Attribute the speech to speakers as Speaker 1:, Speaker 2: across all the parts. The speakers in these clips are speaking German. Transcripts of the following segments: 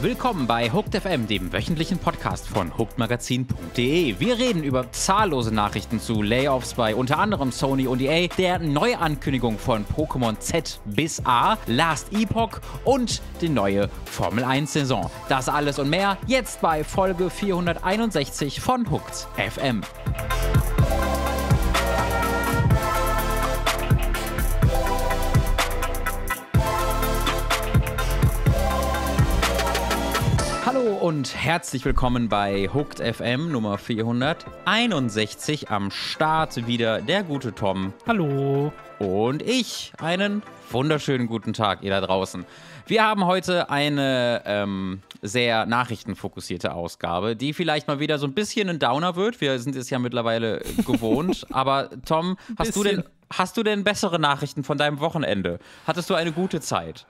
Speaker 1: Willkommen bei Hooked FM, dem wöchentlichen Podcast von hookedmagazin.de. Wir reden über zahllose Nachrichten zu Layoffs bei unter anderem Sony und EA, der Neuankündigung von Pokémon Z bis A, Last Epoch und die neue Formel 1 Saison. Das alles und mehr jetzt bei Folge 461 von Hooked FM. Hallo und herzlich willkommen bei Hooked FM Nummer 461. Am Start wieder der gute Tom. Hallo. Und ich. Einen wunderschönen guten Tag, ihr da draußen. Wir haben heute eine ähm, sehr nachrichtenfokussierte Ausgabe, die vielleicht mal wieder so ein bisschen ein Downer wird. Wir sind es ja mittlerweile gewohnt. aber Tom, hast du, denn, hast du denn bessere Nachrichten von deinem Wochenende? Hattest du eine gute Zeit?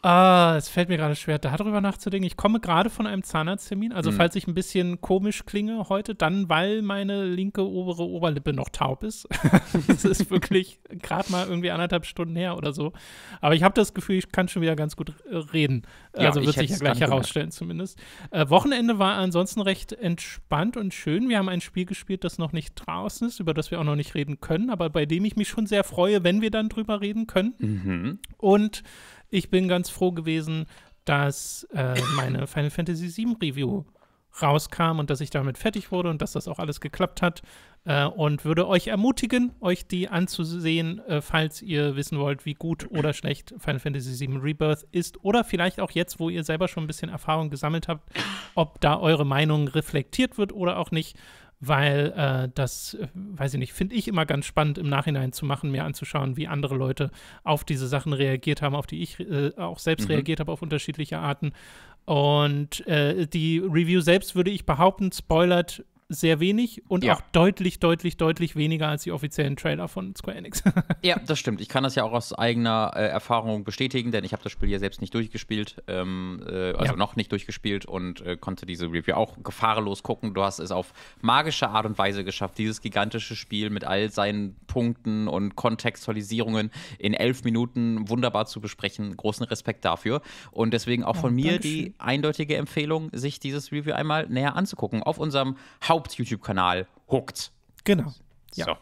Speaker 2: Ah, es fällt mir gerade schwer, darüber nachzudenken. Ich komme gerade von einem Zahnarzttermin. Also, mhm. falls ich ein bisschen komisch klinge heute, dann, weil meine linke obere Oberlippe noch taub ist. das ist wirklich gerade mal irgendwie anderthalb Stunden her oder so. Aber ich habe das Gefühl, ich kann schon wieder ganz gut äh, reden. Ja, also, wird sich ja gleich herausstellen, zumindest. Äh, Wochenende war ansonsten recht entspannt und schön. Wir haben ein Spiel gespielt, das noch nicht draußen ist, über das wir auch noch nicht reden können, aber bei dem ich mich schon sehr freue, wenn wir dann drüber reden können. Mhm. Und ich bin ganz froh gewesen, dass äh, meine Final Fantasy VII Review rauskam und dass ich damit fertig wurde und dass das auch alles geklappt hat. Äh, und würde euch ermutigen, euch die anzusehen, äh, falls ihr wissen wollt, wie gut oder schlecht Final Fantasy VII Rebirth ist. Oder vielleicht auch jetzt, wo ihr selber schon ein bisschen Erfahrung gesammelt habt, ob da eure Meinung reflektiert wird oder auch nicht weil äh, das, äh, weiß ich nicht, finde ich immer ganz spannend im Nachhinein zu machen, mir anzuschauen, wie andere Leute auf diese Sachen reagiert haben, auf die ich äh, auch selbst mhm. reagiert habe, auf unterschiedliche Arten. Und äh, die Review selbst, würde ich behaupten, spoilert sehr wenig und ja. auch deutlich, deutlich, deutlich weniger als die offiziellen Trailer von Square Enix.
Speaker 1: ja, das stimmt. Ich kann das ja auch aus eigener äh, Erfahrung bestätigen, denn ich habe das Spiel ja selbst nicht durchgespielt, ähm, äh, also ja. noch nicht durchgespielt und äh, konnte diese Review auch gefahrlos gucken. Du hast es auf magische Art und Weise geschafft, dieses gigantische Spiel mit all seinen Punkten und Kontextualisierungen in elf Minuten wunderbar zu besprechen. Großen Respekt dafür. Und deswegen auch ja, von mir Dankeschön. die eindeutige Empfehlung, sich dieses Review einmal näher anzugucken auf unserem How Haupt-YouTube-Kanal huckt. Genau. Ja. So.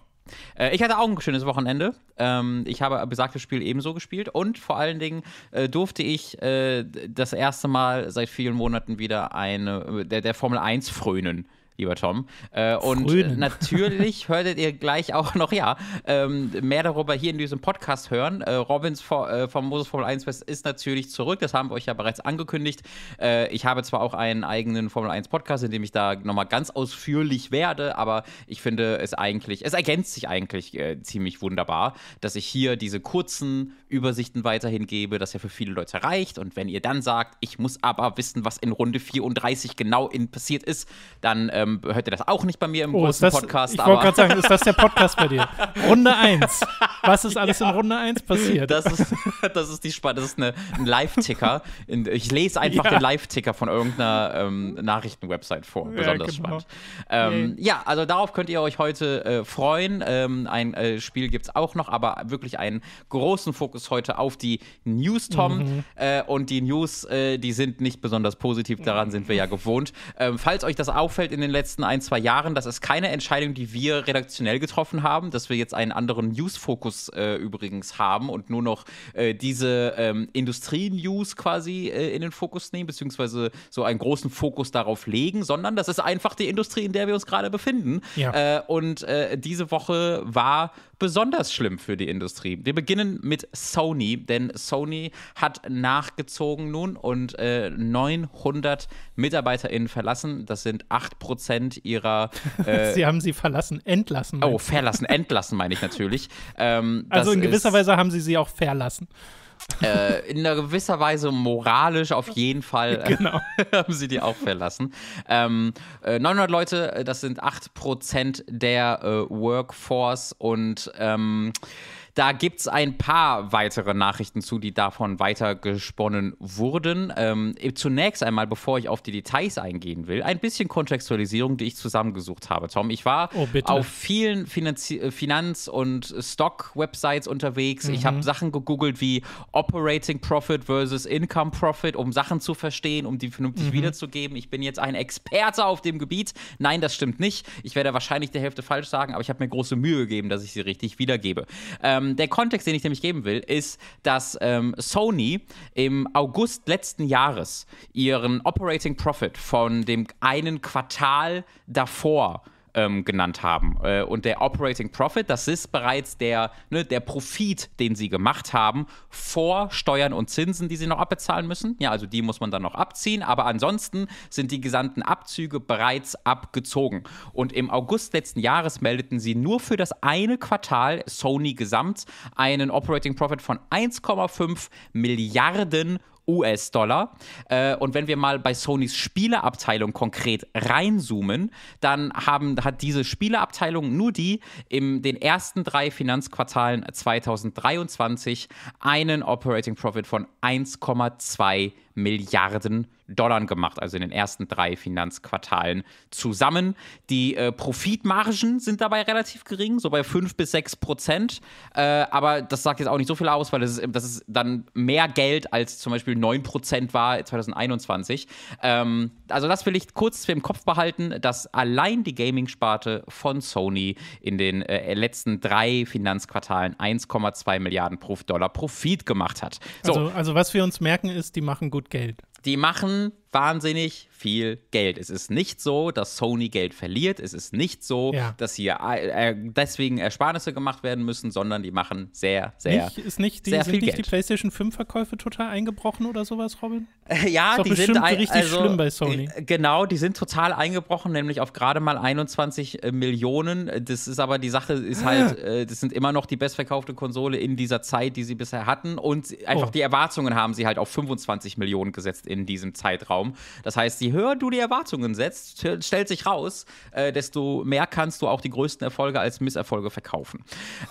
Speaker 1: Äh, ich hatte auch ein schönes Wochenende. Ähm, ich habe besagtes Spiel ebenso gespielt und vor allen Dingen äh, durfte ich äh, das erste Mal seit vielen Monaten wieder eine, der, der Formel 1 frönen lieber Tom. Äh, und Frühling. natürlich hörtet ihr gleich auch noch, ja, ähm, mehr darüber hier in diesem Podcast hören. Äh, Robbins vor, äh, vom Moses Formel 1 Fest ist natürlich zurück, das haben wir euch ja bereits angekündigt. Äh, ich habe zwar auch einen eigenen Formel 1 Podcast, in dem ich da nochmal ganz ausführlich werde, aber ich finde es eigentlich, es ergänzt sich eigentlich äh, ziemlich wunderbar, dass ich hier diese kurzen Übersichten weiterhin gebe, das ja für viele Leute reicht. Und wenn ihr dann sagt, ich muss aber wissen, was in Runde 34 genau in, passiert ist, dann ähm, hört ihr das auch nicht bei mir im oh, großen das, Podcast. Ich wollte gerade sagen, ist das der Podcast bei dir? Runde
Speaker 2: 1. Was ist alles ja. in Runde 1 passiert? Das
Speaker 1: ist, das ist die Sp das ist eine, ein Live-Ticker. Ich lese einfach ja. den Live-Ticker von irgendeiner ähm, Nachrichtenwebsite vor. Ja, Besonders genau. spannend. Ähm, Ja, also darauf könnt ihr euch heute äh, freuen. Ähm, ein äh, Spiel gibt es auch noch, aber wirklich einen großen Fokus Fokus heute auf die News, Tom. Mhm. Äh, und die News, äh, die sind nicht besonders positiv, daran sind wir ja gewohnt. Ähm, falls euch das auffällt in den letzten ein, zwei Jahren, das ist keine Entscheidung, die wir redaktionell getroffen haben, dass wir jetzt einen anderen News-Fokus äh, übrigens haben und nur noch äh, diese ähm, Industrie-News quasi äh, in den Fokus nehmen, beziehungsweise so einen großen Fokus darauf legen, sondern das ist einfach die Industrie, in der wir uns gerade befinden. Ja. Äh, und diese Woche war besonders schlimm für die Industrie. Wir beginnen mit Sony, denn Sony hat nachgezogen nun und äh, 900 MitarbeiterInnen verlassen. Das sind 8% ihrer. Äh, sie haben
Speaker 2: sie verlassen, entlassen. Oh,
Speaker 1: verlassen, entlassen meine ich natürlich. Ähm, also in gewisser ist, Weise haben sie sie auch verlassen äh, in einer gewisser Weise moralisch auf jeden Fall äh, genau. haben sie die auch verlassen. Ähm, äh, 900 Leute, äh, das sind 8% der äh, Workforce und ähm, da gibt es ein paar weitere Nachrichten zu, die davon weiter gesponnen wurden. Ähm, zunächst einmal, bevor ich auf die Details eingehen will, ein bisschen Kontextualisierung, die ich zusammengesucht habe, Tom. Ich war oh, auf vielen Finanzi äh, Finanz- und Stock-Websites unterwegs. Mhm. Ich habe Sachen gegoogelt wie Operating Profit versus Income Profit, um Sachen zu verstehen, um die vernünftig mhm. wiederzugeben. Ich bin jetzt ein Experte auf dem Gebiet. Nein, das stimmt nicht. Ich werde wahrscheinlich die Hälfte falsch sagen, aber ich habe mir große Mühe gegeben, dass ich sie richtig wiedergebe. Ähm, ähm, der Kontext, den ich nämlich geben will, ist, dass ähm, Sony im August letzten Jahres ihren Operating Profit von dem einen Quartal davor äh, ähm, genannt haben. Äh, und der Operating Profit, das ist bereits der, ne, der Profit, den sie gemacht haben, vor Steuern und Zinsen, die sie noch abbezahlen müssen. Ja, also die muss man dann noch abziehen. Aber ansonsten sind die gesamten Abzüge bereits abgezogen. Und im August letzten Jahres meldeten sie nur für das eine Quartal Sony gesamt einen Operating Profit von 1,5 Milliarden Euro. US-Dollar. Äh, und wenn wir mal bei Sonys Spieleabteilung konkret reinzoomen, dann haben, hat diese Spieleabteilung nur die in den ersten drei Finanzquartalen 2023 einen Operating Profit von 1,2 Milliarden. Milliarden Dollar gemacht, also in den ersten drei Finanzquartalen zusammen. Die äh, Profitmargen sind dabei relativ gering, so bei 5 bis 6 Prozent. Äh, aber das sagt jetzt auch nicht so viel aus, weil das ist, das ist dann mehr Geld als zum Beispiel 9 Prozent war 2021. Ähm, also das will ich kurz im Kopf behalten, dass allein die Gaming-Sparte von Sony in den äh, letzten drei Finanzquartalen 1,2 Milliarden Dollar Profit gemacht hat. So. Also,
Speaker 2: also was wir uns merken ist, die machen gut Geld.
Speaker 1: Die machen wahnsinnig viel Geld. Es ist nicht so, dass Sony Geld verliert. Es ist nicht so, ja. dass hier äh, äh, deswegen Ersparnisse gemacht werden müssen, sondern die machen sehr, sehr, nicht, ist nicht die, sehr sind viel nicht Geld. die
Speaker 2: PlayStation 5-Verkäufe total eingebrochen oder sowas, Robin?
Speaker 1: Ja, die sind richtig also, schlimm bei Sony. Äh, genau, die sind total eingebrochen, nämlich auf gerade mal 21 Millionen. Das ist aber die Sache, ist halt, das sind immer noch die bestverkaufte Konsole in dieser Zeit, die sie bisher hatten. Und einfach oh. die Erwartungen haben sie halt auf 25 Millionen gesetzt in diesem Zeitraum. Raum. Das heißt, je höher du die Erwartungen setzt, stellt sich raus, äh, desto mehr kannst du auch die größten Erfolge als Misserfolge verkaufen.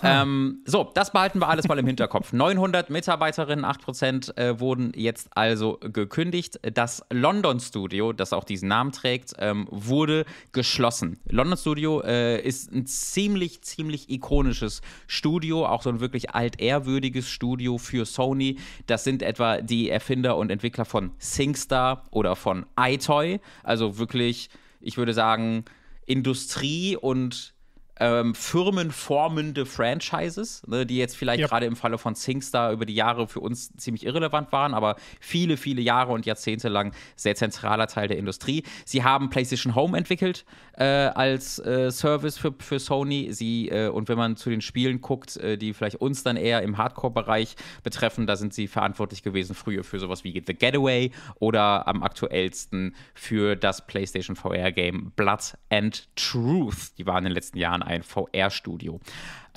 Speaker 1: Hm. Ähm, so, das behalten wir alles mal im Hinterkopf. 900 Mitarbeiterinnen, 8% äh, wurden jetzt also gekündigt. Das London Studio, das auch diesen Namen trägt, ähm, wurde geschlossen. London Studio äh, ist ein ziemlich, ziemlich ikonisches Studio, auch so ein wirklich altehrwürdiges Studio für Sony. Das sind etwa die Erfinder und Entwickler von SingStar oder oder von iToy. Also wirklich, ich würde sagen, Industrie und ähm, firmenformende Franchises, ne, die jetzt vielleicht yep. gerade im Falle von SingStar über die Jahre für uns ziemlich irrelevant waren, aber viele, viele Jahre und Jahrzehnte lang sehr zentraler Teil der Industrie. Sie haben PlayStation Home entwickelt äh, als äh, Service für, für Sony. Sie, äh, und wenn man zu den Spielen guckt, äh, die vielleicht uns dann eher im Hardcore-Bereich betreffen, da sind sie verantwortlich gewesen früher für sowas wie The Getaway oder am aktuellsten für das PlayStation VR-Game Blood and Truth. Die waren in den letzten Jahren ein VR-Studio.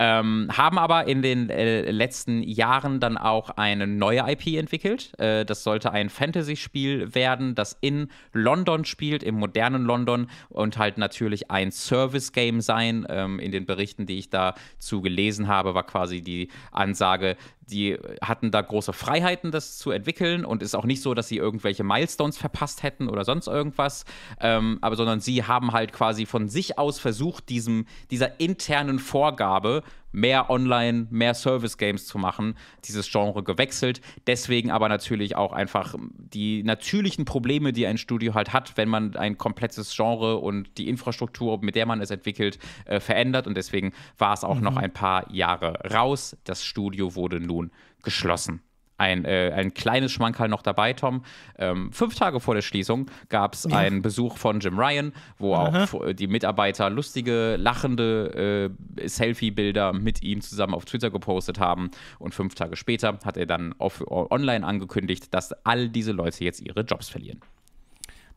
Speaker 1: Ähm, haben aber in den äh, letzten Jahren dann auch eine neue IP entwickelt. Äh, das sollte ein Fantasy-Spiel werden, das in London spielt, im modernen London und halt natürlich ein Service-Game sein. Ähm, in den Berichten, die ich dazu gelesen habe, war quasi die Ansage, die hatten da große Freiheiten, das zu entwickeln und ist auch nicht so, dass sie irgendwelche Milestones verpasst hätten oder sonst irgendwas, ähm, aber sondern sie haben halt quasi von sich aus versucht, diesem, dieser internen Vorgabe mehr Online, mehr Service-Games zu machen, dieses Genre gewechselt. Deswegen aber natürlich auch einfach die natürlichen Probleme, die ein Studio halt hat, wenn man ein komplettes Genre und die Infrastruktur, mit der man es entwickelt, äh, verändert. Und deswegen war es auch mhm. noch ein paar Jahre raus. Das Studio wurde nun geschlossen ein, äh, ein kleines Schmankerl noch dabei, Tom. Ähm, fünf Tage vor der Schließung gab es ja. einen Besuch von Jim Ryan, wo Aha. auch äh, die Mitarbeiter lustige, lachende äh, Selfie-Bilder mit ihm zusammen auf Twitter gepostet haben. Und fünf Tage später hat er dann auf, online angekündigt, dass all diese Leute jetzt ihre Jobs verlieren.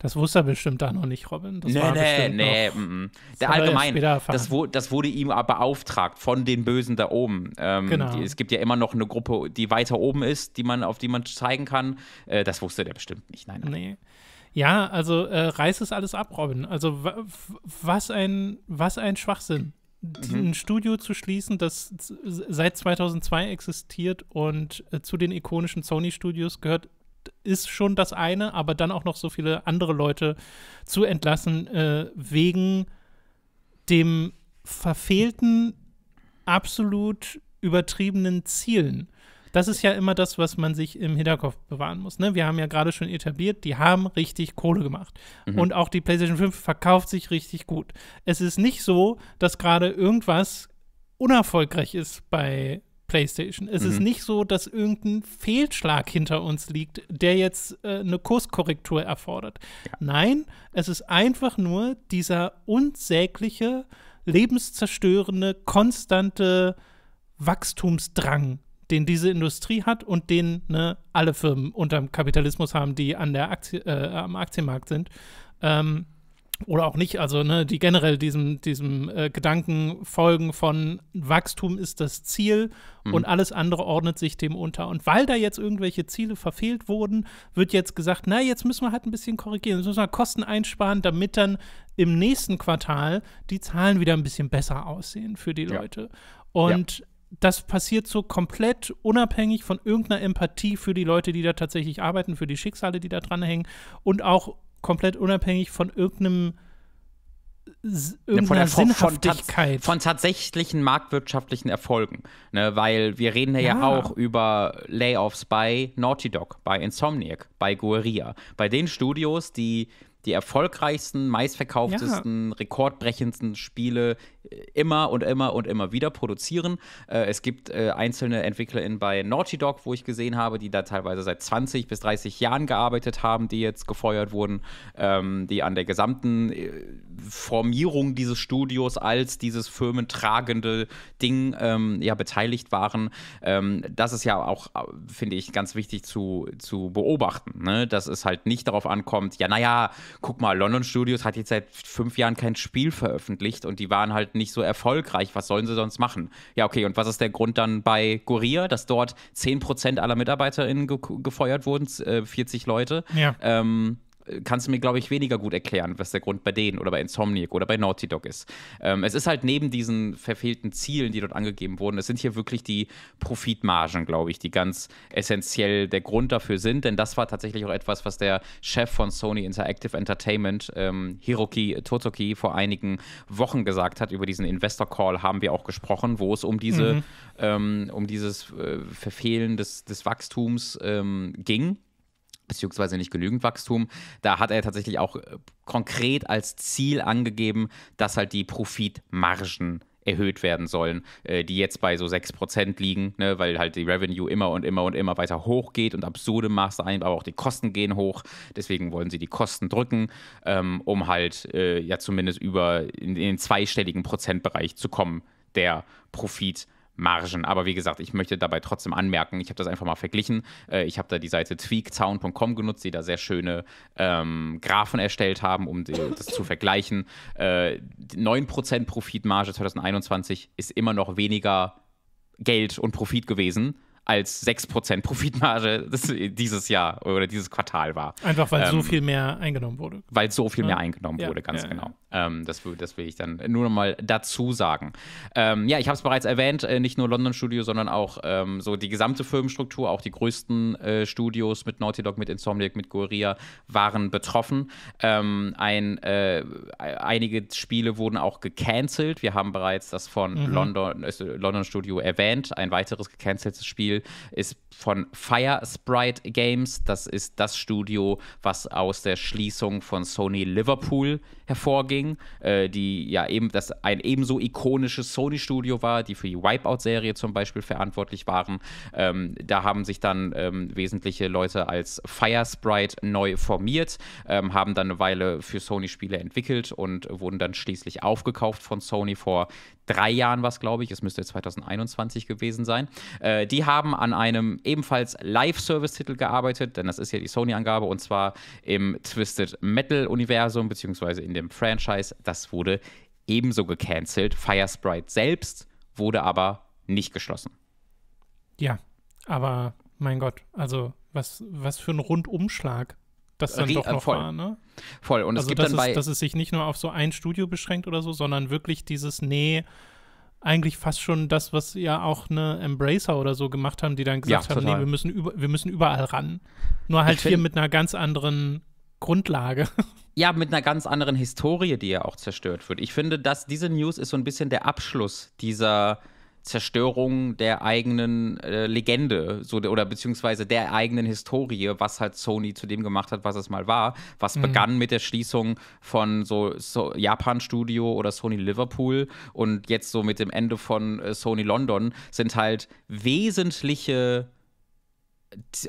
Speaker 2: Das wusste er bestimmt da noch nicht, Robin. Das nee, war nee, nee. Noch, mm, mm. Der allgemein, das,
Speaker 1: das, wurde ihm aber beauftragt von den Bösen da oben. Ähm, genau. Die, es gibt ja immer noch eine Gruppe, die weiter oben ist, die man, auf die man zeigen kann. Äh, das wusste der bestimmt nicht. Nein, nein. Nee.
Speaker 2: Ja, also äh, reiß es alles ab, Robin. Also was ein, was ein Schwachsinn. Mhm. Ein Studio zu schließen, das seit 2002 existiert und äh, zu den ikonischen Sony-Studios gehört ist schon das eine, aber dann auch noch so viele andere Leute zu entlassen äh, wegen dem verfehlten, absolut übertriebenen Zielen. Das ist ja immer das, was man sich im Hinterkopf bewahren muss. Ne? Wir haben ja gerade schon etabliert, die haben richtig Kohle gemacht. Mhm. Und auch die PlayStation 5 verkauft sich richtig gut. Es ist nicht so, dass gerade irgendwas unerfolgreich ist bei PlayStation. Es mhm. ist nicht so, dass irgendein Fehlschlag hinter uns liegt, der jetzt äh, eine Kurskorrektur erfordert. Ja. Nein, es ist einfach nur dieser unsägliche, lebenszerstörende, konstante Wachstumsdrang, den diese Industrie hat und den ne, alle Firmen unter dem Kapitalismus haben, die an der Aktie, äh, am Aktienmarkt sind. Ähm, oder auch nicht, also ne, die generell diesem, diesem äh, Gedanken folgen von Wachstum ist das Ziel mhm. und alles andere ordnet sich dem unter. Und weil da jetzt irgendwelche Ziele verfehlt wurden, wird jetzt gesagt, na, jetzt müssen wir halt ein bisschen korrigieren, jetzt müssen wir Kosten einsparen, damit dann im nächsten Quartal die Zahlen wieder ein bisschen besser aussehen für die Leute. Ja. Und ja das passiert so komplett unabhängig von irgendeiner Empathie für die Leute, die da tatsächlich arbeiten, für die Schicksale, die da dranhängen und auch komplett unabhängig von irgendeinem irgendeiner von der,
Speaker 1: Sinnhaftigkeit. Von, von, tatsächlichen marktwirtschaftlichen Erfolgen. Ne, weil wir reden ja, ja auch über Layoffs bei Naughty Dog, bei Insomniac, bei Guerilla, bei den Studios, die die erfolgreichsten, meistverkauftesten, ja. rekordbrechendsten Spiele immer und immer und immer wieder produzieren. Äh, es gibt äh, einzelne EntwicklerInnen bei Naughty Dog, wo ich gesehen habe, die da teilweise seit 20 bis 30 Jahren gearbeitet haben, die jetzt gefeuert wurden, ähm, die an der gesamten äh, Formierung dieses Studios als dieses firmentragende Ding ähm, ja beteiligt waren. Ähm, das ist ja auch, äh, finde ich, ganz wichtig zu, zu beobachten, ne? dass es halt nicht darauf ankommt, ja, naja, guck mal, London Studios hat jetzt seit fünf Jahren kein Spiel veröffentlicht und die waren halt Halt nicht so erfolgreich. Was sollen sie sonst machen? Ja, okay, und was ist der Grund dann bei Gurier, dass dort 10% aller MitarbeiterInnen ge gefeuert wurden, äh, 40 Leute? Ja. Ähm, kannst du mir, glaube ich, weniger gut erklären, was der Grund bei denen oder bei Insomniac oder bei Naughty Dog ist. Ähm, es ist halt neben diesen verfehlten Zielen, die dort angegeben wurden, es sind hier wirklich die Profitmargen, glaube ich, die ganz essentiell der Grund dafür sind, denn das war tatsächlich auch etwas, was der Chef von Sony Interactive Entertainment, ähm, Hiroki Totoki, vor einigen Wochen gesagt hat. Über diesen Investor Call haben wir auch gesprochen, wo es um diese, mhm. ähm, um dieses äh, Verfehlen des, des Wachstums ähm, ging beziehungsweise nicht genügend Wachstum. Da hat er tatsächlich auch äh, konkret als Ziel angegeben, dass halt die Profitmargen erhöht werden sollen, äh, die jetzt bei so 6% liegen, ne, weil halt die Revenue immer und immer und immer weiter hochgeht und absurde Maße ein, aber auch die Kosten gehen hoch. Deswegen wollen sie die Kosten drücken, ähm, um halt äh, ja zumindest über in, in den zweistelligen Prozentbereich zu kommen, der Profitmargen. Margen. Aber wie gesagt, ich möchte dabei trotzdem anmerken, ich habe das einfach mal verglichen. Äh, ich habe da die Seite tweakzaun.com genutzt, die da sehr schöne ähm, Graphen erstellt haben, um das zu vergleichen. Äh, 9% Profitmarge 2021 ist immer noch weniger Geld und Profit gewesen als 6% Profitmarge dieses Jahr oder dieses Quartal war. Einfach weil ähm, so viel mehr eingenommen wurde. Weil so viel ja. mehr eingenommen ja. wurde, ganz ja, genau. Ähm, das, das, will ich dann nur nochmal dazu sagen. Ähm, ja, ich habe es bereits erwähnt, äh, nicht nur London Studio, sondern auch ähm, so die gesamte Firmenstruktur, auch die größten äh, Studios mit Naughty Dog, mit Insomniac, mit Guerilla waren betroffen. Ähm, ein, äh, einige Spiele wurden auch gecancelt. Wir haben bereits das von mhm. London, äh, London Studio erwähnt, ein weiteres gecanceltes Spiel Beispiel ist von Fire Sprite Games. Das ist das Studio, was aus der Schließung von Sony Liverpool hervorging, äh, die ja eben das ein ebenso ikonisches Sony-Studio war, die für die Wipeout-Serie zum Beispiel verantwortlich waren. Ähm, da haben sich dann ähm, wesentliche Leute als Fire Sprite neu formiert, ähm, haben dann eine Weile für Sony-Spiele entwickelt und wurden dann schließlich aufgekauft von Sony vor drei Jahren, was glaube ich, es müsste 2021 gewesen sein. Äh, die haben an einem ebenfalls Live-Service-Titel gearbeitet, denn das ist ja die Sony-Angabe, und zwar im Twisted Metal-Universum, beziehungsweise in dem dem Franchise. Das wurde ebenso gecancelt. Firesprite selbst wurde aber nicht geschlossen.
Speaker 2: Ja, aber mein Gott, also was, was für ein Rundumschlag das dann Re doch noch voll. war, ne? Voll. Und also es gibt dann ist, bei. Dass es sich nicht nur auf so ein Studio beschränkt oder so, sondern wirklich dieses, nee, eigentlich fast schon das, was ja auch eine Embracer oder so gemacht haben, die dann gesagt ja, haben, nee, wir müssen, über, wir müssen überall ran. Nur halt ich hier mit einer ganz anderen Grundlage.
Speaker 1: Ja, mit einer ganz anderen Historie, die ja auch zerstört wird. Ich finde, dass diese News ist so ein bisschen der Abschluss dieser Zerstörung der eigenen äh, Legende so, oder beziehungsweise der eigenen Historie, was halt Sony zu dem gemacht hat, was es mal war, was mhm. begann mit der Schließung von so, so, Japan Studio oder Sony Liverpool und jetzt so mit dem Ende von äh, Sony London sind halt wesentliche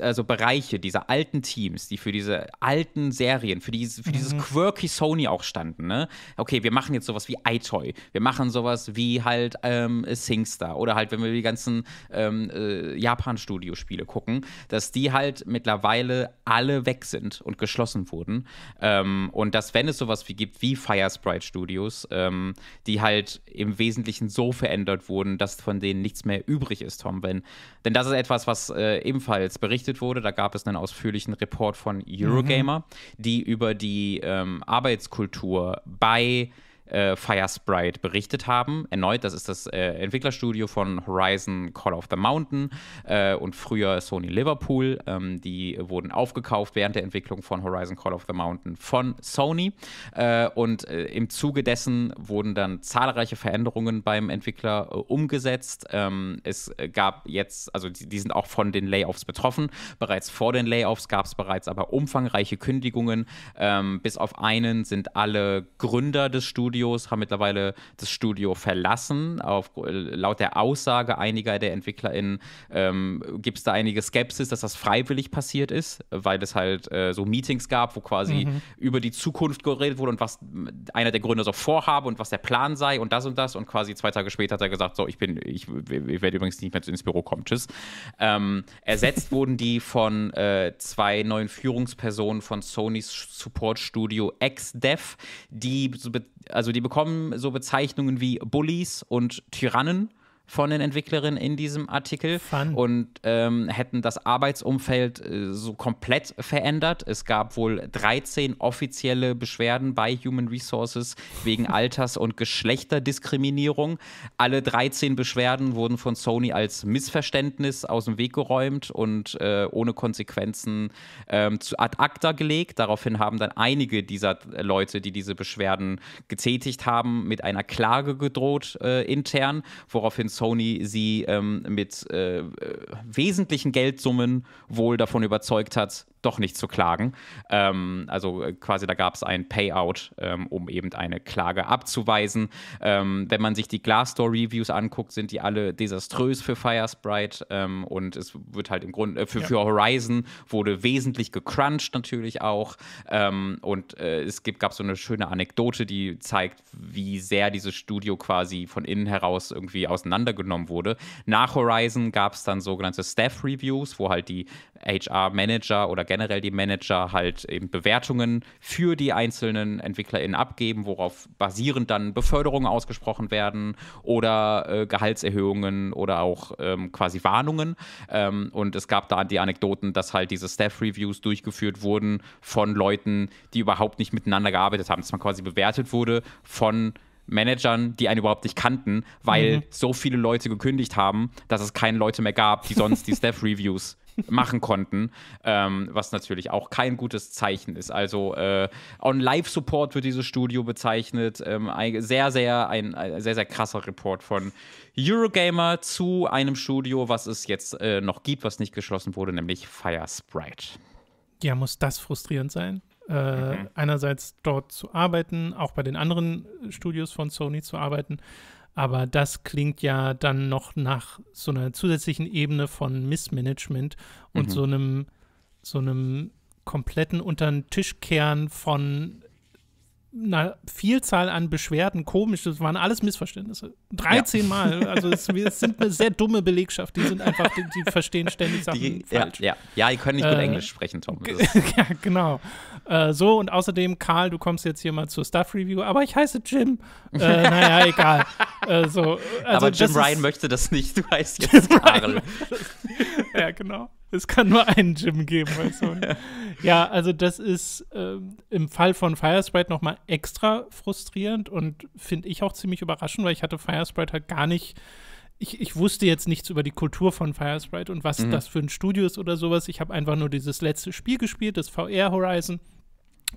Speaker 1: also Bereiche dieser alten Teams, die für diese alten Serien, für, diese, für mhm. dieses quirky Sony auch standen, ne? Okay, wir machen jetzt sowas wie iToy, wir machen sowas wie halt ähm, SingStar oder halt, wenn wir die ganzen ähm, äh, Japan-Studio-Spiele gucken, dass die halt mittlerweile alle weg sind und geschlossen wurden. Ähm, und dass, wenn es sowas wie gibt wie Firesprite Studios, ähm, die halt im Wesentlichen so verändert wurden, dass von denen nichts mehr übrig ist, Tom, wenn. Denn das ist etwas, was äh, ebenfalls jetzt berichtet wurde, da gab es einen ausführlichen Report von mhm. Eurogamer, mhm. die über die ähm, Arbeitskultur bei äh, Firesprite berichtet haben. Erneut, das ist das äh, Entwicklerstudio von Horizon Call of the Mountain äh, und früher Sony Liverpool. Ähm, die wurden aufgekauft während der Entwicklung von Horizon Call of the Mountain von Sony. Äh, und äh, im Zuge dessen wurden dann zahlreiche Veränderungen beim Entwickler äh, umgesetzt. Ähm, es gab jetzt, also die, die sind auch von den Layoffs betroffen. Bereits vor den Layoffs gab es bereits aber umfangreiche Kündigungen. Ähm, bis auf einen sind alle Gründer des Studios Studios haben mittlerweile das Studio verlassen. Auf, äh, laut der Aussage einiger der EntwicklerInnen ähm, gibt es da einige Skepsis, dass das freiwillig passiert ist, weil es halt äh, so Meetings gab, wo quasi mhm. über die Zukunft geredet wurde und was einer der Gründer so vorhabe und was der Plan sei und das und das. Und quasi zwei Tage später hat er gesagt: So, ich bin, ich, ich werde übrigens nicht mehr ins Büro kommen, tschüss. Ähm, ersetzt wurden die von äh, zwei neuen Führungspersonen von Sony's Support Studio XDev, die so also die bekommen so Bezeichnungen wie Bullies und Tyrannen von den Entwicklerinnen in diesem Artikel Fun. und ähm, hätten das Arbeitsumfeld äh, so komplett verändert. Es gab wohl 13 offizielle Beschwerden bei Human Resources wegen Alters- und Geschlechterdiskriminierung. Alle 13 Beschwerden wurden von Sony als Missverständnis aus dem Weg geräumt und äh, ohne Konsequenzen ähm, zu ad acta gelegt. Daraufhin haben dann einige dieser äh, Leute, die diese Beschwerden getätigt haben, mit einer Klage gedroht äh, intern, woraufhin Sony sie ähm, mit äh, äh, wesentlichen Geldsummen wohl davon überzeugt hat, doch nicht zu klagen. Ähm, also äh, quasi da gab es ein Payout, ähm, um eben eine Klage abzuweisen. Ähm, wenn man sich die Glassdoor-Reviews anguckt, sind die alle desaströs für Firesprite ähm, und es wird halt im Grunde äh, für, ja. für, Horizon wurde wesentlich gecrunched natürlich auch ähm, und äh, es gibt, gab so eine schöne Anekdote, die zeigt, wie sehr dieses Studio quasi von innen heraus irgendwie auseinander auseinandergenommen wurde. Nach Horizon gab es dann sogenannte Staff Reviews, wo halt die HR-Manager oder generell die Manager halt eben Bewertungen für die einzelnen EntwicklerInnen abgeben, worauf basierend dann Beförderungen ausgesprochen werden oder äh, Gehaltserhöhungen oder auch ähm, quasi Warnungen. Ähm, und es gab da die Anekdoten, dass halt diese Staff-Reviews durchgeführt wurden von Leuten, die überhaupt nicht miteinander gearbeitet haben, dass man quasi bewertet wurde von Managern, die einen überhaupt nicht kannten, weil mhm. so viele Leute gekündigt haben, dass es keine Leute mehr gab, die sonst die Staff-Reviews machen konnten, ähm, was natürlich auch kein gutes Zeichen ist. Also äh, On-Live-Support wird dieses Studio bezeichnet. Ähm, ein, sehr, sehr, ein, ein, äh, sehr, sehr krasser Report von Eurogamer zu einem Studio, was es jetzt äh, noch gibt, was nicht geschlossen wurde, nämlich Fire Sprite.
Speaker 2: Ja, muss das frustrierend sein? Äh, mhm. einerseits dort zu arbeiten, auch bei den anderen äh, Studios von Sony zu arbeiten. Aber das klingt ja dann noch nach so einer zusätzlichen Ebene von Missmanagement und mhm. so einem, so einem kompletten unter den Tisch kehren von einer Vielzahl an Beschwerden komisch. Das waren alles Missverständnisse. 13 ja. Mal. Also es, es, sind eine sehr dumme Belegschaft. Die sind einfach, die, die verstehen ständig Sachen die, falsch. Ja, ja. ja, die können nicht gut äh, Englisch sprechen, Tom. ja, genau. Äh, so, und außerdem, Karl, du kommst jetzt hier mal zur Stuff-Review, aber ich heiße Jim. Äh, naja, egal. Äh, so, also aber Jim Ryan möchte das nicht. Du heißt jetzt Karl. ja, genau. Es kann nur einen Jim geben. Weißt du? ja, also das ist ähm, im Fall von Firesprite nochmal extra frustrierend und finde ich auch ziemlich überraschend, weil ich hatte Firesprite halt gar nicht ich, ich, wusste jetzt nichts über die Kultur von Firesprite und was mhm. das für ein Studio ist oder sowas. Ich habe einfach nur dieses letzte Spiel gespielt, das VR Horizon.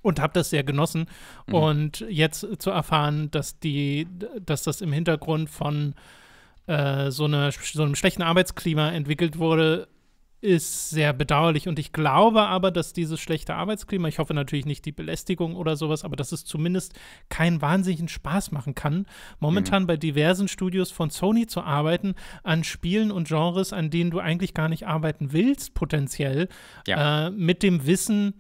Speaker 2: Und habe das sehr genossen. Mhm. Und jetzt zu erfahren, dass, die, dass das im Hintergrund von äh, so, eine, so einem schlechten Arbeitsklima entwickelt wurde, ist sehr bedauerlich und ich glaube aber, dass dieses schlechte Arbeitsklima, ich hoffe natürlich nicht die Belästigung oder sowas, aber dass es zumindest keinen wahnsinnigen Spaß machen kann, momentan mhm. bei diversen Studios von Sony zu arbeiten, an Spielen und Genres, an denen du eigentlich gar nicht arbeiten willst, potenziell, ja. äh, mit dem Wissen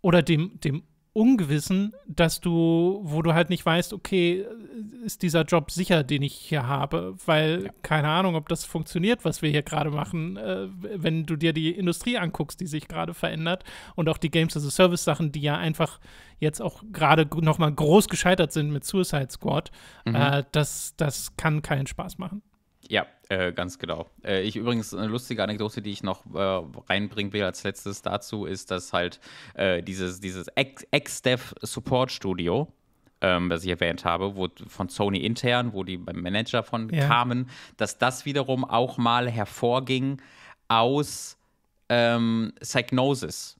Speaker 2: oder dem, dem Ungewissen, dass du, wo du halt nicht weißt, okay, ist dieser Job sicher, den ich hier habe, weil ja. keine Ahnung, ob das funktioniert, was wir hier gerade machen, äh, wenn du dir die Industrie anguckst, die sich gerade verändert und auch die Games as a Service Sachen, die ja einfach jetzt auch gerade nochmal groß gescheitert sind mit Suicide Squad, mhm. äh, das, das kann keinen Spaß machen.
Speaker 1: Ja, äh, ganz genau. Äh, ich übrigens eine lustige Anekdote, die ich noch äh, reinbringen will als letztes dazu, ist, dass halt äh, dieses, dieses Ex-Dev Support Studio, ähm, das ich erwähnt habe, wo von Sony intern, wo die beim Manager von ja. kamen, dass das wiederum auch mal hervorging aus ähm, Psychnosis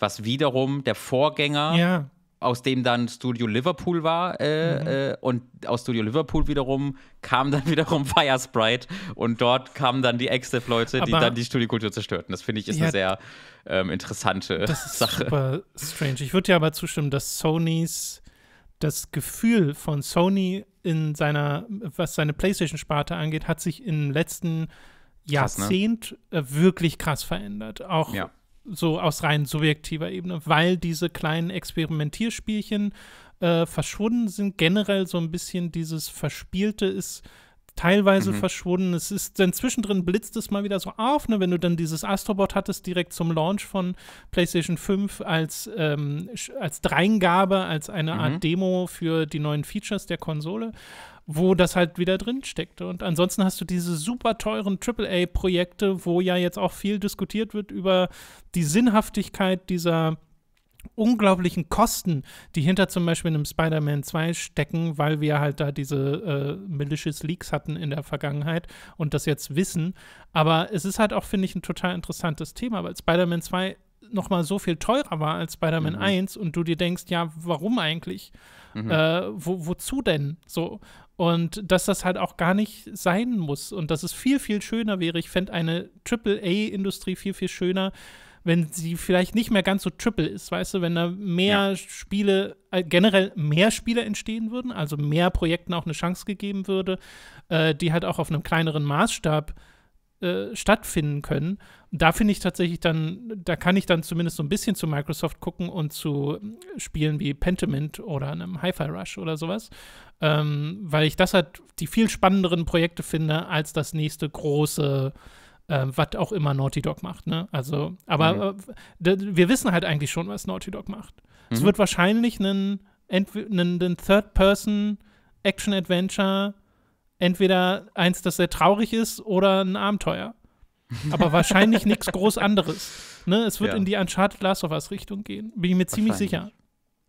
Speaker 1: was wiederum der Vorgänger ja aus dem dann Studio Liverpool war äh, mhm. äh, und aus Studio Liverpool wiederum kam dann wiederum Fire Sprite und dort kamen dann die Exif-Leute, die dann die Studiokultur zerstörten. Das finde ich ist ja, eine sehr ähm, interessante das Sache. ist Sache.
Speaker 2: Super strange. Ich würde ja aber zustimmen, dass Sonys das Gefühl von Sony in seiner, was seine PlayStation-Sparte angeht, hat sich im letzten Jahrzehnt krass, ne? Äh, wirklich krass verändert. Auch ja so aus rein subjektiver Ebene, weil diese kleinen Experimentierspielchen äh, verschwunden sind. Generell so ein bisschen dieses Verspielte ist teilweise mhm. verschwunden. Es ist dann zwischendrin blitzt es mal wieder so auf, ne? wenn du dann dieses Astrobot hattest, direkt zum Launch von PlayStation 5 als, ähm, als Dreingabe, als eine mhm. Art Demo für die neuen Features der Konsole wo das halt wieder drin steckte. Und ansonsten hast du diese super teuren AAA-Projekte, wo ja jetzt auch viel diskutiert wird über die Sinnhaftigkeit dieser unglaublichen Kosten, die hinter zum Beispiel einem Spider-Man 2 stecken, weil wir halt da diese äh, malicious Leaks hatten in der Vergangenheit und das jetzt wissen. Aber es ist halt auch, finde ich, ein total interessantes Thema, weil Spider-Man 2 noch mal so viel teurer war als Spider-Man mhm. 1 und du dir denkst, ja, warum eigentlich? Mhm. Äh, wo, wozu denn? So. Und dass das halt auch gar nicht sein muss und dass es viel, viel schöner wäre. Ich fände eine AAA-Industrie viel, viel schöner, wenn sie vielleicht nicht mehr ganz so triple ist, weißt du, wenn da mehr ja. Spiele, äh, generell mehr Spiele entstehen würden, also mehr Projekten auch eine Chance gegeben würde, äh, die halt auch auf einem kleineren Maßstab äh, stattfinden können da finde ich tatsächlich dann, da kann ich dann zumindest so ein bisschen zu Microsoft gucken und zu ähm, Spielen wie Pentiment oder einem Hi-Fi Rush oder sowas, ähm, weil ich das halt die viel spannenderen Projekte finde als das nächste große, äh, was auch immer Naughty Dog macht. Ne? Also, aber mhm. Äh, wir wissen halt eigentlich schon, was Naughty Dog macht. Mhm. Es wird wahrscheinlich einen, einen Third-Person Action-Adventure entweder eins, das sehr traurig ist oder ein Abenteuer. Aber wahrscheinlich nichts groß anderes. Ne? Es wird ja. in die Uncharted Last of Us Richtung gehen. Bin ich mir ziemlich sicher.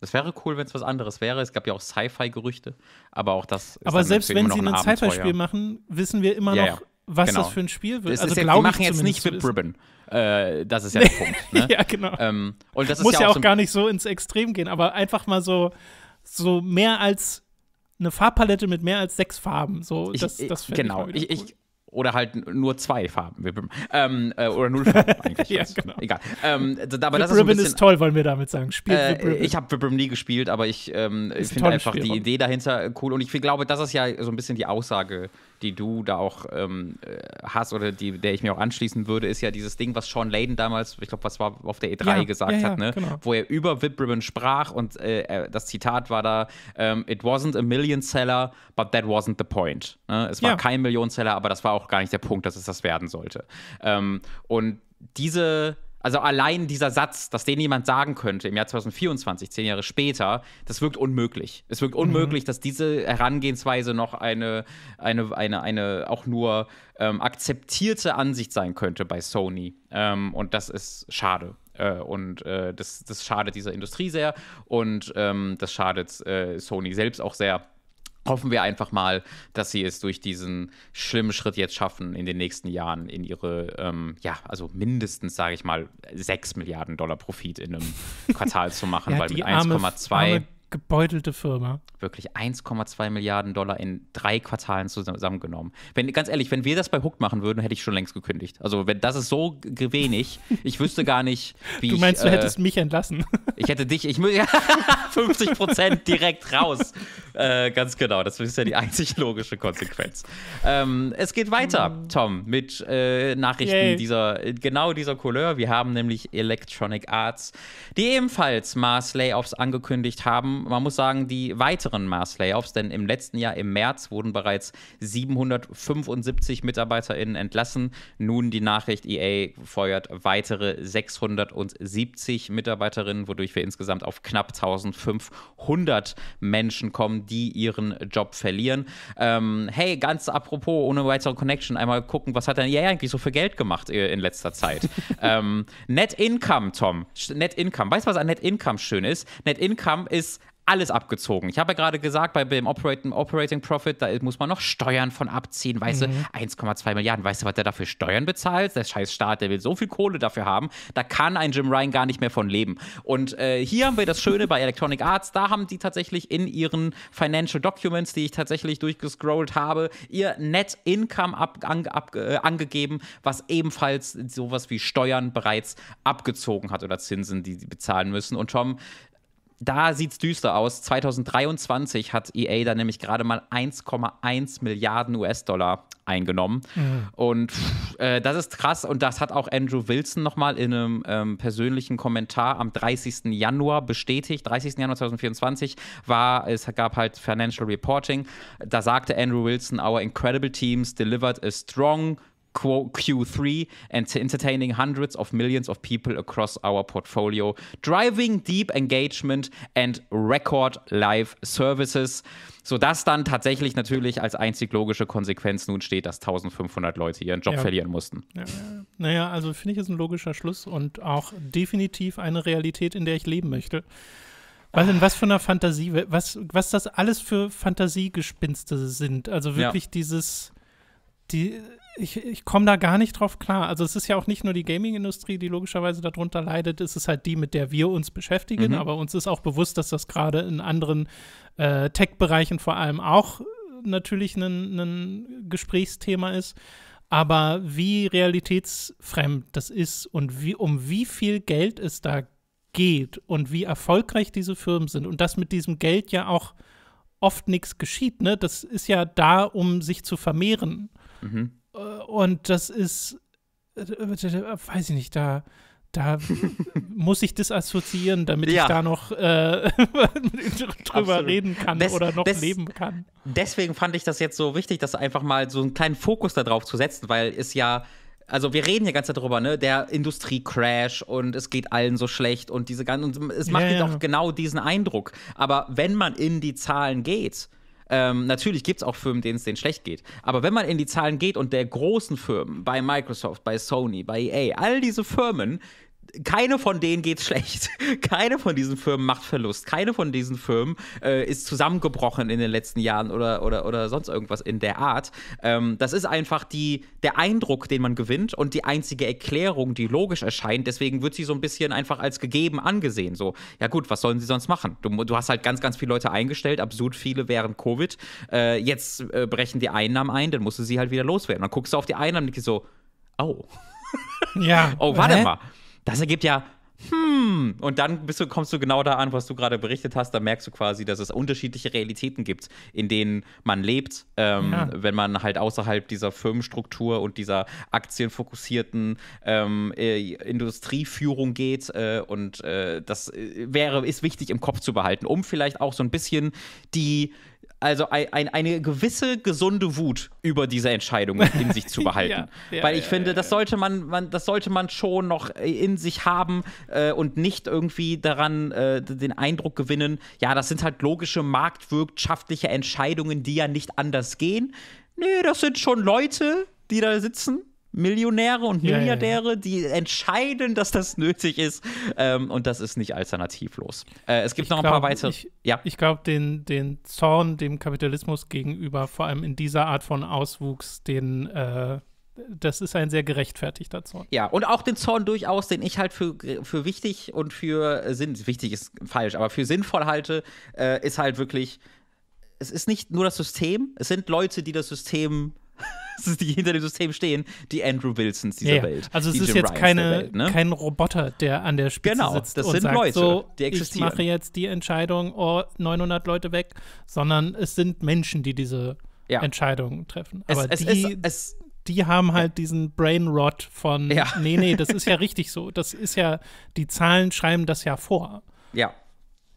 Speaker 1: Das wäre cool, wenn es was anderes wäre. Es gab ja auch Sci-Fi-Gerüchte, aber auch das. aber selbst wenn sie ein, ein Sci-Fi-Spiel machen,
Speaker 2: wissen wir immer ja, noch, ja. was genau. das für ein Spiel wird. Das also ist ja, die machen jetzt nicht Whip
Speaker 1: Ribbon. Äh, das ist ja der Punkt. Ne? ja, genau. Ähm, und das ist Muss ja auch, so gar
Speaker 2: nicht so ins Extrem gehen, aber einfach mal so, so mehr als eine Farbpalette mit mehr als sechs Farben. So, das, genau. ich, ich, das genau. Ich, cool. ich,
Speaker 1: oder halt nur zwei Farben. Ähm, äh, oder null Farben eigentlich. ja, genau. Egal. Ähm, ist, toll, wollen wir damit sagen. Spielt äh, Ich habe Vibram nie gespielt, aber ich ähm, finde einfach Spielraum. die Idee dahinter cool. Und ich glaube, das ist ja so ein bisschen die Aussage, die du da auch ähm, äh, hast oder die, der ich mir auch anschließen würde, ist ja dieses Ding, was Sean Layden damals, ich glaube, was war auf der E3 ja, gesagt ja, ja, hat, ne? Genau. wo er über Vip Ribbon sprach und äh, äh, das Zitat war da: ähm, It wasn't a million seller, but that wasn't the point. Ne? Es war kein Millionenseller, aber das war auch auch gar nicht der Punkt, dass es das werden sollte. Ähm, und diese also allein dieser Satz, dass den jemand sagen könnte im Jahr 2024, zehn Jahre später, das wirkt unmöglich. Es wirkt mhm. unmöglich, mhm. dass diese Herangehensweise noch eine, eine, eine, eine auch nur ähm, akzeptierte Ansicht sein könnte bei Sony. Ähm, und das ist schade. Äh, und äh, das, das schadet dieser Industrie sehr und ähm, das schadet äh, Sony selbst auch sehr hoffen wir einfach mal, dass sie es durch diesen schlimmen Schritt jetzt schaffen, in den nächsten Jahren in ihre, ähm, ja, also mindestens, sage ich mal, 6 Milliarden Dollar Profit in einem Quartal zu machen, ja, weil mit 1,2
Speaker 2: gebeutelte Firma.
Speaker 1: Wirklich 1,2 Milliarden Dollar in drei Quartalen zusammengenommen. Wenn, ganz ehrlich, wenn wir das bei Hook machen würden, hätte ich schon längst gekündigt. Also, wenn das ist so wenig, ich wüsste gar nicht, wie Du meinst, ich, äh, du hättest
Speaker 2: mich entlassen?
Speaker 1: Ich hätte dich, ich 50 Prozent direkt raus. Äh, ganz genau, das ist ja die einzig logische Konsequenz. Ähm, es geht weiter, mm. Tom, mit äh, Nachrichten Yay. dieser, äh, genau dieser Couleur. Wir haben nämlich Electronic Arts, die ebenfalls Mars Layoffs angekündigt haben man muss sagen, die weiteren Mars-Layoffs, denn im letzten Jahr, im März, wurden bereits 775 MitarbeiterInnen entlassen. Nun die Nachricht, EA feuert weitere 670 MitarbeiterInnen, wodurch wir insgesamt auf knapp 1500 Menschen kommen, die ihren Job verlieren. Ähm, hey, ganz apropos, ohne weitere Connection, einmal gucken, was hat denn EA eigentlich so für Geld gemacht äh, in letzter Zeit? ähm, Net Income, Tom. Net Income. Weißt du, was an Net Income schön ist? Net Income ist alles abgezogen. Ich habe ja gerade gesagt, bei dem Operating, Operating, Profit, da muss man noch Steuern von abziehen. Weißt mhm. du, 1,2 Milliarden. Weißt du, was der dafür Steuern bezahlt? Der scheiß Staat, der will so viel Kohle dafür haben. Da kann ein Jim Ryan gar nicht mehr von leben. Und äh, hier haben wir das Schöne bei Electronic Arts. Da haben die tatsächlich in ihren Financial Documents, die ich tatsächlich durchgescrollt habe, ihr Net Income ab, an, ab, äh, angegeben, was ebenfalls sowas wie Steuern bereits abgezogen hat oder Zinsen, die sie bezahlen müssen. Und Tom, da sieht es düster aus. 2023 hat EA da nämlich gerade mal 1,1 Milliarden US-Dollar eingenommen. Mhm. Und äh, das ist krass. Und das hat auch Andrew Wilson nochmal in einem ähm, persönlichen Kommentar am 30. Januar bestätigt. 30. Januar 2024 war, es gab halt Financial Reporting. Da sagte Andrew Wilson, our incredible teams delivered a strong Q3 and entertaining hundreds of millions of people across our portfolio, driving deep engagement and record live services, sodass dann tatsächlich natürlich als einzig logische Konsequenz nun steht, dass 1500 Leute ihren Job ja. verlieren mussten.
Speaker 2: Ja. Naja, also finde ich, ist ein logischer Schluss und auch definitiv eine Realität, in der ich leben möchte. Was in was für einer Fantasie, was, was das alles für Fantasiegespinste sind. Also wirklich ja. dieses, die, ich, ich komme da gar nicht drauf klar. Also es ist ja auch nicht nur die Gaming-Industrie, die logischerweise darunter leidet, es ist halt die, mit der wir uns beschäftigen, mhm. aber uns ist auch bewusst, dass das gerade in anderen äh, Tech-Bereichen vor allem auch natürlich ein Gesprächsthema ist. Aber wie realitätsfremd das ist und wie, um wie viel Geld es da geht und wie erfolgreich diese Firmen sind und dass mit diesem Geld ja auch oft nichts geschieht, ne? Das ist ja da, um sich zu vermehren. Mhm. Äh, und das ist, weiß ich nicht, da, da muss ich das assoziieren, damit ja. ich da noch äh, drüber
Speaker 1: Absolut. reden kann des, oder noch des, leben kann. Deswegen fand ich das jetzt so wichtig, das einfach mal so einen kleinen Fokus darauf zu setzen, weil es ja, also wir reden ja ganz darüber, ne, der Industriecrash und es geht allen so schlecht und diese ganzen, es macht ja, ja. auch genau diesen Eindruck. Aber wenn man in die Zahlen geht, ähm, natürlich gibt es auch Firmen, denen es denen schlecht geht. Aber wenn man in die Zahlen geht und der großen Firmen, bei Microsoft, bei Sony, bei EA, all diese Firmen, keine von denen geht schlecht. Keine von diesen Firmen macht Verlust. Keine von diesen Firmen äh, ist zusammengebrochen in den letzten Jahren oder, oder, oder sonst irgendwas in der Art. Ähm, das ist einfach die, der Eindruck, den man gewinnt und die einzige Erklärung, die logisch erscheint. Deswegen wird sie so ein bisschen einfach als gegeben angesehen. So, ja gut, was sollen sie sonst machen? Du, du hast halt ganz, ganz viele Leute eingestellt, absurd viele während Covid. Äh, jetzt äh, brechen die Einnahmen ein, dann musst du sie halt wieder loswerden. Dann guckst du auf die Einnahmen und denkst so, oh. Ja. oh, warte Hä? mal das ergibt ja hm, und dann du, kommst du genau da an, was du gerade berichtet hast. Da merkst du quasi, dass es unterschiedliche Realitäten gibt, in denen man lebt, ähm, ja. wenn man halt außerhalb dieser Firmenstruktur und dieser aktienfokussierten ähm, äh, Industrieführung geht. Äh, und äh, das äh, wäre, ist wichtig im Kopf zu behalten, um vielleicht auch so ein bisschen die also ein, ein, eine gewisse gesunde Wut über diese Entscheidung in sich zu behalten. ja, ja, Weil ich ja, finde, das sollte man, man, das sollte man schon noch in sich haben äh, und nicht irgendwie daran äh, den Eindruck gewinnen, ja, das sind halt logische marktwirtschaftliche Entscheidungen, die ja nicht anders gehen. Nee, das sind schon Leute, die da sitzen Millionäre und Milliardäre, ja, ja, ja. die entscheiden, dass das nötig ist. Ähm, und das ist nicht alternativlos. Äh, es gibt ich noch ein glaub, paar weitere. Ich, ja.
Speaker 2: ich glaube, den, den Zorn dem Kapitalismus gegenüber, vor allem in dieser Art von Auswuchs, den äh das ist ein sehr gerechtfertigter Zorn.
Speaker 1: Ja, und auch den Zorn durchaus, den ich halt für, für wichtig und für sinn, wichtig ist falsch, aber für sinnvoll halte, äh, ist halt wirklich, es ist nicht nur das System, es sind Leute, die das System die hinter dem System stehen, die Andrew Wilsons dieser ja, Welt. Also es ist Jim jetzt keine, Welt, ne? kein
Speaker 2: Roboter, der an der Spitze genau, sitzt das und sind sagt, Leute, so, die existieren. ich mache jetzt die Entscheidung, oh, 900 Leute weg, sondern es sind Menschen, die diese ja. Entscheidungen treffen. Aber es, es, die, es, die haben halt diesen Brain Rot von, ja. nee, nee, das ist ja richtig so. Das ist ja, die Zahlen schreiben das ja vor. Ja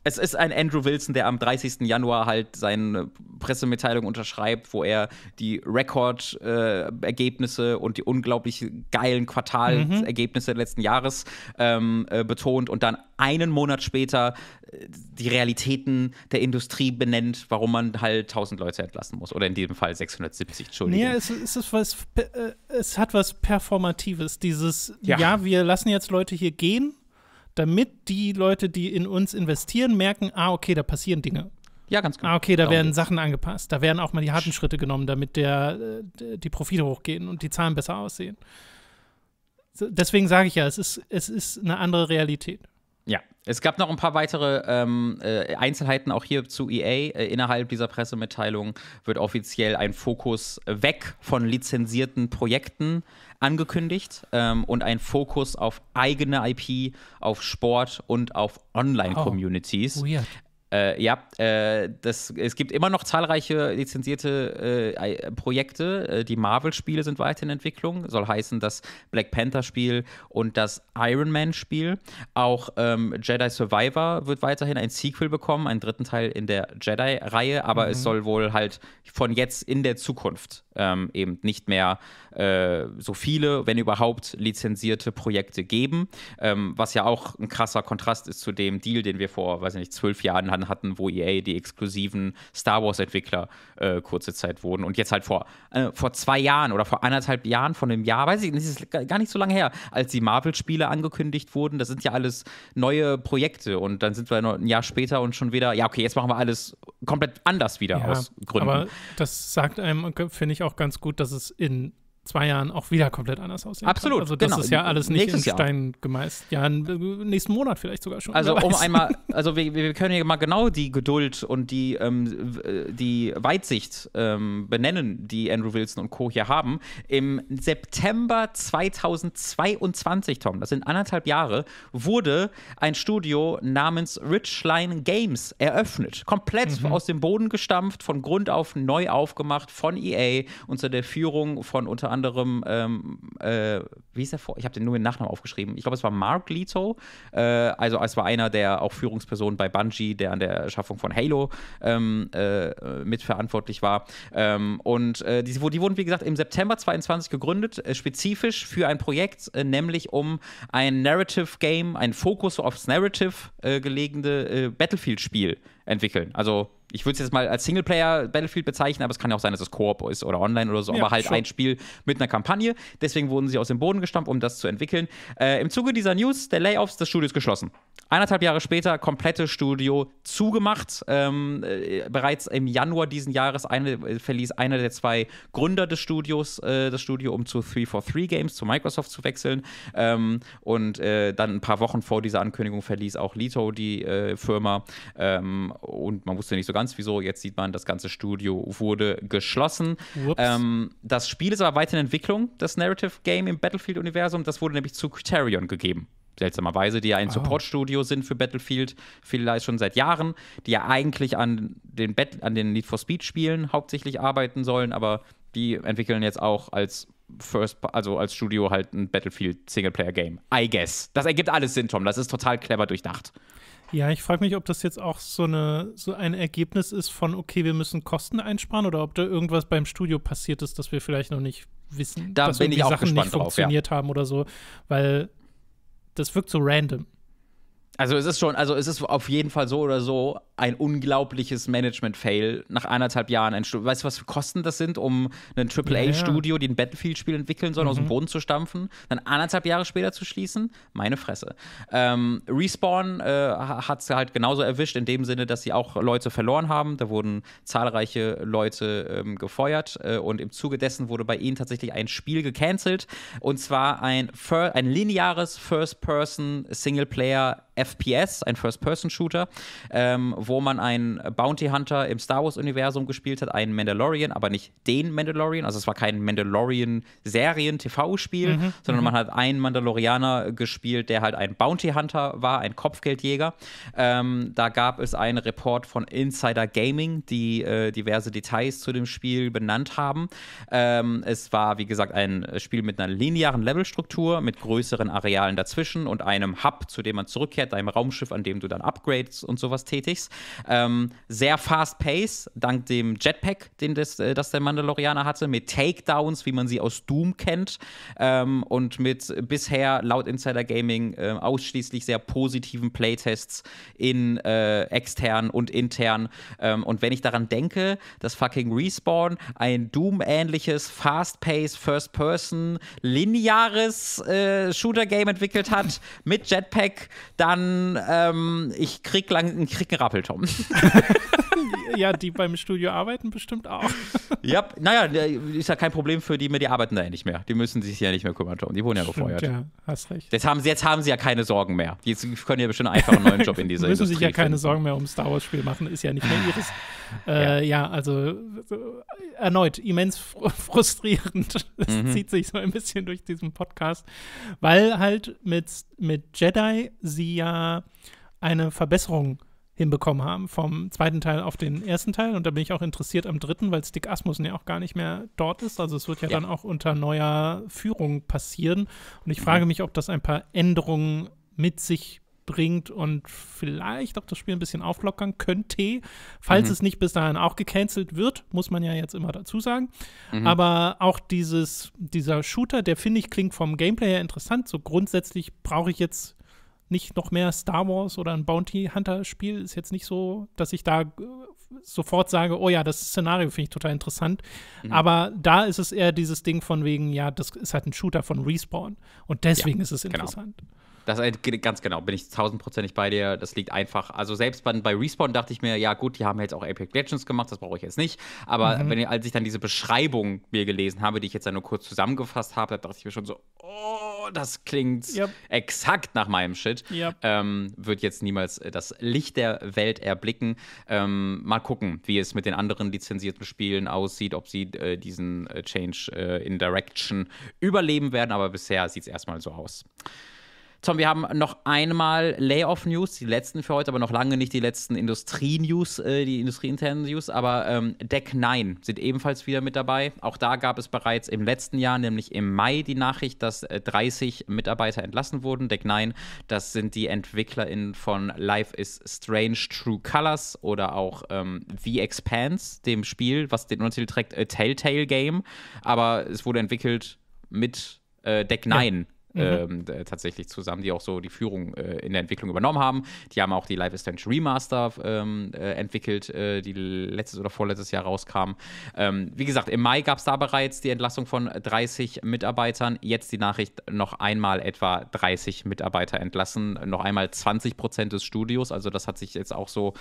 Speaker 1: es ist ein Andrew Wilson, der am 30. Januar halt seine Pressemitteilung unterschreibt, wo er die Rekordergebnisse äh, und die unglaublich geilen Quartalsergebnisse mhm. letzten Jahres ähm, äh, betont und dann einen Monat später äh, die Realitäten der Industrie benennt, warum man halt 1000 Leute entlassen muss oder in dem Fall 670, Entschuldigung.
Speaker 2: Nee, es, es, ist was, äh, es hat was Performatives, dieses, ja. ja, wir lassen jetzt Leute hier gehen, damit die Leute, die in uns investieren, merken, ah, okay, da passieren Dinge. Ja, ganz genau. Ah, okay, da Darum werden geht's. Sachen angepasst. Da werden auch mal die harten Schritte genommen, damit der, äh, die Profite hochgehen und die Zahlen besser aussehen. Deswegen sage ich ja, es ist, es ist eine andere Realität.
Speaker 1: Ja, es gab noch ein paar weitere ähm, äh, Einzelheiten auch hier zu EA. Äh, innerhalb dieser Pressemitteilung wird offiziell ein Fokus weg von lizenzierten Projekten angekündigt ähm, und ein Fokus auf eigene IP, auf Sport und auf Online-Communities. Oh, äh, ja, äh, das, es gibt immer noch zahlreiche lizenzierte äh, Projekte. Äh, die Marvel-Spiele sind weiter in Entwicklung. Soll heißen, das Black Panther-Spiel und das Iron Man-Spiel. Auch ähm, Jedi Survivor wird weiterhin ein Sequel bekommen, einen dritten Teil in der Jedi-Reihe, aber mhm. es soll wohl halt von jetzt in der Zukunft ähm, eben nicht mehr äh, so viele, wenn überhaupt, lizenzierte Projekte geben. Ähm, was ja auch ein krasser Kontrast ist zu dem Deal, den wir vor, weiß ich nicht, zwölf Jahren hatten Jahren hatten, wo EA die exklusiven Star Wars-Entwickler äh, kurze Zeit wurden. Und jetzt halt vor, äh, vor zwei Jahren oder vor anderthalb Jahren, von einem Jahr, weiß ich nicht, ist gar nicht so lange her, als die Marvel-Spiele angekündigt wurden. Das sind ja alles neue Projekte. Und dann sind wir noch ein Jahr später und schon wieder, ja, okay, jetzt machen wir alles komplett anders wieder ja, aus Gründen. Aber
Speaker 2: das sagt einem, finde ich auch ganz gut, dass es in zwei Jahren auch wieder komplett anders aussehen Absolut. Kann. Also das genau. ist ja alles nicht Nächstes in Stein Jahr. gemeißt. Ja, äh, nächsten Monat vielleicht sogar schon. Also um einmal,
Speaker 1: also wir, wir, können ja mal genau die Geduld und die, ähm, äh, die Weitsicht ähm, benennen, die Andrew Wilson und Co. hier haben. Im September 2022, Tom, das sind anderthalb Jahre, wurde ein Studio namens Richline Games eröffnet. Komplett mhm. aus dem Boden gestampft, von Grund auf neu aufgemacht von EA unter der Führung von unter anderem, ähm, äh, wie ist der vor? Ich habe den nur den Nachnamen aufgeschrieben. Ich glaube, es war Mark Leto. Äh, also es war einer der auch Führungspersonen bei Bungie, der an der Schaffung von Halo ähm, äh, mitverantwortlich war. Ähm, und äh, die, die, wurden, wie gesagt, im September 22 gegründet, äh, spezifisch für ein Projekt, äh, nämlich um ein Narrative Game, ein Fokus aufs Narrative äh, gelegene Battlefield-Spiel entwickeln. Also ich würde es jetzt mal als Singleplayer Battlefield bezeichnen, aber es kann ja auch sein, dass es Koop ist oder online oder so, ja, aber halt schon. ein Spiel mit einer Kampagne. Deswegen wurden sie aus dem Boden gestampft, um das zu entwickeln. Äh, Im Zuge dieser News, der Layoffs des Studios geschlossen. Eineinhalb Jahre später, komplette Studio zugemacht. Ähm, äh, bereits im Januar diesen Jahres eine, äh, verließ einer der zwei Gründer des Studios äh, das Studio, um zu 343 Games, zu Microsoft zu wechseln. Ähm, und äh, dann ein paar Wochen vor dieser Ankündigung verließ auch Lito die äh, Firma. Ähm, und man wusste nicht so ganz, Relevanz. Wieso? Jetzt sieht man, das ganze Studio wurde geschlossen. Ähm, das Spiel ist aber weiter in Entwicklung, das Narrative Game im Battlefield-Universum. Das wurde nämlich zu Criterion gegeben seltsamerweise, die ja ein oh. Supportstudio sind für Battlefield, vielleicht schon seit Jahren, die ja eigentlich an den, Bet an den Need for Speed Spielen hauptsächlich arbeiten sollen, aber die entwickeln jetzt auch als First, also als Studio halt ein Battlefield Singleplayer Game. I guess. Das ergibt alles Sinn, Tom. Das ist total clever durchdacht.
Speaker 2: Ja, ich frage mich, ob das jetzt auch so, eine, so ein Ergebnis ist von, okay, wir müssen Kosten einsparen oder ob da irgendwas beim Studio passiert ist, das wir vielleicht noch nicht wissen. Da dass die Sachen gespannt nicht drauf, funktioniert ja. haben oder so, weil das wirkt so random.
Speaker 1: Also es ist schon, also es ist auf jeden Fall so oder so ein unglaubliches Management-Fail nach anderthalb Jahren. Ein weißt du, was für Kosten das sind, um ein AAA-Studio, ja, ja. die ein Battlefield-Spiel entwickeln soll, mhm. aus dem mhm. Boden zu stampfen, dann anderthalb Jahre später zu schließen? Meine Fresse. Ähm, Respawn äh, hat es halt genauso erwischt, in dem Sinne, dass sie auch Leute verloren haben. Da wurden zahlreiche Leute ähm, gefeuert äh, und im Zuge dessen wurde bei ihnen tatsächlich ein Spiel gecancelt. Und zwar ein, ein lineares First-Person-Singleplayer- FPS, ein First-Person-Shooter, ähm, wo man einen Bounty Hunter im Star Wars-Universum gespielt hat, einen Mandalorian, aber nicht den Mandalorian. Also es war kein Mandalorian-Serien-TV-Spiel, mhm. sondern mhm. man hat einen Mandalorianer gespielt, der halt ein Bounty Hunter war, ein Kopfgeldjäger. Ähm, da gab es einen Report von Insider Gaming, die äh, diverse Details zu dem Spiel benannt haben. Ähm, es war, wie gesagt, ein Spiel mit einer linearen Levelstruktur, mit größeren Arealen dazwischen und einem Hub, zu dem man zurückkehrt Hellcat, deinem Raumschiff, an dem du dann Upgrades und sowas tätigst. Ähm, sehr fast pace, dank dem Jetpack, den das, äh, das der Mandalorianer hatte, mit Takedowns, wie man sie aus Doom kennt. Ähm, und mit bisher laut Insider Gaming äh, ausschließlich sehr positiven Playtests in äh, extern und intern. Ähm, und wenn ich daran denke, dass fucking Respawn ein Doom-ähnliches, Fast-Pace, First-Person, lineares äh, Shooter-Game entwickelt hat, mit Jetpack, da an, ähm, ich krieg lang, ich krieg einen Rappel, Tom.
Speaker 2: ja, die beim Studio arbeiten bestimmt auch.
Speaker 1: ja, naja, ist ja kein Problem für die, die arbeiten da ja nicht mehr. Die müssen sich ja nicht mehr kümmern, Tom. Die wurden ja Stimmt, gefeuert. Ja, hast recht. Jetzt haben, sie, jetzt haben sie ja keine Sorgen mehr. Die können ja bestimmt einfach einen neuen Job in dieser müssen Industrie. Müssen sich ja keine
Speaker 2: Sorgen mehr um Star Wars Spiel machen, ist ja nicht mehr ah. ihres. Äh, ja. ja. also erneut immens fr frustrierend. Das mhm. zieht sich so ein bisschen durch diesen Podcast, weil halt mit, mit Jedi sie ja ja eine Verbesserung hinbekommen haben vom zweiten Teil auf den ersten Teil. Und da bin ich auch interessiert am dritten, weil Stick Asmussen ja auch gar nicht mehr dort ist. Also es wird ja, ja. dann auch unter neuer Führung passieren. Und ich mhm. frage mich, ob das ein paar Änderungen mit sich bringt und vielleicht auch das Spiel ein bisschen auflockern könnte, falls mhm. es nicht bis dahin auch gecancelt wird, muss man ja jetzt immer dazu sagen. Mhm. Aber auch dieses, dieser Shooter, der finde ich klingt vom Gameplay her interessant. So grundsätzlich brauche ich jetzt nicht noch mehr Star Wars oder ein Bounty Hunter Spiel. Ist jetzt nicht so, dass ich da äh, sofort sage, oh ja, das Szenario finde ich total interessant. Mhm. Aber da ist es eher dieses Ding von wegen, ja, das ist halt ein Shooter von Respawn. Und deswegen ja, ist es genau. interessant. Genau.
Speaker 1: Das ganz genau, bin ich tausendprozentig bei dir. Das liegt einfach. Also selbst bei, bei, Respawn dachte ich mir, ja gut, die haben jetzt auch Apex Legends gemacht, das brauche ich jetzt nicht. Aber mhm. wenn, als ich dann diese Beschreibung mir gelesen habe, die ich jetzt dann nur kurz zusammengefasst habe, da dachte ich mir schon so, oh, das klingt yep. exakt nach meinem Shit. Yep. Ähm, wird jetzt niemals äh, das Licht der Welt erblicken. Ähm, mal gucken, wie es mit den anderen lizenzierten Spielen aussieht, ob sie äh, diesen äh, Change äh, in Direction überleben werden. Aber bisher sieht es erstmal so aus. Tom, wir haben noch einmal Layoff-News, die letzten für heute, aber noch lange nicht die letzten Industrie-News, äh, die industrieinternen News. Aber ähm, Deck 9 sind ebenfalls wieder mit dabei. Auch da gab es bereits im letzten Jahr, nämlich im Mai, die Nachricht, dass 30 äh, Mitarbeiter entlassen wurden. Deck 9, das sind die EntwicklerInnen von Life is Strange True Colors oder auch ähm, The Expanse, dem Spiel, was den Untertitel trägt, A Telltale Game. Aber es wurde entwickelt mit äh, Deck 9. Ja mhm. äh, tatsächlich zusammen, die auch so die Führung äh, in der Entwicklung übernommen haben. Die haben auch die Live is Strange Remaster ähm, äh, entwickelt, äh, die letztes oder vorletztes Jahr rauskam. Ähm, wie gesagt, im Mai gab es da bereits die Entlassung von 30 Mitarbeitern. Jetzt die Nachricht, noch einmal etwa 30 Mitarbeiter entlassen, noch einmal 20 Prozent des Studios. Also das hat sich jetzt auch so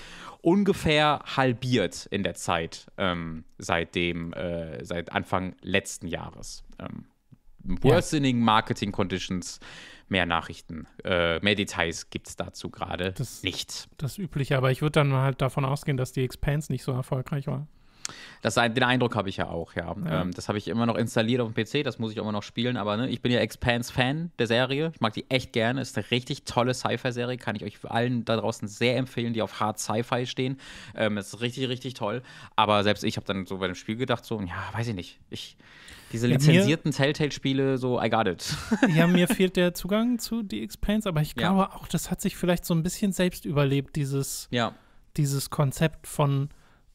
Speaker 1: ungefähr halbiert in der Zeit ähm, seitdem, äh, seit Anfang letzten Jahres. Ähm, worsening ja. Marketing Conditions. Mehr Nachrichten, äh, mehr Details gibt es dazu gerade nicht.
Speaker 2: Das Übliche, aber ich würde dann halt davon ausgehen, dass die Expanse nicht so erfolgreich war.
Speaker 1: Das, den Eindruck habe ich ja auch, ja. ja. Ähm, das habe ich immer noch installiert auf dem PC, das muss ich auch immer noch spielen, aber ne, ich bin ja Expanse-Fan der Serie. Ich mag die echt gerne. Ist eine richtig tolle Sci-Fi-Serie, kann ich euch allen da draußen sehr empfehlen, die auf Hard Sci-Fi stehen. Ähm, ist richtig, richtig toll. Aber selbst ich habe dann so bei dem Spiel gedacht, so, ja, weiß ich nicht. Ich, diese lizenzierten ja, Telltale-Spiele, so I got it.
Speaker 2: ja, mir fehlt der Zugang zu The Expanse, aber ich glaube ja. auch, das hat sich vielleicht so ein bisschen selbst überlebt, dieses, dieses Konzept von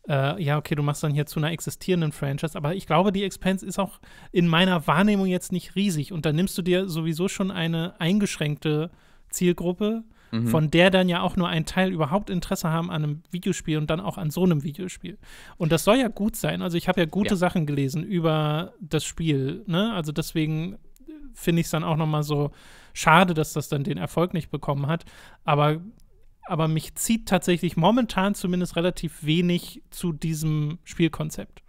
Speaker 2: äh, ja, okay, du machst dann hier zu einer existierenden Franchise, aber ich glaube, die Expense ist auch in meiner Wahrnehmung jetzt nicht riesig und dann nimmst du dir sowieso schon eine eingeschränkte Zielgruppe, mhm. von der dann ja auch nur ein Teil überhaupt Interesse haben an einem Videospiel und dann auch an so einem Videospiel. Und das soll ja gut sein. Also ich habe ja gute ja. Sachen gelesen über das Spiel, ne? Also deswegen finde ich es dann auch noch mal so schade, dass das dann den Erfolg nicht bekommen hat. Aber aber mich zieht tatsächlich momentan zumindest relativ wenig zu diesem Spielkonzept.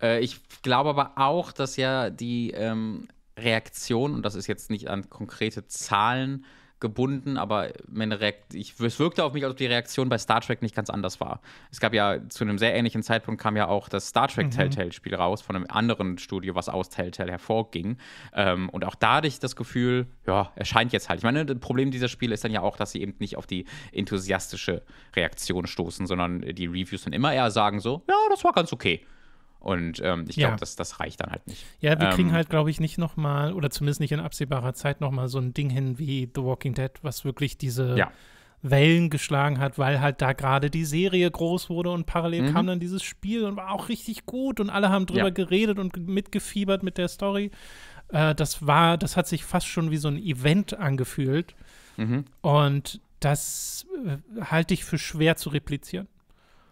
Speaker 1: Äh, ich glaube aber auch, dass ja die ähm, Reaktion, und das ist jetzt nicht an konkrete Zahlen gebunden, aber ich, es wirkte auf mich, als ob die Reaktion bei Star Trek nicht ganz anders war. Es gab ja zu einem sehr ähnlichen Zeitpunkt kam ja auch das Star Trek mhm. Telltale-Spiel raus von einem anderen Studio, was aus Telltale hervorging. Ähm, und auch da hatte ich das Gefühl, ja, erscheint jetzt halt. Ich meine, das Problem dieser Spiele ist dann ja auch, dass sie eben nicht auf die enthusiastische Reaktion stoßen, sondern die Reviews dann immer eher sagen so, ja, das war ganz okay. Und ähm, ich glaube, ja. das, das reicht dann halt nicht. Ja, wir ähm, kriegen
Speaker 2: halt, glaube ich, nicht nochmal, oder zumindest nicht in absehbarer Zeit nochmal so ein Ding hin wie The Walking Dead, was wirklich diese ja. Wellen geschlagen hat, weil halt da gerade die Serie groß wurde und parallel mhm. kam dann dieses Spiel und war auch richtig gut und alle haben drüber ja. geredet und mitgefiebert mit der Story. Äh, das war, das hat sich fast schon wie so ein Event angefühlt. Mhm. Und das äh, halte ich für schwer zu replizieren.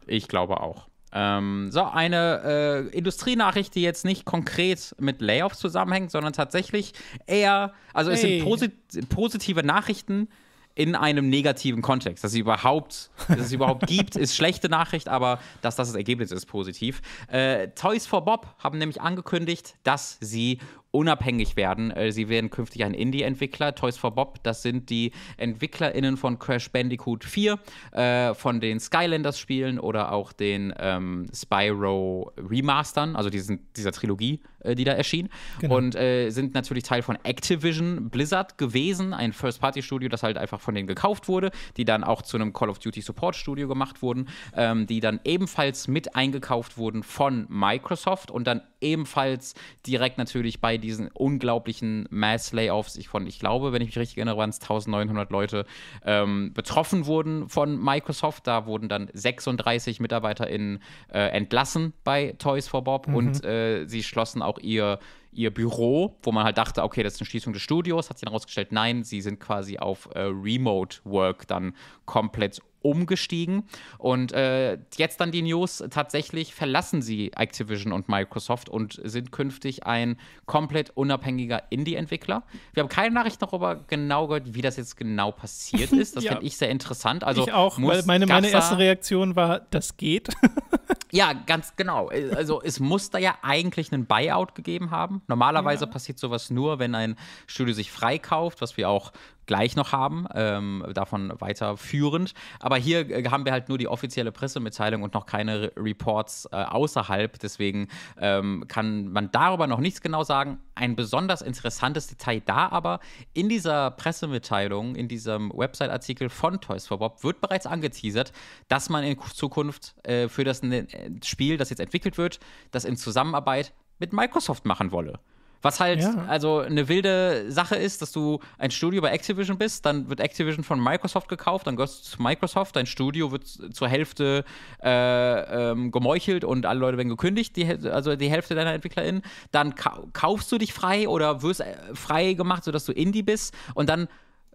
Speaker 1: Ich glaube auch. Ähm, so, eine äh, Industrienachricht, die jetzt nicht konkret mit Layoffs zusammenhängt, sondern tatsächlich eher, also hey. es sind posit positive Nachrichten in einem negativen Kontext. Dass, sie überhaupt, dass es überhaupt gibt, ist schlechte Nachricht, aber dass das das Ergebnis ist, positiv. Äh, Toys for Bob haben nämlich angekündigt, dass sie unabhängig werden. Äh, sie werden künftig ein Indie-Entwickler. Toys for Bob, das sind die EntwicklerInnen von Crash Bandicoot 4, äh, von den Skylanders-Spielen oder auch den ähm, Spyro Remastern, also diesen, dieser Trilogie äh, die da erschien. Genau. Und äh, sind natürlich Teil von Activision Blizzard gewesen, ein First-Party-Studio, das halt einfach von denen gekauft wurde, die dann auch zu einem Call of Duty Support-Studio gemacht wurden, ähm, die dann ebenfalls mit eingekauft wurden von Microsoft und dann ebenfalls direkt natürlich bei diesen unglaublichen Mass-Layoffs, ich von, ich glaube, wenn ich mich richtig erinnere, waren es 1900 Leute ähm, betroffen wurden von Microsoft. Da wurden dann 36 MitarbeiterInnen äh, entlassen bei Toys for Bob mhm. und äh, sie schlossen auch auch ihr, ihr Büro, wo man halt dachte, okay, das ist eine Schließung des Studios, hat sich dann herausgestellt, nein, sie sind quasi auf äh, Remote Work dann komplett umgestiegen. Und äh, jetzt dann die News, tatsächlich verlassen sie Activision und Microsoft und sind künftig ein komplett unabhängiger Indie-Entwickler. Wir haben keine Nachricht darüber genau gehört, wie das jetzt genau passiert ist. Das ja. finde ich sehr interessant. Also ich auch, weil meine, meine erste Reaktion war, das geht. ja, ganz genau. Also es muss da ja eigentlich einen Buyout gegeben haben. Normalerweise ja. passiert sowas nur, wenn ein Studio sich freikauft, was wir auch gleich noch haben, ähm, davon weiterführend. Aber hier äh, haben wir halt nur die offizielle Pressemitteilung und noch keine Re Reports äh, außerhalb. Deswegen ähm, kann man darüber noch nichts genau sagen. Ein besonders interessantes Detail da aber in dieser Pressemitteilung, in diesem Website-Artikel von Toys for Bob wird bereits angeteasert, dass man in Zukunft äh, für das äh, Spiel, das jetzt entwickelt wird, das in Zusammenarbeit mit Microsoft machen wolle. Was halt ja. also eine wilde Sache ist, dass du ein Studio bei Activision bist, dann wird Activision von Microsoft gekauft, dann gehörst du zu Microsoft, dein Studio wird zur Hälfte äh, ähm, gemeuchelt und alle Leute werden gekündigt, die, also die Hälfte deiner EntwicklerInnen. Dann ka kaufst du dich frei oder wirst äh, frei gemacht, sodass du Indie bist und dann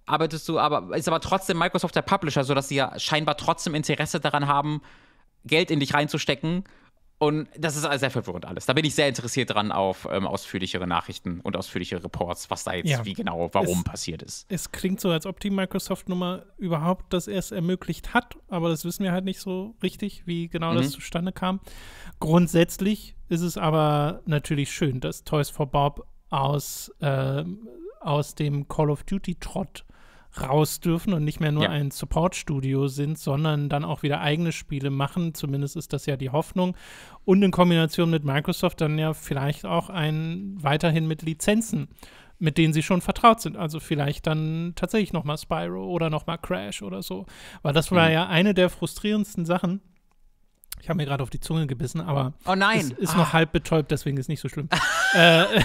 Speaker 1: arbeitest du aber, ist aber trotzdem Microsoft der Publisher, sodass sie ja scheinbar trotzdem Interesse daran haben, Geld in dich reinzustecken und das ist sehr verwirrend alles. Da bin ich sehr interessiert dran auf ähm, ausführlichere Nachrichten und ausführliche Reports, was da jetzt ja. wie genau, warum es, passiert ist.
Speaker 2: Es klingt so, als ob die Microsoft-Nummer überhaupt das erst ermöglicht hat, aber das wissen wir halt nicht so richtig, wie genau mhm. das zustande kam. Grundsätzlich ist es aber natürlich schön, dass Toys for Bob aus, äh, aus dem Call of Duty-Trott raus dürfen und nicht mehr nur ja. ein Support-Studio sind, sondern dann auch wieder eigene Spiele machen. Zumindest ist das ja die Hoffnung. Und in Kombination mit Microsoft dann ja vielleicht auch ein weiterhin mit Lizenzen, mit denen sie schon vertraut sind. Also vielleicht dann tatsächlich nochmal Spyro oder nochmal Crash oder so. Weil das war mhm. ja eine der frustrierendsten Sachen ich habe mir gerade auf die Zunge gebissen, aber oh nein. ist ah. noch halb betäubt, deswegen ist nicht so schlimm. äh,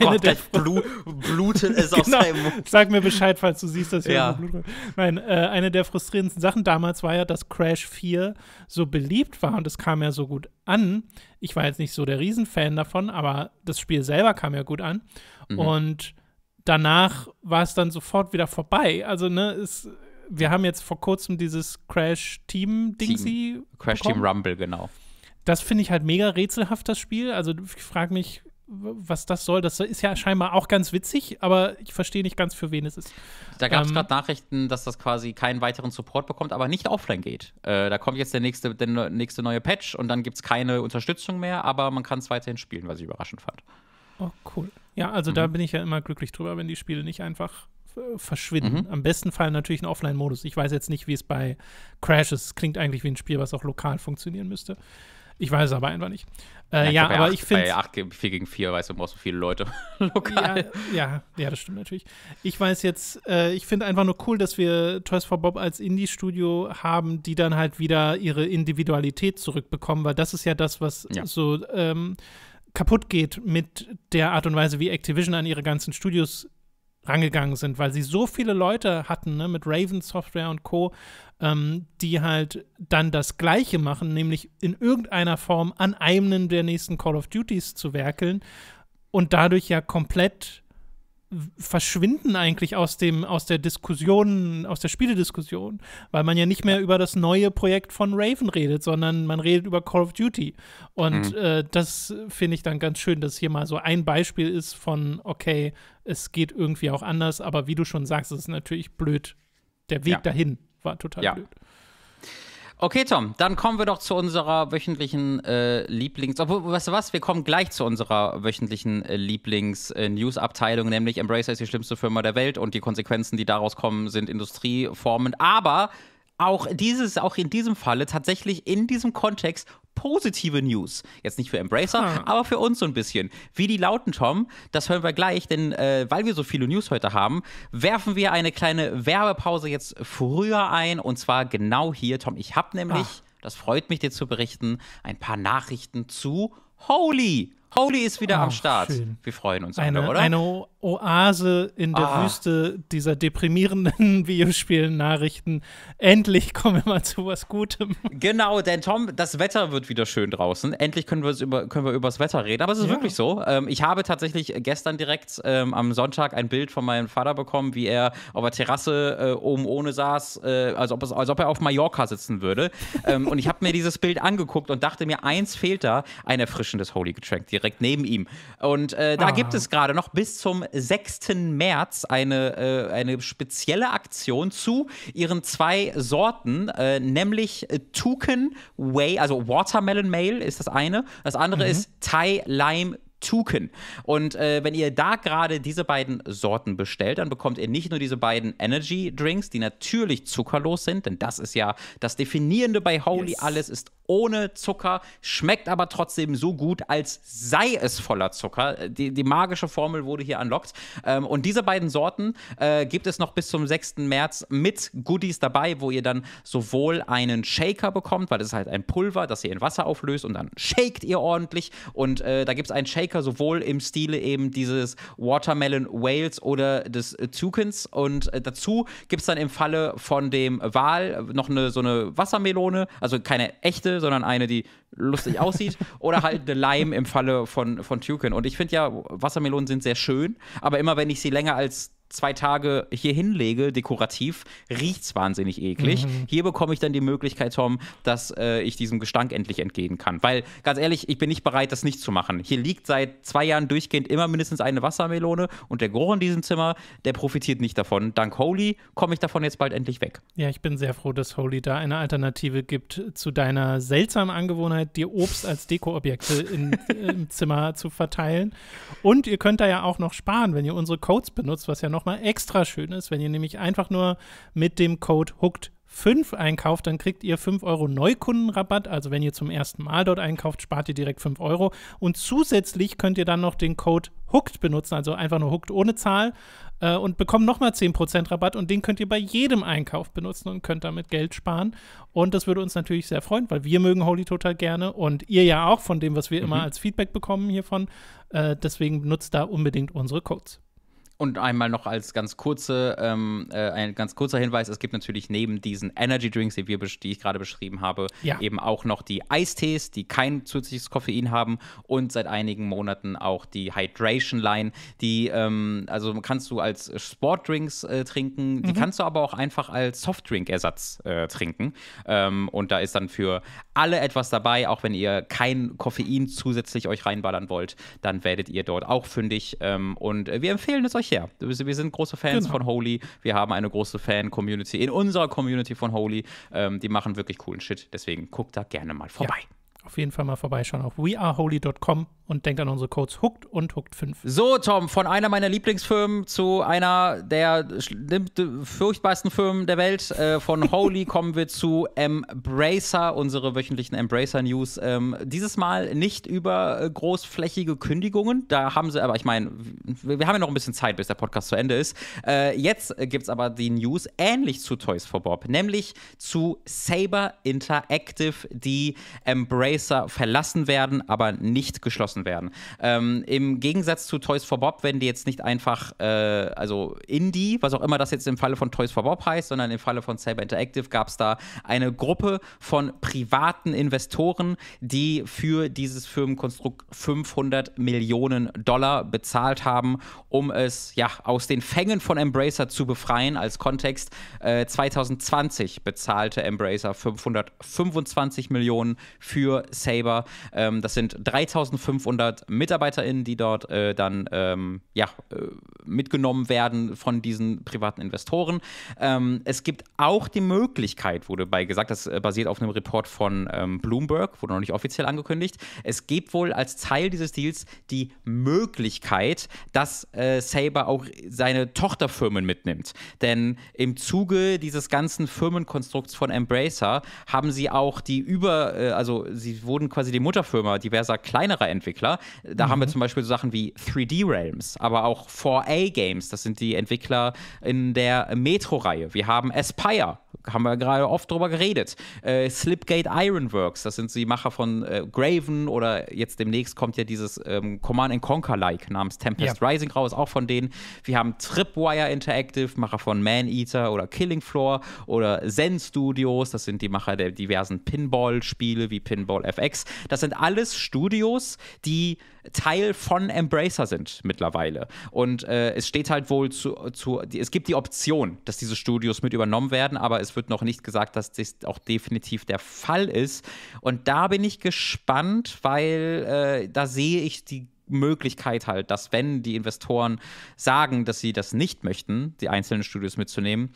Speaker 2: Gott, der Blu blutet es genau. aus seinem Mund. Sag mir Bescheid, falls du siehst, dass wir ja. Blut Nein, äh, eine der frustrierendsten Sachen damals war ja, dass Crash 4 so beliebt war und es kam ja so gut an. Ich war jetzt nicht so der Riesenfan davon, aber das Spiel selber kam ja gut an. Mhm. Und danach war es dann sofort wieder vorbei. Also, ne, es wir haben jetzt vor kurzem dieses Crash Team Dingsy. Crash bekommen. Team Rumble, genau. Das finde ich halt mega rätselhaft, das Spiel. Also ich frage mich,
Speaker 1: was das soll. Das ist ja scheinbar auch ganz witzig, aber ich verstehe nicht ganz, für wen es ist. Da gab es ähm, gerade Nachrichten, dass das quasi keinen weiteren Support bekommt, aber nicht offline geht. Äh, da kommt jetzt der nächste, der nächste neue Patch und dann gibt es keine Unterstützung mehr, aber man kann es weiterhin spielen, was ich überraschend fand.
Speaker 2: Oh, cool. Ja, also mhm. da bin ich ja immer glücklich drüber, wenn die Spiele nicht einfach äh, verschwinden. Mhm. Am besten Fall natürlich ein Offline-Modus. Ich weiß jetzt nicht, wie es bei Crash ist. Es klingt eigentlich wie ein Spiel, was auch lokal funktionieren müsste. Ich weiß es aber einfach nicht. Äh, ja, ja aber 8, ich
Speaker 1: finde. Bei 8 4 gegen 4, weißt du, brauchst du viele Leute
Speaker 2: lokal. Ja, ja, ja, das stimmt natürlich. Ich weiß jetzt, äh, ich finde einfach nur cool, dass wir Toys for Bob als Indie-Studio haben, die dann halt wieder ihre Individualität zurückbekommen, weil das ist ja das, was ja. so ähm, kaputt geht mit der Art und Weise, wie Activision an ihre ganzen Studios rangegangen sind, weil sie so viele Leute hatten ne, mit Raven Software und Co., ähm, die halt dann das Gleiche machen, nämlich in irgendeiner Form an einem der nächsten Call of Duties zu werkeln und dadurch ja komplett verschwinden eigentlich aus dem, aus der Diskussion, aus der Spielediskussion, weil man ja nicht mehr über das neue Projekt von Raven redet, sondern man redet über Call of Duty. Und mhm. äh, das finde ich dann ganz schön, dass hier mal so ein Beispiel ist von, okay, es geht irgendwie auch anders, aber wie du schon sagst, es ist natürlich blöd. Der Weg ja. dahin war total ja. blöd.
Speaker 1: Okay, Tom, dann kommen wir doch zu unserer wöchentlichen äh, Lieblings-, obwohl, weißt du was, wir kommen gleich zu unserer wöchentlichen äh, Lieblings-News-Abteilung, äh, nämlich Embracer ist die schlimmste Firma der Welt und die Konsequenzen, die daraus kommen, sind industrieformend. Aber auch dieses, auch in diesem Falle tatsächlich in diesem Kontext positive News. Jetzt nicht für Embracer, ah. aber für uns so ein bisschen. Wie die lauten, Tom, das hören wir gleich, denn äh, weil wir so viele News heute haben, werfen wir eine kleine Werbepause jetzt früher ein und zwar genau hier, Tom. Ich habe nämlich, Ach. das freut mich dir zu berichten, ein paar Nachrichten zu Holy. Holy ist wieder Ach, am Start. Schön. Wir freuen uns eine, alle, oder? Eine,
Speaker 2: Oase in der ah. Wüste dieser deprimierenden Videospiel-Nachrichten. Endlich kommen wir mal zu was Gutem.
Speaker 1: Genau, denn Tom, das Wetter wird wieder schön draußen. Endlich können wir, über, können wir über das Wetter reden. Aber es ist ja. wirklich so. Ähm, ich habe tatsächlich gestern direkt ähm, am Sonntag ein Bild von meinem Vater bekommen, wie er auf der Terrasse äh, oben ohne saß, äh, als, ob es, als ob er auf Mallorca sitzen würde. ähm, und ich habe mir dieses Bild angeguckt und dachte mir, eins fehlt da, ein erfrischendes Holy Getränk direkt neben ihm. Und äh, da ah. gibt es gerade noch bis zum 6. März eine, äh, eine spezielle Aktion zu ihren zwei Sorten, äh, nämlich Toucan Way, also Watermelon Mail ist das eine. Das andere mhm. ist Thai Lime Toucan. Und äh, wenn ihr da gerade diese beiden Sorten bestellt, dann bekommt ihr nicht nur diese beiden Energy Drinks, die natürlich zuckerlos sind, denn das ist ja das Definierende bei Holy. Yes. Alles ist ohne Zucker, schmeckt aber trotzdem so gut, als sei es voller Zucker. Äh, die, die magische Formel wurde hier unlocked. Ähm, und diese beiden Sorten äh, gibt es noch bis zum 6. März mit Goodies dabei, wo ihr dann sowohl einen Shaker bekommt, weil das ist halt ein Pulver, das ihr in Wasser auflöst und dann shaket ihr ordentlich. Und äh, da gibt es einen Shaker Klassiker, sowohl im Stile eben dieses Watermelon Wales oder des Zukens. Und äh, dazu gibt es dann im Falle von dem Wal noch eine, so eine Wassermelone, also keine echte, sondern eine, die lustig aussieht, oder halt eine Lime im Falle von, von Tuken. Und ich finde ja, Wassermelonen sind sehr schön, aber immer wenn ich sie länger als zwei Tage hier hinlege, dekorativ, riecht es wahnsinnig eklig. Mhm. Hier bekomme ich dann die Möglichkeit, Tom, dass äh, ich diesem Gestank endlich entgehen kann. Weil, ganz ehrlich, ich bin nicht bereit, das nicht zu machen. Hier liegt seit zwei Jahren durchgehend immer mindestens eine Wassermelone und der Geruch in diesem Zimmer, der profitiert nicht davon. Dank Holy komme ich davon jetzt bald endlich weg.
Speaker 2: Ja, ich bin sehr froh, dass Holy da eine Alternative gibt zu deiner seltsamen Angewohnheit, dir Obst als Dekoobjekte in, im Zimmer zu verteilen. Und ihr könnt da ja auch noch sparen, wenn ihr unsere Codes benutzt, was ja noch nochmal extra schön ist, wenn ihr nämlich einfach nur mit dem Code HOOKED 5 einkauft, dann kriegt ihr 5 Euro Neukundenrabatt. Also wenn ihr zum ersten Mal dort einkauft, spart ihr direkt 5 Euro. Und zusätzlich könnt ihr dann noch den Code HOOKED benutzen, also einfach nur HOOKED ohne Zahl äh, und bekommt nochmal 10% Rabatt und den könnt ihr bei jedem Einkauf benutzen und könnt damit Geld sparen. Und das würde uns natürlich sehr freuen, weil wir mögen Holy Total gerne und ihr ja auch von dem, was wir mhm. immer als Feedback bekommen hiervon. Äh, deswegen nutzt da unbedingt unsere Codes.
Speaker 1: Und einmal noch als ganz kurze, ähm, äh, ein ganz kurzer Hinweis: Es gibt natürlich neben diesen Energy Drinks, die, wir, die ich gerade beschrieben habe, ja. eben auch noch die Eistees, die kein zusätzliches Koffein haben und seit einigen Monaten auch die Hydration Line, die ähm, also kannst du als Sportdrinks äh, trinken, mhm. die kannst du aber auch einfach als Softdrink-Ersatz äh, trinken. Ähm, und da ist dann für alle etwas dabei, auch wenn ihr kein Koffein zusätzlich euch reinballern wollt, dann werdet ihr dort auch fündig. Ähm, und äh, wir empfehlen es euch euch her. Wir sind große Fans genau. von Holy. Wir haben eine große Fan-Community in unserer Community von Holy. Ähm, die machen wirklich coolen Shit. Deswegen guckt da gerne mal vorbei.
Speaker 2: Ja, auf jeden Fall mal vorbeischauen auf weareholy.com und denkt an unsere Codes Hooked und Hooked 5.
Speaker 1: So, Tom, von einer meiner Lieblingsfirmen zu einer der furchtbarsten Firmen der Welt. Äh, von Holy kommen wir zu Embracer, unsere wöchentlichen Embracer-News. Ähm, dieses Mal nicht über äh, großflächige Kündigungen. Da haben sie, aber ich meine, wir, wir, haben ja noch ein bisschen Zeit, bis der Podcast zu Ende ist. Äh, jetzt gibt es aber die News ähnlich zu Toys for Bob, nämlich zu Saber Interactive, die Embracer verlassen werden, aber nicht geschlossen abgeschlossen werden. Ähm, Im Gegensatz zu Toys for Bob werden die jetzt nicht einfach, äh, also Indie, was auch immer das jetzt im Falle von Toys for Bob heißt, sondern im Falle von Cyber Interactive gab es da eine Gruppe von privaten Investoren, die für dieses Firmenkonstrukt 500 Millionen Dollar bezahlt haben, um es ja aus den Fängen von Embracer zu befreien. Als Kontext, äh, 2020 bezahlte Embracer 525 Millionen für Saber. Ähm, das sind 3500 500 MitarbeiterInnen, die dort äh, dann ähm, ja, äh, mitgenommen werden von diesen privaten Investoren. Ähm, es gibt auch die Möglichkeit, wurde bei gesagt, das äh, basiert auf einem Report von ähm, Bloomberg, wurde noch nicht offiziell angekündigt. Es gibt wohl als Teil dieses Deals die Möglichkeit, dass äh, Saber auch seine Tochterfirmen mitnimmt. Denn im Zuge dieses ganzen Firmenkonstrukts von Embracer haben sie auch die über, äh, also sie wurden quasi die Mutterfirma diverser kleinerer Entwickler Entwickler. Da mhm. haben wir mhm. zum Beispiel Sachen wie 3D Realms, aber auch 4A Games, das sind die Entwickler in der Metro-Reihe. Wir haben Aspire, haben wir gerade oft drüber geredet. Äh, Slipgate Ironworks, das sind die Macher von äh, Graven oder jetzt demnächst kommt ja dieses ähm, Command Conquer-like namens Tempest ja. Rising raus, auch von denen. Wir haben Tripwire Interactive, Macher von Man Eater oder Killing Floor oder Zen Studios, das sind die Macher der diversen Pinball-Spiele wie Pinball FX. Das sind alles Studios, die Teil von Embracer sind mittlerweile. Und äh, es steht halt wohl zu, zu die, es gibt die Option, dass diese Studios mit übernommen werden, aber es wird noch nicht gesagt, dass das auch definitiv der Fall ist. Und da bin ich gespannt, weil äh, da sehe ich die Möglichkeit halt, dass wenn die Investoren sagen, dass sie das nicht möchten, die einzelnen Studios mitzunehmen,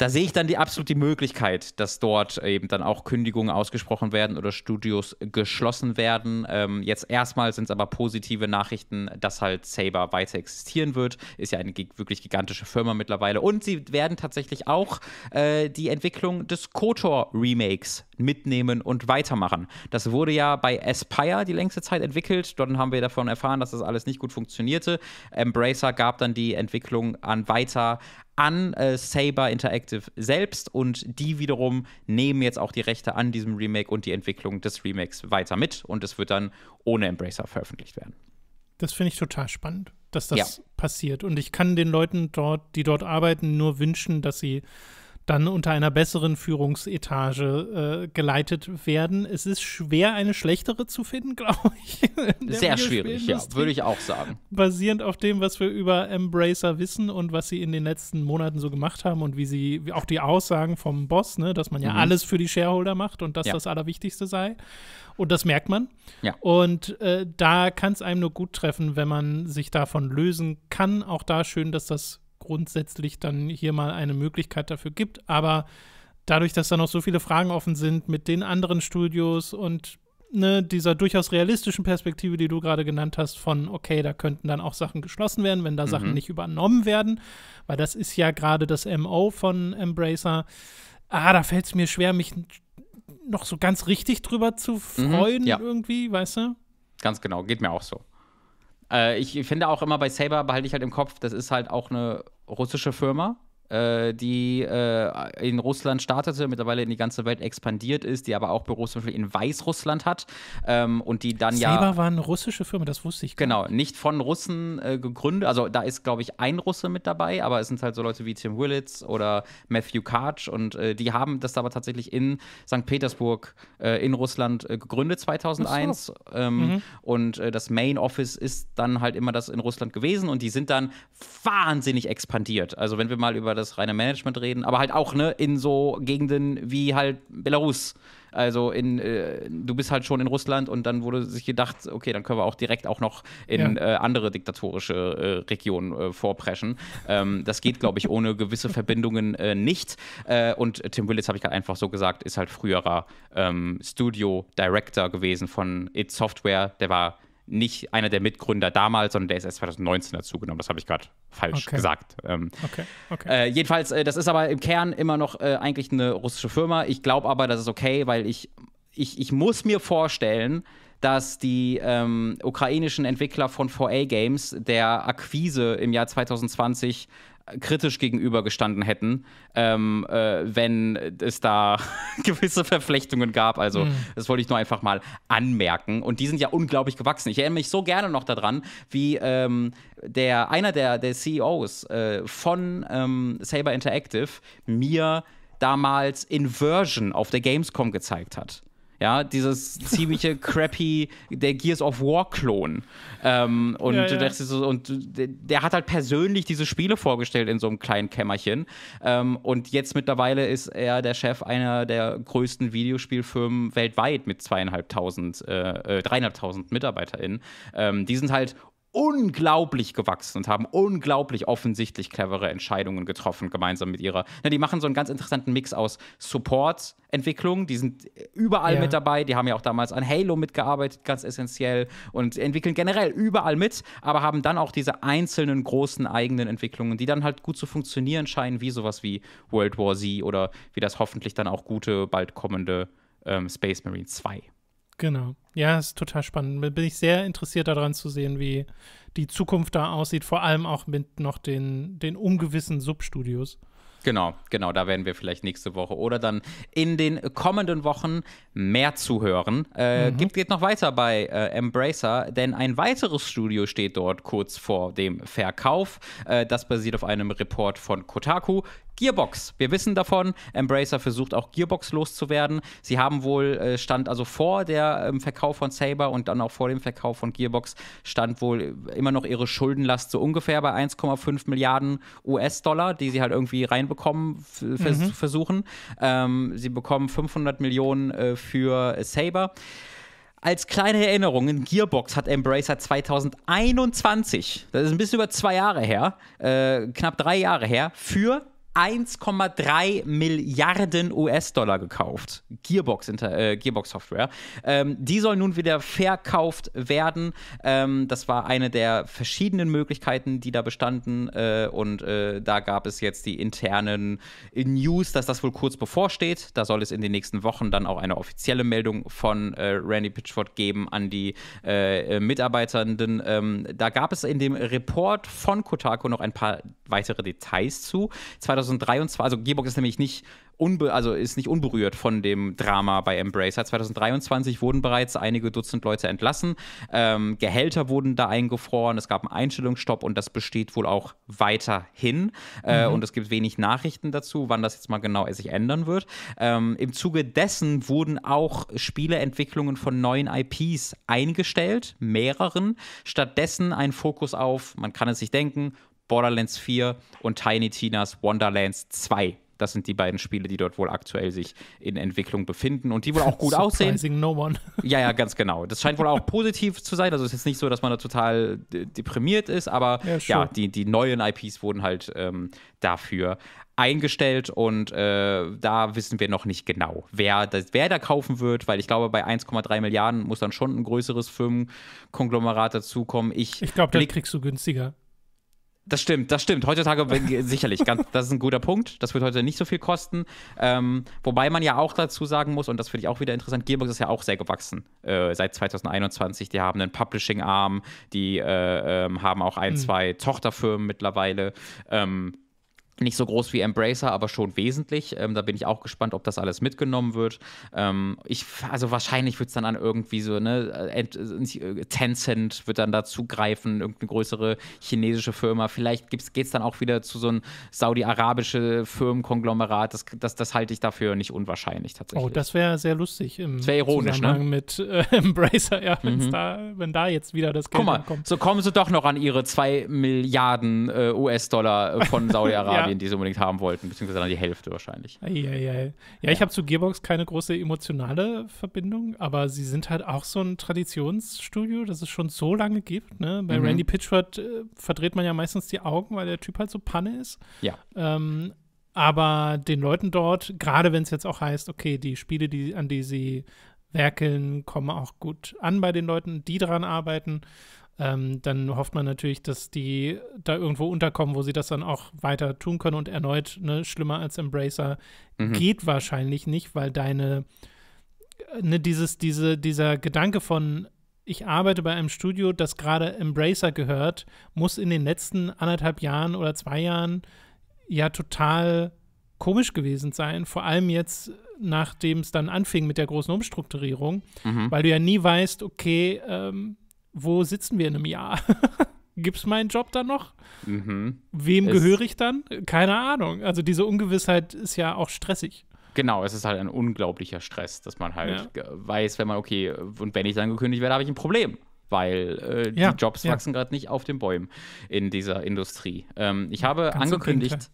Speaker 1: da sehe ich dann die absolute Möglichkeit, dass dort eben dann auch Kündigungen ausgesprochen werden oder Studios geschlossen werden. Ähm, jetzt erstmal sind es aber positive Nachrichten, dass halt Saber weiter existieren wird. Ist ja eine wirklich gigantische Firma mittlerweile. Und sie werden tatsächlich auch äh, die Entwicklung des KOTOR-Remakes mitnehmen und weitermachen. Das wurde ja bei Aspire die längste Zeit entwickelt. Dort haben wir davon erfahren, dass das alles nicht gut funktionierte. Embracer gab dann die Entwicklung an weiter an äh, Saber Interactive selbst und die wiederum nehmen jetzt auch die Rechte an diesem Remake und die Entwicklung des Remakes weiter mit und es wird dann ohne Embracer veröffentlicht werden.
Speaker 2: Das finde ich total spannend, dass das ja. passiert und ich kann den Leuten dort, die dort arbeiten, nur wünschen, dass sie dann unter einer besseren Führungsetage äh, geleitet werden. Es ist schwer, eine schlechtere zu finden, glaube ich. Sehr schwierig, ja, würde ich auch sagen. Basierend auf dem, was wir über Embracer wissen und was sie in den letzten Monaten so gemacht haben und wie sie, auch die Aussagen vom Boss, ne, dass man ja mhm. alles für die Shareholder macht und dass ja. das Allerwichtigste sei. Und das merkt man. Ja. Und äh, da kann es einem nur gut treffen, wenn man sich davon lösen kann. Auch da schön, dass das grundsätzlich dann hier mal eine Möglichkeit dafür gibt. Aber dadurch, dass da noch so viele Fragen offen sind mit den anderen Studios und ne, dieser durchaus realistischen Perspektive, die du gerade genannt hast, von okay, da könnten dann auch Sachen geschlossen werden, wenn da mhm. Sachen nicht übernommen werden, weil das ist ja gerade das MO von Embracer. Ah, da fällt es mir schwer, mich noch so
Speaker 1: ganz richtig drüber zu mhm, freuen mhm, ja. irgendwie, weißt du? Ganz genau, geht mir auch so. Äh, ich finde auch immer bei Saber behalte ich halt im Kopf, das ist halt auch eine russische Firma. Äh, die äh, in Russland startete, mittlerweile in die ganze Welt expandiert ist, die aber auch Büros zum Beispiel in Weißrussland hat ähm, und die dann Saber ja. Saber war eine russische Firma, das wusste ich. Genau, nicht, Genau, nicht von Russen äh, gegründet. Also da ist, glaube ich, ein Russe mit dabei, aber es sind halt so Leute wie Tim Willits oder Matthew Karch und äh, die haben das aber tatsächlich in St. Petersburg äh, in Russland äh, gegründet 2001 so. ähm, mhm. und das Main Office ist dann halt immer das in Russland gewesen und die sind dann wahnsinnig expandiert. Also wenn wir mal über das das reine Management reden, aber halt auch ne, in so Gegenden wie halt Belarus. Also in, äh, du bist halt schon in Russland und dann wurde sich gedacht, okay, dann können wir auch direkt auch noch in ja. äh, andere diktatorische äh, Regionen äh, vorpreschen. Ähm, das geht, glaube ich, ohne gewisse Verbindungen äh, nicht. Äh, und Tim Willis, habe ich gerade einfach so gesagt, ist halt früherer ähm, Studio Director gewesen von It Software. Der war nicht einer der Mitgründer damals, sondern der ist erst 2019 dazugenommen. Das habe ich gerade falsch okay. gesagt. Ähm, okay. Okay. Äh, jedenfalls, äh, das ist aber im Kern immer noch äh, eigentlich eine russische Firma. Ich glaube aber, das ist okay, weil ich, ich, ich muss mir vorstellen, dass die ähm, ukrainischen Entwickler von 4A Games der Akquise im Jahr 2020 kritisch gegenübergestanden hätten, ähm, äh, wenn es da gewisse Verflechtungen gab. Also mhm. das wollte ich nur einfach mal anmerken. Und die sind ja unglaublich gewachsen. Ich erinnere mich so gerne noch daran, wie ähm, der, einer der, der CEOs äh, von ähm, Saber Interactive mir damals Inversion auf der Gamescom gezeigt hat. Ja, dieses ziemliche crappy, der Gears of War-Klon. Ähm, und, ja, ja. So, und der hat halt persönlich diese Spiele vorgestellt in so einem kleinen Kämmerchen. Ähm, und jetzt mittlerweile ist er der Chef einer der größten Videospielfirmen weltweit mit zweieinhalbtausend, äh, äh dreieinhalbtausend MitarbeiterInnen. Ähm, die sind halt unglaublich gewachsen und haben unglaublich offensichtlich clevere Entscheidungen getroffen, gemeinsam mit ihrer. Na, ne, die machen so einen ganz interessanten Mix aus Support-Entwicklung, die sind überall ja. mit dabei, die haben ja auch damals an Halo mitgearbeitet, ganz essentiell, und entwickeln generell überall mit, aber haben dann auch diese einzelnen großen eigenen Entwicklungen, die dann halt gut zu funktionieren scheinen, wie sowas wie World War Z oder wie das hoffentlich dann auch gute, bald kommende ähm, Space Marine 2.
Speaker 2: Genau. Ja, ist total spannend. Bin ich sehr interessiert daran zu sehen, wie die Zukunft da aussieht, vor allem auch mit noch den, den ungewissen Substudios.
Speaker 1: Genau, genau, da werden wir vielleicht nächste Woche oder dann in den kommenden Wochen mehr zuhören. Äh, mhm. geht, geht noch weiter bei äh, Embracer, denn ein weiteres Studio steht dort kurz vor dem Verkauf. Äh, das basiert auf einem Report von Kotaku. Gearbox. Wir wissen davon, Embracer versucht auch Gearbox loszuwerden. Sie haben wohl, äh, stand also vor der ähm, Verkauf von Saber und dann auch vor dem Verkauf von Gearbox, stand wohl äh, immer noch ihre Schuldenlast so ungefähr bei 1,5 Milliarden US-Dollar, die sie halt irgendwie reinbekommen, vers mhm. versuchen. Ähm, sie bekommen 500 Millionen äh, für Saber. Als kleine Erinnerung, in Gearbox hat Embracer 2021, das ist ein bisschen über zwei Jahre her, äh, knapp drei Jahre her, für 1,3 Milliarden US-Dollar gekauft. Gearbox, äh, Gearbox Software. Ähm, die soll nun wieder verkauft werden. Ähm, das war eine der verschiedenen Möglichkeiten, die da bestanden. Äh, und äh, da gab es jetzt die internen äh, News, dass das wohl kurz bevorsteht. Da soll es in den nächsten Wochen dann auch eine offizielle Meldung von äh, Randy Pitchford geben an die äh, Mitarbeitenden. Ähm, da gab es in dem Report von Kotaku noch ein paar weitere Details zu. 2000 2023, also Georg ist nämlich nicht, unbe also ist nicht unberührt von dem Drama bei Embracer. 2023 wurden bereits einige Dutzend Leute entlassen, ähm, Gehälter wurden da eingefroren, es gab einen Einstellungsstopp und das besteht wohl auch weiterhin. Äh, mhm. Und es gibt wenig Nachrichten dazu, wann das jetzt mal genau sich ändern wird. Ähm, Im Zuge dessen wurden auch Spieleentwicklungen von neuen IPs eingestellt, mehreren. Stattdessen ein Fokus auf, man kann es sich denken, Borderlands 4 und Tiny Tinas Wonderlands 2. Das sind die beiden Spiele, die dort wohl aktuell sich in Entwicklung befinden und die wohl auch gut Surprising aussehen. No one. ja, ja, ganz genau. Das scheint wohl auch positiv zu sein. Also es ist jetzt nicht so, dass man da total deprimiert ist, aber ja, ja die, die neuen IPs wurden halt ähm, dafür eingestellt und äh, da wissen wir noch nicht genau, wer, das, wer da kaufen wird, weil ich glaube, bei 1,3 Milliarden muss dann schon ein größeres Firmenkonglomerat dazukommen. Ich, ich glaube, den
Speaker 2: kriegst du günstiger.
Speaker 1: Das stimmt, das stimmt. Heutzutage sicherlich. Ganz, das ist ein guter Punkt. Das wird heute nicht so viel kosten. Ähm, wobei man ja auch dazu sagen muss, und das finde ich auch wieder interessant, Gearbox ist ja auch sehr gewachsen äh, seit 2021. Die haben einen Publishing-Arm, die äh, äh, haben auch ein, mhm. zwei Tochterfirmen mittlerweile. Ähm, nicht so groß wie Embracer, aber schon wesentlich. Ähm, da bin ich auch gespannt, ob das alles mitgenommen wird. Ähm, ich, also wahrscheinlich wird es dann an irgendwie so, ne, äh, äh, äh, Tencent wird dann dazu greifen, irgendeine größere chinesische Firma. Vielleicht geht es dann auch wieder zu so einem saudi-arabische Firmenkonglomerat. Das, das, das halte ich dafür nicht unwahrscheinlich tatsächlich. Oh, das
Speaker 2: wäre sehr lustig. Im wäre ironisch, ne? Zusammenhang ne? Mit äh, Embracer, ja, mhm. da, wenn da jetzt wieder das Geld kommt.
Speaker 1: so kommen sie doch noch an ihre 2 Milliarden äh, US-Dollar von Saudi-Arabien. ja den, die sie unbedingt haben wollten, beziehungsweise dann die Hälfte wahrscheinlich. Ei,
Speaker 2: ei, ei. Ja, ich habe zu Gearbox keine große emotionale Verbindung, aber sie sind halt auch so ein Traditionsstudio, das es schon so lange gibt. Ne? Bei mhm. Randy Pitchford äh, verdreht man ja meistens die Augen, weil der Typ halt so Panne ist. Ja. Ähm, aber den Leuten dort, gerade wenn es jetzt auch heißt, okay, die Spiele, die, an die sie werkeln, kommen auch gut an bei den Leuten, die daran arbeiten ähm, dann hofft man natürlich, dass die da irgendwo unterkommen, wo sie das dann auch weiter tun können. Und erneut, ne, schlimmer als Embracer mhm. geht wahrscheinlich nicht, weil deine, äh, ne, dieses, diese, dieser Gedanke von, ich arbeite bei einem Studio, das gerade Embracer gehört, muss in den letzten anderthalb Jahren oder zwei Jahren ja total komisch gewesen sein, vor allem jetzt, nachdem es dann anfing mit der großen Umstrukturierung, mhm. weil du ja nie weißt, okay, ähm, wo sitzen wir in einem Jahr? Gibt es meinen Job dann noch? Mhm. Wem gehöre ich dann? Keine Ahnung. Also diese Ungewissheit ist ja auch stressig.
Speaker 1: Genau, es ist halt ein unglaublicher Stress, dass man halt ja. weiß, wenn man, okay, und wenn ich dann gekündigt werde, habe ich ein Problem weil äh, ja, die Jobs ja. wachsen gerade nicht auf den Bäumen in dieser Industrie. Ähm, ich habe Ganz angekündigt,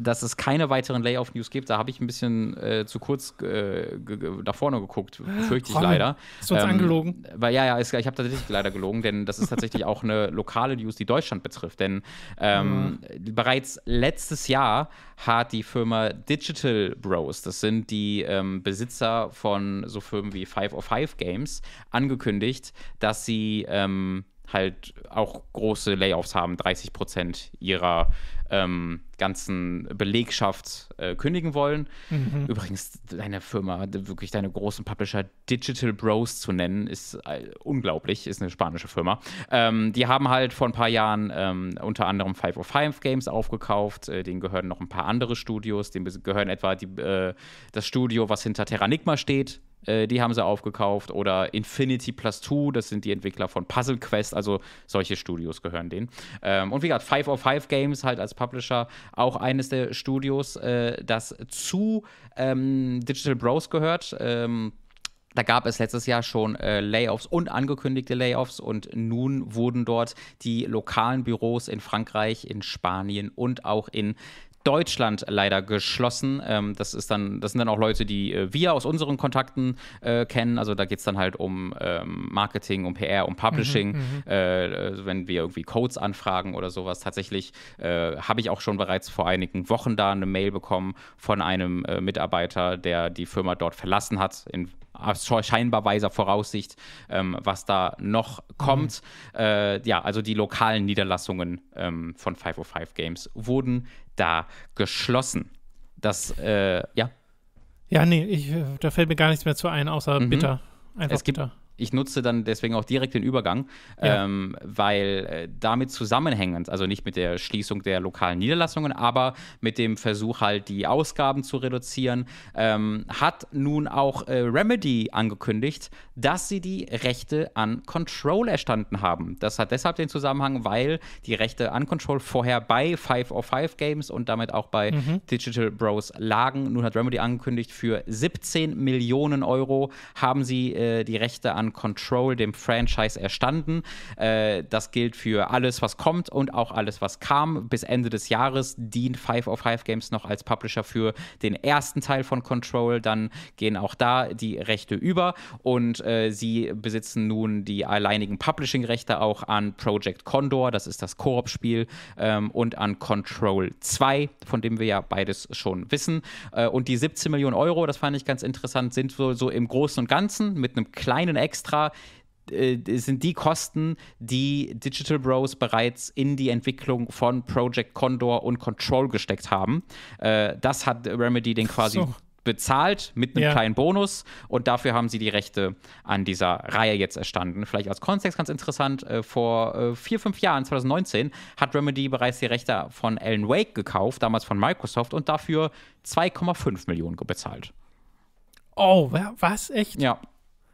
Speaker 1: dass es keine weiteren Layoff-News gibt. Da habe ich ein bisschen äh, zu kurz äh, nach vorne geguckt, fürchte ich leider. Hast du uns ähm, angelogen? Weil, ja, ja, ich habe tatsächlich leider gelogen, denn das ist tatsächlich auch eine lokale News, die Deutschland betrifft. Denn ähm, mhm. bereits letztes Jahr hat die Firma Digital Bros, das sind die ähm, Besitzer von so Firmen wie Five of Five Games, angekündigt, dass sie ähm, halt auch große Layoffs haben, 30 Prozent ihrer ähm, ganzen Belegschaft äh, kündigen wollen. Mhm. Übrigens, deine Firma, wirklich deine großen Publisher Digital Bros zu nennen, ist äh, unglaublich, ist eine spanische Firma. Ähm, die haben halt vor ein paar Jahren ähm, unter anderem Five of Five Games aufgekauft, äh, denen gehören noch ein paar andere Studios, denen gehören etwa die, äh, das Studio, was hinter Terranigma steht, äh, die haben sie aufgekauft. Oder Infinity Plus 2, das sind die Entwickler von Puzzle Quest, also solche Studios gehören denen. Ähm, und wie gesagt, Five of Five Games halt als Publisher auch eines der Studios, äh, das zu ähm, Digital Bros gehört. Ähm, da gab es letztes Jahr schon äh, Layoffs und angekündigte Layoffs und nun wurden dort die lokalen Büros in Frankreich, in Spanien und auch in Deutschland leider geschlossen. Ähm, das ist dann, das sind dann auch Leute, die äh, wir aus unseren Kontakten äh, kennen. Also da geht es dann halt um ähm, Marketing, um PR, um Publishing. Mhm, mhm. äh, also wenn wir irgendwie Codes anfragen oder sowas. Tatsächlich äh, habe ich auch schon bereits vor einigen Wochen da eine Mail bekommen von einem äh, Mitarbeiter, der die Firma dort verlassen hat, in scheinbar weiser Voraussicht, ähm, was da noch kommt. Mhm. Äh, ja, also die lokalen Niederlassungen ähm, von 505 Games wurden da geschlossen. Das, äh, ja.
Speaker 2: Ja, nee, ich, äh, da fällt mir gar nichts mehr zu ein, außer mhm. bitter.
Speaker 1: Einfach es gibt, bitter ich nutze dann deswegen auch direkt den Übergang, ja. ähm, weil äh, damit zusammenhängend, also nicht mit der Schließung der lokalen Niederlassungen, aber mit dem Versuch halt die Ausgaben zu reduzieren, ähm, hat nun auch äh, Remedy angekündigt, dass sie die Rechte an Control erstanden haben. Das hat deshalb den Zusammenhang, weil die Rechte an Control vorher bei 505 Games und damit auch bei mhm. Digital Bros lagen. Nun hat Remedy angekündigt, für 17 Millionen Euro haben sie äh, die Rechte an an Control, dem Franchise, erstanden. Äh, das gilt für alles, was kommt und auch alles, was kam. Bis Ende des Jahres dient Five of Five Games noch als Publisher für den ersten Teil von Control. Dann gehen auch da die Rechte über und äh, sie besitzen nun die alleinigen Publishing-Rechte auch an Project Condor, das ist das Koop-Spiel, ähm, und an Control 2, von dem wir ja beides schon wissen. Äh, und die 17 Millionen Euro, das fand ich ganz interessant, sind so, so im Großen und Ganzen mit einem kleinen Exit extra äh, sind die Kosten, die Digital Bros bereits in die Entwicklung von Project Condor und Control gesteckt haben. Äh, das hat Remedy den quasi so. bezahlt mit einem ja. kleinen Bonus und dafür haben sie die Rechte an dieser Reihe jetzt erstanden. Vielleicht als Kontext ganz interessant, äh, vor vier, fünf Jahren, 2019, hat Remedy bereits die Rechte von Alan Wake gekauft, damals von Microsoft und dafür 2,5 Millionen bezahlt. Oh, was? Echt? Ja.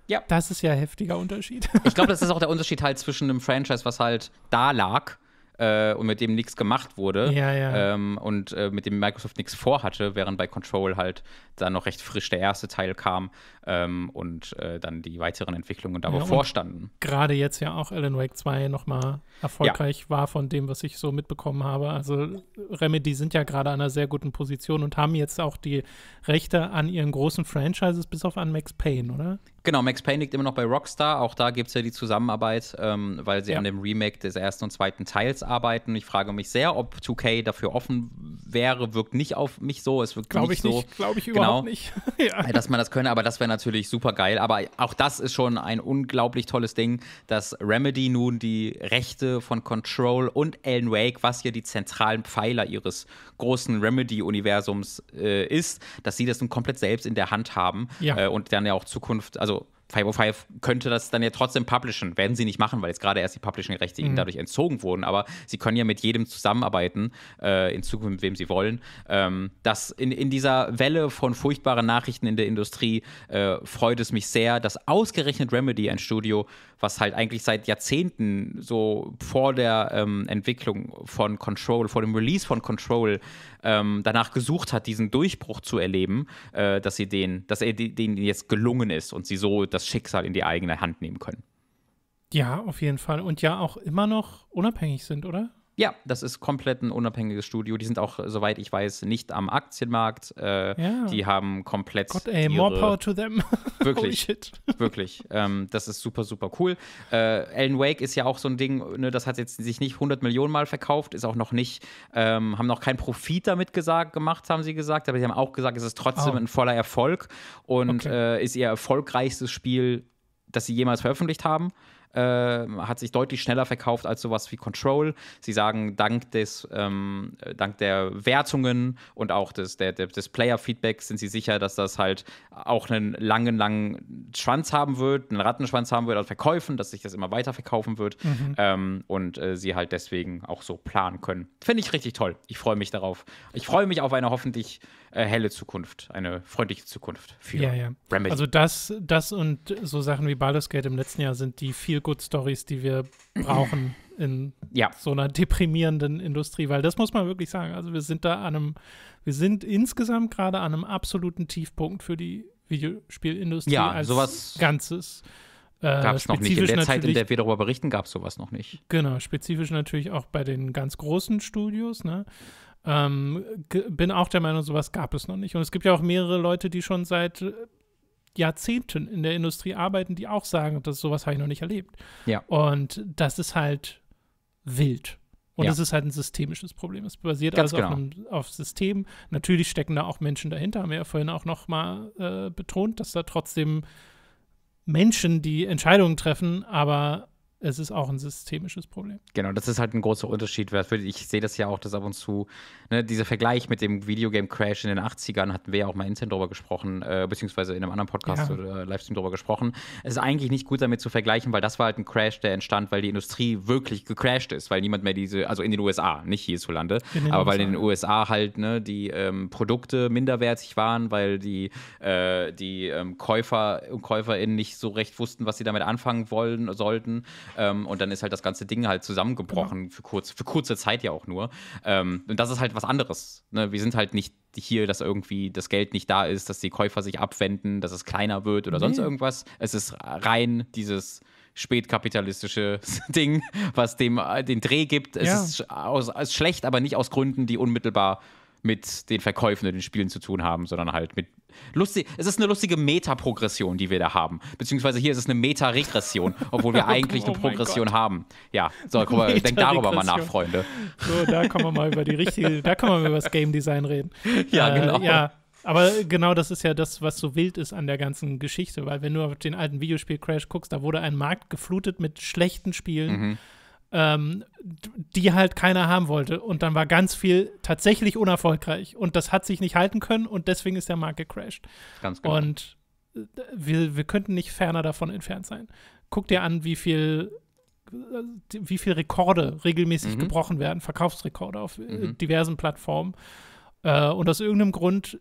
Speaker 2: Ja. Das ist ja ein heftiger Unterschied.
Speaker 1: Ich glaube, das ist auch der Unterschied halt zwischen einem Franchise, was halt da lag äh, und mit dem nichts gemacht wurde ja, ja. Ähm, und äh, mit dem Microsoft nichts vorhatte, während bei Control halt da noch recht frisch der erste Teil kam ähm, und äh, dann die weiteren Entwicklungen darauf ja, vorstanden.
Speaker 2: Gerade jetzt ja auch Alan Wake 2 nochmal erfolgreich war von dem, was ich so mitbekommen habe. Also Remedy sind ja gerade an einer sehr guten Position und haben jetzt auch die Rechte an ihren großen Franchises bis auf an Max Payne, oder?
Speaker 1: Genau, Max Payne liegt immer noch bei Rockstar. Auch da gibt es ja die Zusammenarbeit, ähm, weil sie ja. an dem Remake des ersten und zweiten Teils arbeiten. Ich frage mich sehr, ob 2K dafür offen wäre. Wirkt nicht auf mich so. Es wirkt Glaube ich so. nicht. Glaube ich genau. überhaupt genau, nicht. ja. Äh, dass man das könne, aber das wäre natürlich super geil. Aber auch das ist schon ein unglaublich tolles Ding, dass Remedy nun die Rechte von Control und Alan Wake, was hier die zentralen Pfeiler ihres großen Remedy-Universums äh, ist, dass sie das nun komplett selbst in der Hand haben ja. äh, und dann ja auch Zukunft, also 505 könnte das dann ja trotzdem publishen. Werden sie nicht machen, weil jetzt gerade erst die Publishing-Rechte mhm. ihnen dadurch entzogen wurden. Aber sie können ja mit jedem zusammenarbeiten, äh, in Zukunft mit wem sie wollen. Ähm, das in, in dieser Welle von furchtbaren Nachrichten in der Industrie äh, freut es mich sehr, dass ausgerechnet Remedy, ein Studio, was halt eigentlich seit Jahrzehnten so vor der ähm, Entwicklung von Control, vor dem Release von Control ähm, danach gesucht hat, diesen Durchbruch zu erleben, äh, dass sie den, dass er denen jetzt gelungen ist und sie so das Schicksal in die eigene Hand nehmen können.
Speaker 2: Ja, auf jeden Fall. Und ja, auch immer noch unabhängig sind, oder?
Speaker 1: Ja, das ist komplett ein unabhängiges Studio. Die sind auch, soweit ich weiß, nicht am Aktienmarkt. Äh, ja. Die haben komplett. Gott, ey, more power to them. wirklich. wirklich. Ähm, das ist super, super cool. Äh, Alan Wake ist ja auch so ein Ding, ne, das hat jetzt sich nicht 100 Millionen Mal verkauft, ist auch noch nicht, ähm, haben noch keinen Profit damit gesagt, gemacht, haben sie gesagt, aber sie haben auch gesagt, es ist trotzdem oh. ein voller Erfolg und okay. äh, ist ihr erfolgreichstes Spiel, das sie jemals veröffentlicht haben. Ähm, hat sich deutlich schneller verkauft als sowas wie Control. Sie sagen, dank, des, ähm, äh, dank der Wertungen und auch des, der, des Player-Feedbacks sind sie sicher, dass das halt auch einen langen, langen Schwanz haben wird, einen Rattenschwanz haben wird an Verkäufen, dass sich das immer weiter verkaufen wird mhm. ähm, und äh, sie halt deswegen auch so planen können. Finde ich richtig toll. Ich freue mich darauf. Ich freue mich auf eine hoffentlich äh, helle Zukunft, eine freundliche Zukunft für ja, ja. Remedy. Also
Speaker 2: das, das und so Sachen wie Baldur's Gate im letzten Jahr sind die Feel-Good-Stories, die wir brauchen in ja. so einer deprimierenden Industrie, weil das muss man wirklich sagen. Also wir sind da an einem, wir sind insgesamt gerade an einem absoluten Tiefpunkt für die Videospielindustrie ja, als sowas Ganzes. Äh, gab es noch nicht. In der Zeit, in der wir darüber
Speaker 1: berichten, gab es sowas noch nicht.
Speaker 2: Genau, spezifisch natürlich auch bei den ganz großen Studios. Ne? Ähm, bin auch der Meinung, sowas gab es noch nicht. Und es gibt ja auch mehrere Leute, die schon seit äh, Jahrzehnten in der Industrie arbeiten, die auch sagen, dass sowas habe ich noch nicht erlebt. Ja. Und das ist halt wild. Und es ja. ist halt ein systemisches Problem. Es basiert Ganz also genau. auf, einem, auf System. Natürlich stecken da auch Menschen dahinter, haben wir ja vorhin auch nochmal äh, betont, dass da trotzdem Menschen, die Entscheidungen treffen, aber es ist auch ein systemisches Problem.
Speaker 1: Genau, das ist halt ein großer Unterschied. Ich sehe das ja auch, dass ab und zu, ne, dieser Vergleich mit dem Videogame-Crash in den 80ern hatten wir ja auch mal intern drüber gesprochen, äh, beziehungsweise in einem anderen Podcast ja. oder Livestream drüber gesprochen. Es ist eigentlich nicht gut damit zu vergleichen, weil das war halt ein Crash, der entstand, weil die Industrie wirklich gecrashed ist, weil niemand mehr diese, also in den USA, nicht hierzulande, aber weil in den USA halt ne, die ähm, Produkte minderwertig waren, weil die, äh, die ähm, Käufer und KäuferInnen nicht so recht wussten, was sie damit anfangen wollen, sollten ähm, und dann ist halt das ganze Ding halt zusammengebrochen, genau. für, kurz, für kurze Zeit ja auch nur. Ähm, und das ist halt was anderes. Ne? Wir sind halt nicht hier, dass irgendwie das Geld nicht da ist, dass die Käufer sich abwenden, dass es kleiner wird oder nee. sonst irgendwas. Es ist rein dieses spätkapitalistische Ding, was dem äh, den Dreh gibt. Es ja. ist aus, ist schlecht, aber nicht aus Gründen, die unmittelbar mit den Verkäufen und den Spielen zu tun haben, sondern halt mit lustig. Es ist eine lustige Meta-Progression, die wir da haben. Beziehungsweise hier ist es eine Meta-Regression, obwohl wir eigentlich oh, eine Progression haben. Ja, so, guck mal, denk darüber mal nach, Freunde. So, da können wir mal über die richtige, da
Speaker 2: können wir mal über das Game Design reden. Ja, äh, genau. Ja. Aber genau das ist ja das, was so wild ist an der ganzen Geschichte, weil wenn du auf den alten Videospiel-Crash guckst, da wurde ein Markt geflutet mit schlechten Spielen. Mhm ähm, die halt keiner haben wollte. Und dann war ganz viel tatsächlich unerfolgreich. Und das hat sich nicht halten können und deswegen ist der Markt gecrashed. Ganz genau. Und äh, wir, wir könnten nicht ferner davon entfernt sein. Guck dir an, wie viel äh, wie viele Rekorde regelmäßig mhm. gebrochen werden, Verkaufsrekorde auf äh, mhm. diversen Plattformen. Äh, und aus irgendeinem Grund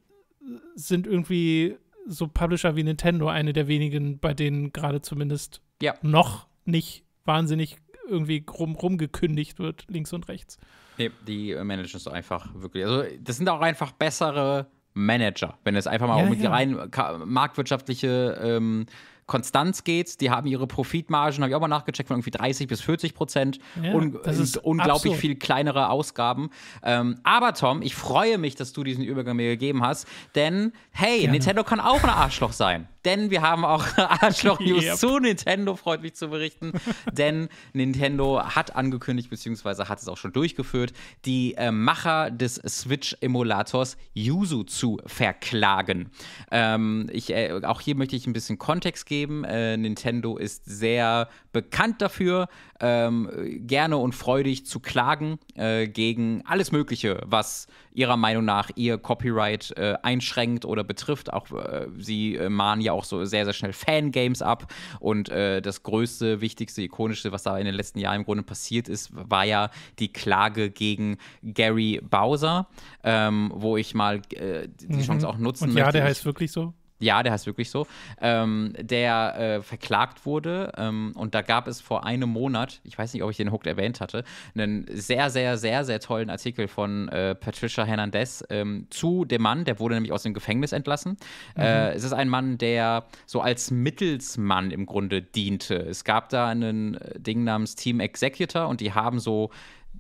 Speaker 2: sind irgendwie so Publisher wie Nintendo eine der wenigen, bei denen gerade zumindest ja. noch nicht wahnsinnig irgendwie rum, rumgekündigt wird, links und rechts.
Speaker 1: Nee, die äh, managen es einfach wirklich. Also, das sind auch einfach bessere Manager, wenn es einfach mal ja, um die ja. rein marktwirtschaftliche ähm, Konstanz geht's, die haben ihre Profitmargen, habe ich auch mal nachgecheckt, von irgendwie 30 bis 40 Prozent. Ja, Un unglaublich absurd. viel kleinere Ausgaben. Ähm, aber Tom, ich freue mich, dass du diesen Übergang mir gegeben hast, denn hey, Gerne. Nintendo kann auch ein Arschloch sein. Denn wir haben auch Arschloch-News yep. zu Nintendo, freut mich zu berichten. denn Nintendo hat angekündigt, beziehungsweise hat es auch schon durchgeführt, die äh, Macher des Switch-Emulators Yuzu zu verklagen. Ähm, ich, äh, auch hier möchte ich ein bisschen Kontext geben geben. Äh, Nintendo ist sehr bekannt dafür, ähm, gerne und freudig zu klagen äh, gegen alles Mögliche, was ihrer Meinung nach ihr Copyright äh, einschränkt oder betrifft. Auch äh, sie äh, mahnen ja auch so sehr, sehr schnell Fangames ab. Und äh, das größte, wichtigste, ikonischste, was da in den letzten Jahren im Grunde passiert ist, war ja die Klage gegen Gary Bowser, ähm, wo ich mal die mhm. Chance auch nutzen Und möchte. Ja, der heißt wirklich so ja, der heißt wirklich so, ähm, der äh, verklagt wurde. Ähm, und da gab es vor einem Monat, ich weiß nicht, ob ich den Hooked erwähnt hatte, einen sehr, sehr, sehr, sehr tollen Artikel von äh, Patricia Hernandez ähm, zu dem Mann, der wurde nämlich aus dem Gefängnis entlassen. Mhm. Äh, es ist ein Mann, der so als Mittelsmann im Grunde diente. Es gab da einen äh, Ding namens Team Executor und die haben so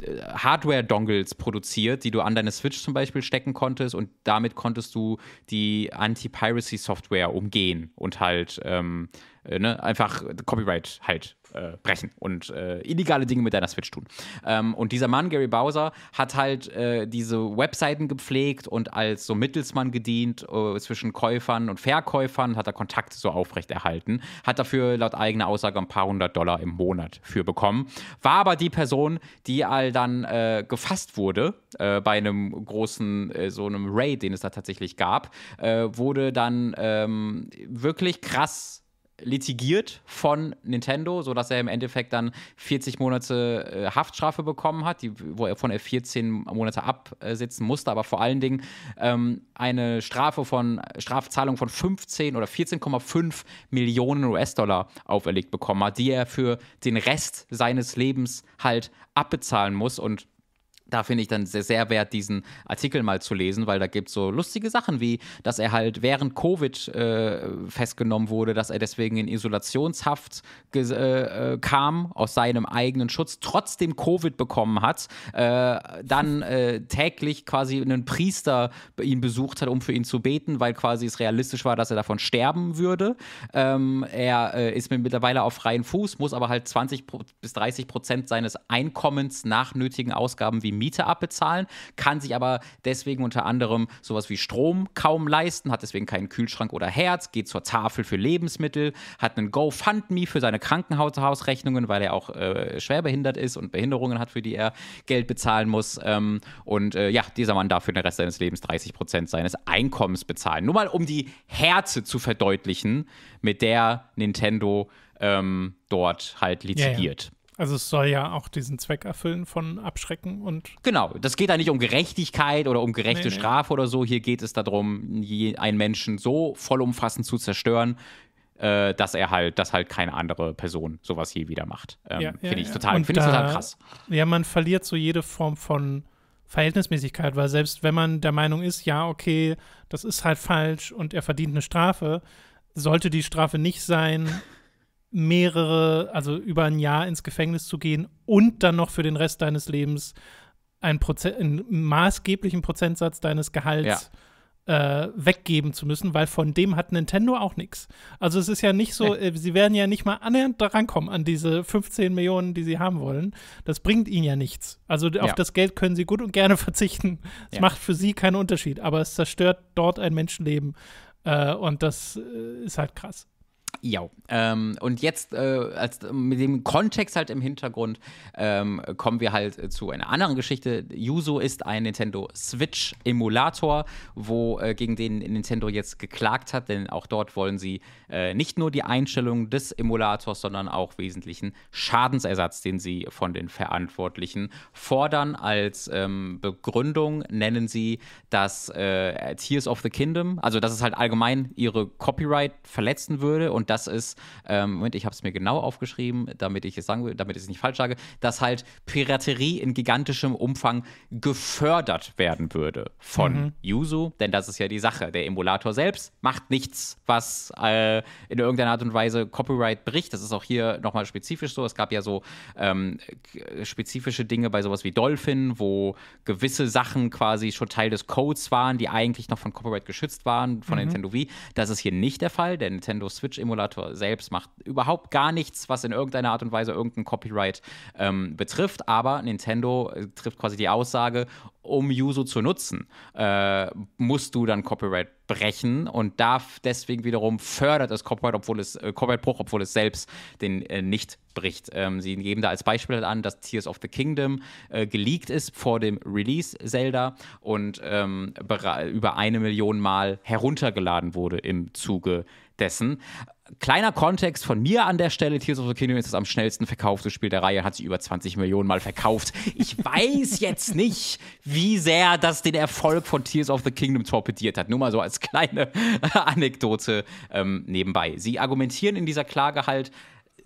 Speaker 1: Hardware-Dongles produziert, die du an deine Switch zum Beispiel stecken konntest und damit konntest du die Anti-Piracy-Software umgehen und halt ähm, äh, ne, einfach Copyright halt äh, brechen und äh, illegale Dinge mit deiner Switch tun. Ähm, und dieser Mann, Gary Bowser, hat halt äh, diese Webseiten gepflegt und als so Mittelsmann gedient äh, zwischen Käufern und Verkäufern, hat er Kontakt so aufrechterhalten, hat dafür laut eigener Aussage ein paar hundert Dollar im Monat für bekommen, war aber die Person, die all dann äh, gefasst wurde bei einem großen, so einem Raid, den es da tatsächlich gab, wurde dann ähm, wirklich krass litigiert von Nintendo, sodass er im Endeffekt dann 40 Monate äh, Haftstrafe bekommen hat, die, wo er von er 14 Monate absitzen musste, aber vor allen Dingen ähm, eine Strafe von Strafzahlung von 15 oder 14,5 Millionen US-Dollar auferlegt bekommen hat, die er für den Rest seines Lebens halt abbezahlen muss und da finde ich dann sehr, sehr wert, diesen Artikel mal zu lesen, weil da gibt es so lustige Sachen wie, dass er halt während Covid äh, festgenommen wurde, dass er deswegen in Isolationshaft äh, äh, kam, aus seinem eigenen Schutz, trotzdem Covid bekommen hat, äh, dann äh, täglich quasi einen Priester ihn besucht hat, um für ihn zu beten, weil quasi es realistisch war, dass er davon sterben würde. Ähm, er äh, ist mittlerweile auf freien Fuß, muss aber halt 20 bis 30 Prozent seines Einkommens nach nötigen Ausgaben wie Miete abbezahlen, kann sich aber deswegen unter anderem sowas wie Strom kaum leisten, hat deswegen keinen Kühlschrank oder Herz, geht zur Tafel für Lebensmittel, hat einen GoFundMe für seine Krankenhausrechnungen, weil er auch äh, schwerbehindert ist und Behinderungen hat, für die er Geld bezahlen muss. Ähm, und äh, ja, dieser Mann darf für den Rest seines Lebens 30 Prozent seines Einkommens bezahlen. Nur mal um die Härte zu verdeutlichen, mit der Nintendo ähm, dort halt lizidiert. Ja, ja.
Speaker 2: Also es soll ja auch diesen Zweck erfüllen von Abschrecken und.
Speaker 1: Genau, das geht da nicht um Gerechtigkeit oder um gerechte nee, Strafe nee. oder so. Hier geht es darum, einen Menschen so vollumfassend zu zerstören, äh, dass er halt, dass halt keine andere Person sowas je wieder macht. Ähm, ja, Finde ich, ja. find ich total krass.
Speaker 2: Ja, man verliert so jede Form von Verhältnismäßigkeit, weil selbst wenn man der Meinung ist, ja, okay, das ist halt falsch und er verdient eine Strafe, sollte die Strafe nicht sein, mehrere, also über ein Jahr ins Gefängnis zu gehen und dann noch für den Rest deines Lebens einen, Proze einen maßgeblichen Prozentsatz deines Gehalts ja. äh, weggeben zu müssen, weil von dem hat Nintendo auch nichts. Also es ist ja nicht so, äh, sie werden ja nicht mal annähernd daran kommen an diese 15 Millionen, die sie haben wollen. Das bringt ihnen ja nichts. Also auf das Geld können sie gut und gerne verzichten. Es ja. macht für sie keinen Unterschied, aber es zerstört dort ein Menschenleben. Äh, und das äh, ist halt krass.
Speaker 1: Ja, ähm, und jetzt äh, als, mit dem Kontext halt im Hintergrund ähm, kommen wir halt äh, zu einer anderen Geschichte. Yuzu ist ein Nintendo Switch-Emulator, wo äh, gegen den Nintendo jetzt geklagt hat, denn auch dort wollen sie äh, nicht nur die Einstellung des Emulators, sondern auch wesentlichen Schadensersatz, den sie von den Verantwortlichen fordern. Als ähm, Begründung nennen sie, dass äh, Tears of the Kingdom, also dass es halt allgemein ihre Copyright verletzen würde und und das ist, ähm, Moment, ich habe es mir genau aufgeschrieben, damit ich es sagen will, damit ich es nicht falsch sage, dass halt Piraterie in gigantischem Umfang gefördert werden würde von mhm. Yuzu. Denn das ist ja die Sache. Der Emulator selbst macht nichts, was äh, in irgendeiner Art und Weise Copyright bricht. Das ist auch hier nochmal spezifisch so. Es gab ja so ähm, spezifische Dinge bei sowas wie Dolphin, wo gewisse Sachen quasi schon Teil des Codes waren, die eigentlich noch von Copyright geschützt waren, von mhm. Nintendo Wii. Das ist hier nicht der Fall. Der Nintendo Switch-Emulator Simulator selbst macht überhaupt gar nichts, was in irgendeiner Art und Weise irgendein Copyright ähm, betrifft, aber Nintendo äh, trifft quasi die Aussage, um Yuzu zu nutzen, äh, musst du dann Copyright brechen und darf deswegen wiederum fördert das Copyright, obwohl es äh, Copyright-Bruch, obwohl es selbst den äh, nicht bricht. Ähm, sie geben da als Beispiel halt an, dass Tears of the Kingdom äh, geleakt ist vor dem Release Zelda und ähm, über eine Million Mal heruntergeladen wurde im Zuge dessen. Kleiner Kontext von mir an der Stelle: Tears of the Kingdom ist das am schnellsten verkaufte Spiel der Reihe, hat sich über 20 Millionen Mal verkauft. Ich weiß jetzt nicht, wie sehr das den Erfolg von Tears of the Kingdom torpediert hat. Nur mal so als kleine Anekdote ähm, nebenbei. Sie argumentieren in dieser Klage halt,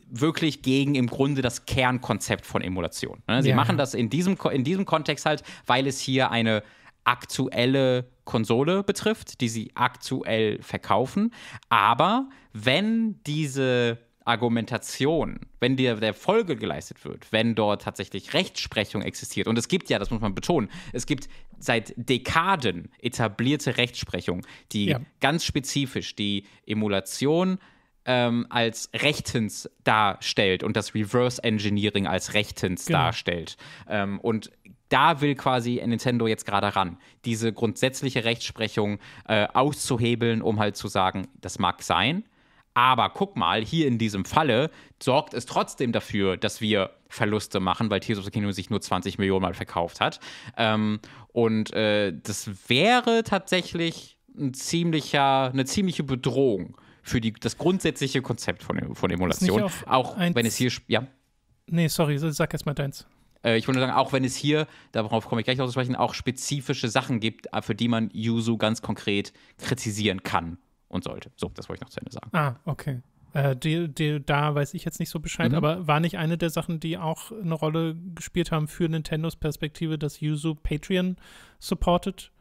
Speaker 1: wirklich gegen im Grunde das Kernkonzept von Emulation. Ne? Sie ja. machen das in diesem, in diesem Kontext halt, weil es hier eine aktuelle Konsole betrifft, die sie aktuell verkaufen. Aber wenn diese Argumentation, wenn dir der Folge geleistet wird, wenn dort tatsächlich Rechtsprechung existiert, und es gibt ja, das muss man betonen, es gibt seit Dekaden etablierte Rechtsprechung, die ja. ganz spezifisch die Emulation ähm, als rechtens darstellt und das Reverse Engineering als rechtens genau. darstellt. Ähm, und da will quasi Nintendo jetzt gerade ran, diese grundsätzliche Rechtsprechung äh, auszuhebeln, um halt zu sagen, das mag sein, aber guck mal, hier in diesem Falle sorgt es trotzdem dafür, dass wir Verluste machen, weil Tears of the Kingdom sich nur 20 Millionen Mal verkauft hat. Ähm, und äh, das wäre tatsächlich ein ziemlicher, eine ziemliche Bedrohung für die, das grundsätzliche Konzept von, von Emulation. Auch, auch wenn es hier. Ja.
Speaker 2: Nee, sorry, sag erst mal deins.
Speaker 1: Äh, ich würde nur sagen, auch wenn es hier, darauf komme ich gleich noch zu sprechen, auch spezifische Sachen gibt, äh, für die man Yuzu ganz konkret kritisieren kann und sollte. So, das wollte ich noch zu Ende sagen.
Speaker 2: Ah, okay. Äh, die, die, da weiß ich jetzt nicht so Bescheid, mhm. aber war nicht eine der Sachen, die auch eine Rolle gespielt haben für Nintendos Perspektive, dass Yuzu Patreon supported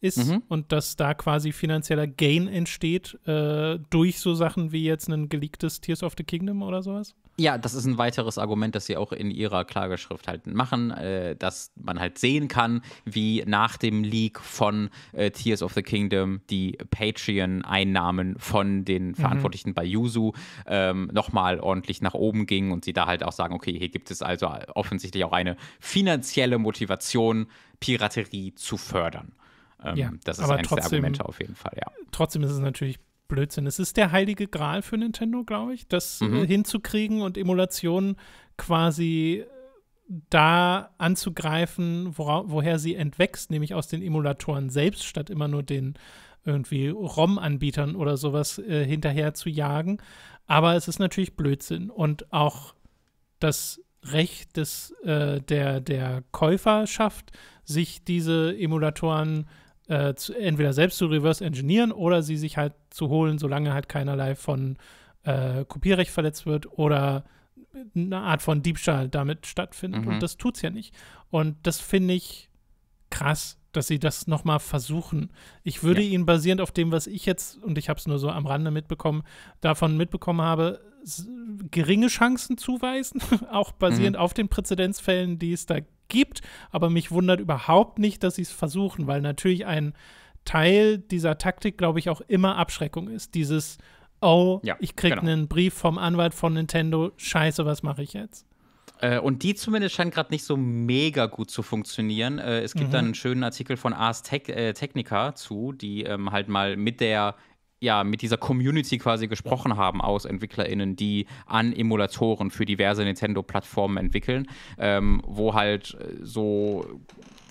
Speaker 2: ist mhm. und dass da quasi finanzieller Gain entsteht äh, durch so Sachen wie jetzt ein geleaktes Tears of the Kingdom oder sowas?
Speaker 1: Ja, das ist ein weiteres Argument, das sie auch in ihrer Klageschrift halt machen, äh, dass man halt sehen kann, wie nach dem Leak von äh, Tears of the Kingdom die Patreon-Einnahmen von den mhm. Verantwortlichen mhm. bei Yuzu ähm, nochmal ordentlich nach oben gingen und sie da halt auch sagen, okay, hier gibt es also offensichtlich auch eine finanzielle Motivation, Piraterie zu fördern. Ähm, ja, das ist eines trotzdem, der Argumente auf jeden Fall, ja.
Speaker 2: Trotzdem ist es natürlich Blödsinn. Es ist der heilige Gral für Nintendo, glaube ich, das äh, mhm. hinzukriegen und Emulationen quasi äh, da anzugreifen, wora, woher sie entwächst, nämlich aus den Emulatoren selbst, statt immer nur den irgendwie ROM-Anbietern oder sowas äh, hinterher zu jagen. Aber es ist natürlich Blödsinn. Und auch das Recht des, äh, der, der Käuferschaft, sich diese Emulatoren äh, zu, entweder selbst zu reverse engineeren oder sie sich halt zu holen, solange halt keinerlei von äh, Kopierrecht verletzt wird oder eine Art von Diebstahl damit stattfindet. Mhm. Und das tut es ja nicht. Und das finde ich krass, dass sie das nochmal versuchen. Ich würde ja. ihnen basierend auf dem, was ich jetzt, und ich habe es nur so am Rande mitbekommen, davon mitbekommen habe, geringe Chancen zuweisen, auch basierend mhm. auf den Präzedenzfällen, die es da gibt. Aber mich wundert überhaupt nicht, dass sie es versuchen, weil natürlich ein Teil dieser Taktik, glaube ich, auch immer Abschreckung ist. Dieses, oh, ja, ich krieg genau. einen Brief vom Anwalt von Nintendo, scheiße, was mache ich jetzt?
Speaker 1: Äh, und die zumindest scheint gerade nicht so mega gut zu funktionieren. Äh, es gibt mhm. dann einen schönen Artikel von Ars Tech, äh, Technica zu, die ähm, halt mal mit der ja, mit dieser Community quasi gesprochen haben aus EntwicklerInnen, die an Emulatoren für diverse Nintendo-Plattformen entwickeln, ähm, wo halt äh, so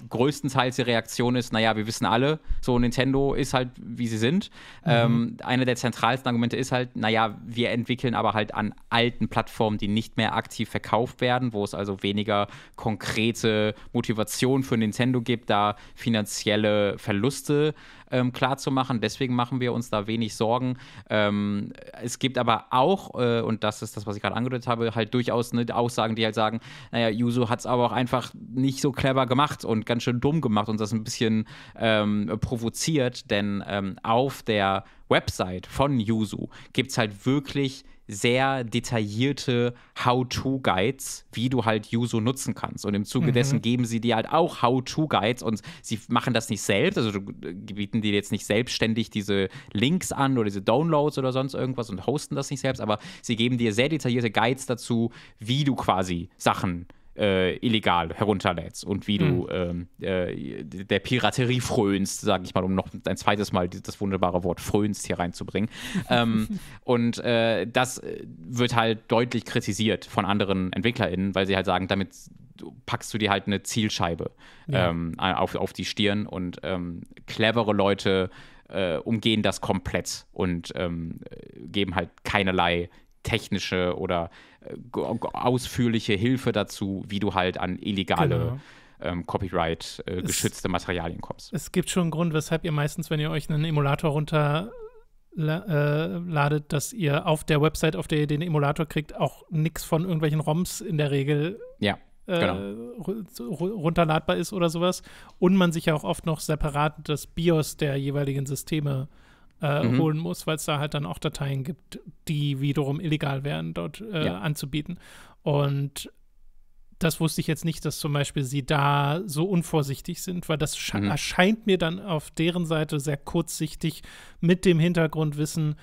Speaker 1: größtenteils die Reaktion ist, naja, wir wissen alle, so Nintendo ist halt, wie sie sind. Mhm. Ähm, einer der zentralsten Argumente ist halt, naja, wir entwickeln aber halt an alten Plattformen, die nicht mehr aktiv verkauft werden, wo es also weniger konkrete Motivation für Nintendo gibt, da finanzielle Verluste ähm, klarzumachen. Deswegen machen wir uns da wenig Sorgen. Ähm, es gibt aber auch, äh, und das ist das, was ich gerade angedeutet habe, halt durchaus ne, Aussagen, die halt sagen, naja, Yuzu hat es aber auch einfach nicht so clever gemacht und ganz schön dumm gemacht und das ein bisschen ähm, provoziert, denn ähm, auf der Website von Yuzu gibt es halt wirklich sehr detaillierte How-To-Guides, wie du halt Yuzu nutzen kannst. Und im Zuge mhm. dessen geben sie dir halt auch How-To-Guides und sie machen das nicht selbst, also äh, bieten dir jetzt nicht selbstständig diese Links an oder diese Downloads oder sonst irgendwas und hosten das nicht selbst, aber sie geben dir sehr detaillierte Guides dazu, wie du quasi Sachen äh, illegal herunterlädst und wie mhm. du ähm, äh, der Piraterie frönst, sage ich mal, um noch ein zweites Mal das wunderbare Wort frönst hier reinzubringen. ähm, und äh, das äh, wird halt deutlich kritisiert von anderen EntwicklerInnen, weil sie halt sagen, damit packst du dir halt eine Zielscheibe ja. ähm, auf, auf die Stirn und ähm, clevere Leute äh, umgehen das komplett und ähm, geben halt keinerlei technische oder ausführliche Hilfe dazu, wie du halt an illegale genau. Ähm, Copyright äh, geschützte es, Materialien kommst.
Speaker 2: Es gibt schon einen Grund, weshalb ihr meistens, wenn ihr euch einen Emulator runterladet, äh, dass ihr auf der Website, auf der ihr den Emulator kriegt, auch nichts von irgendwelchen ROMs in der Regel ja, äh, genau. runterladbar ist oder sowas. Und man sich ja auch oft noch separat das BIOS der jeweiligen Systeme äh, äh, mhm. holen muss, weil es da halt dann auch Dateien gibt, die wiederum illegal wären, dort äh, ja. anzubieten. Und das wusste ich jetzt nicht, dass zum Beispiel sie da so unvorsichtig sind, weil das mhm. erscheint mir dann auf deren Seite sehr kurzsichtig mit dem Hintergrundwissen,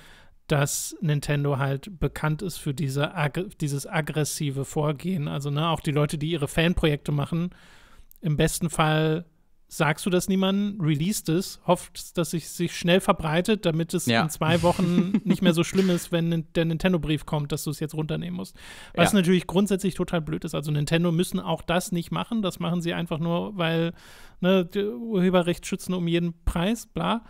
Speaker 2: dass Nintendo halt bekannt ist für diese ag dieses aggressive Vorgehen. Also ne, auch die Leute, die ihre Fanprojekte machen, im besten Fall sagst du das niemandem, release es, hofft, dass es sich schnell verbreitet, damit es ja. in zwei Wochen nicht mehr so schlimm ist, wenn der Nintendo-Brief kommt, dass du es jetzt runternehmen musst. Was ja. natürlich grundsätzlich total blöd ist. Also Nintendo müssen auch das nicht machen. Das machen sie einfach nur, weil ne, Urheberrecht schützen um jeden Preis, bla.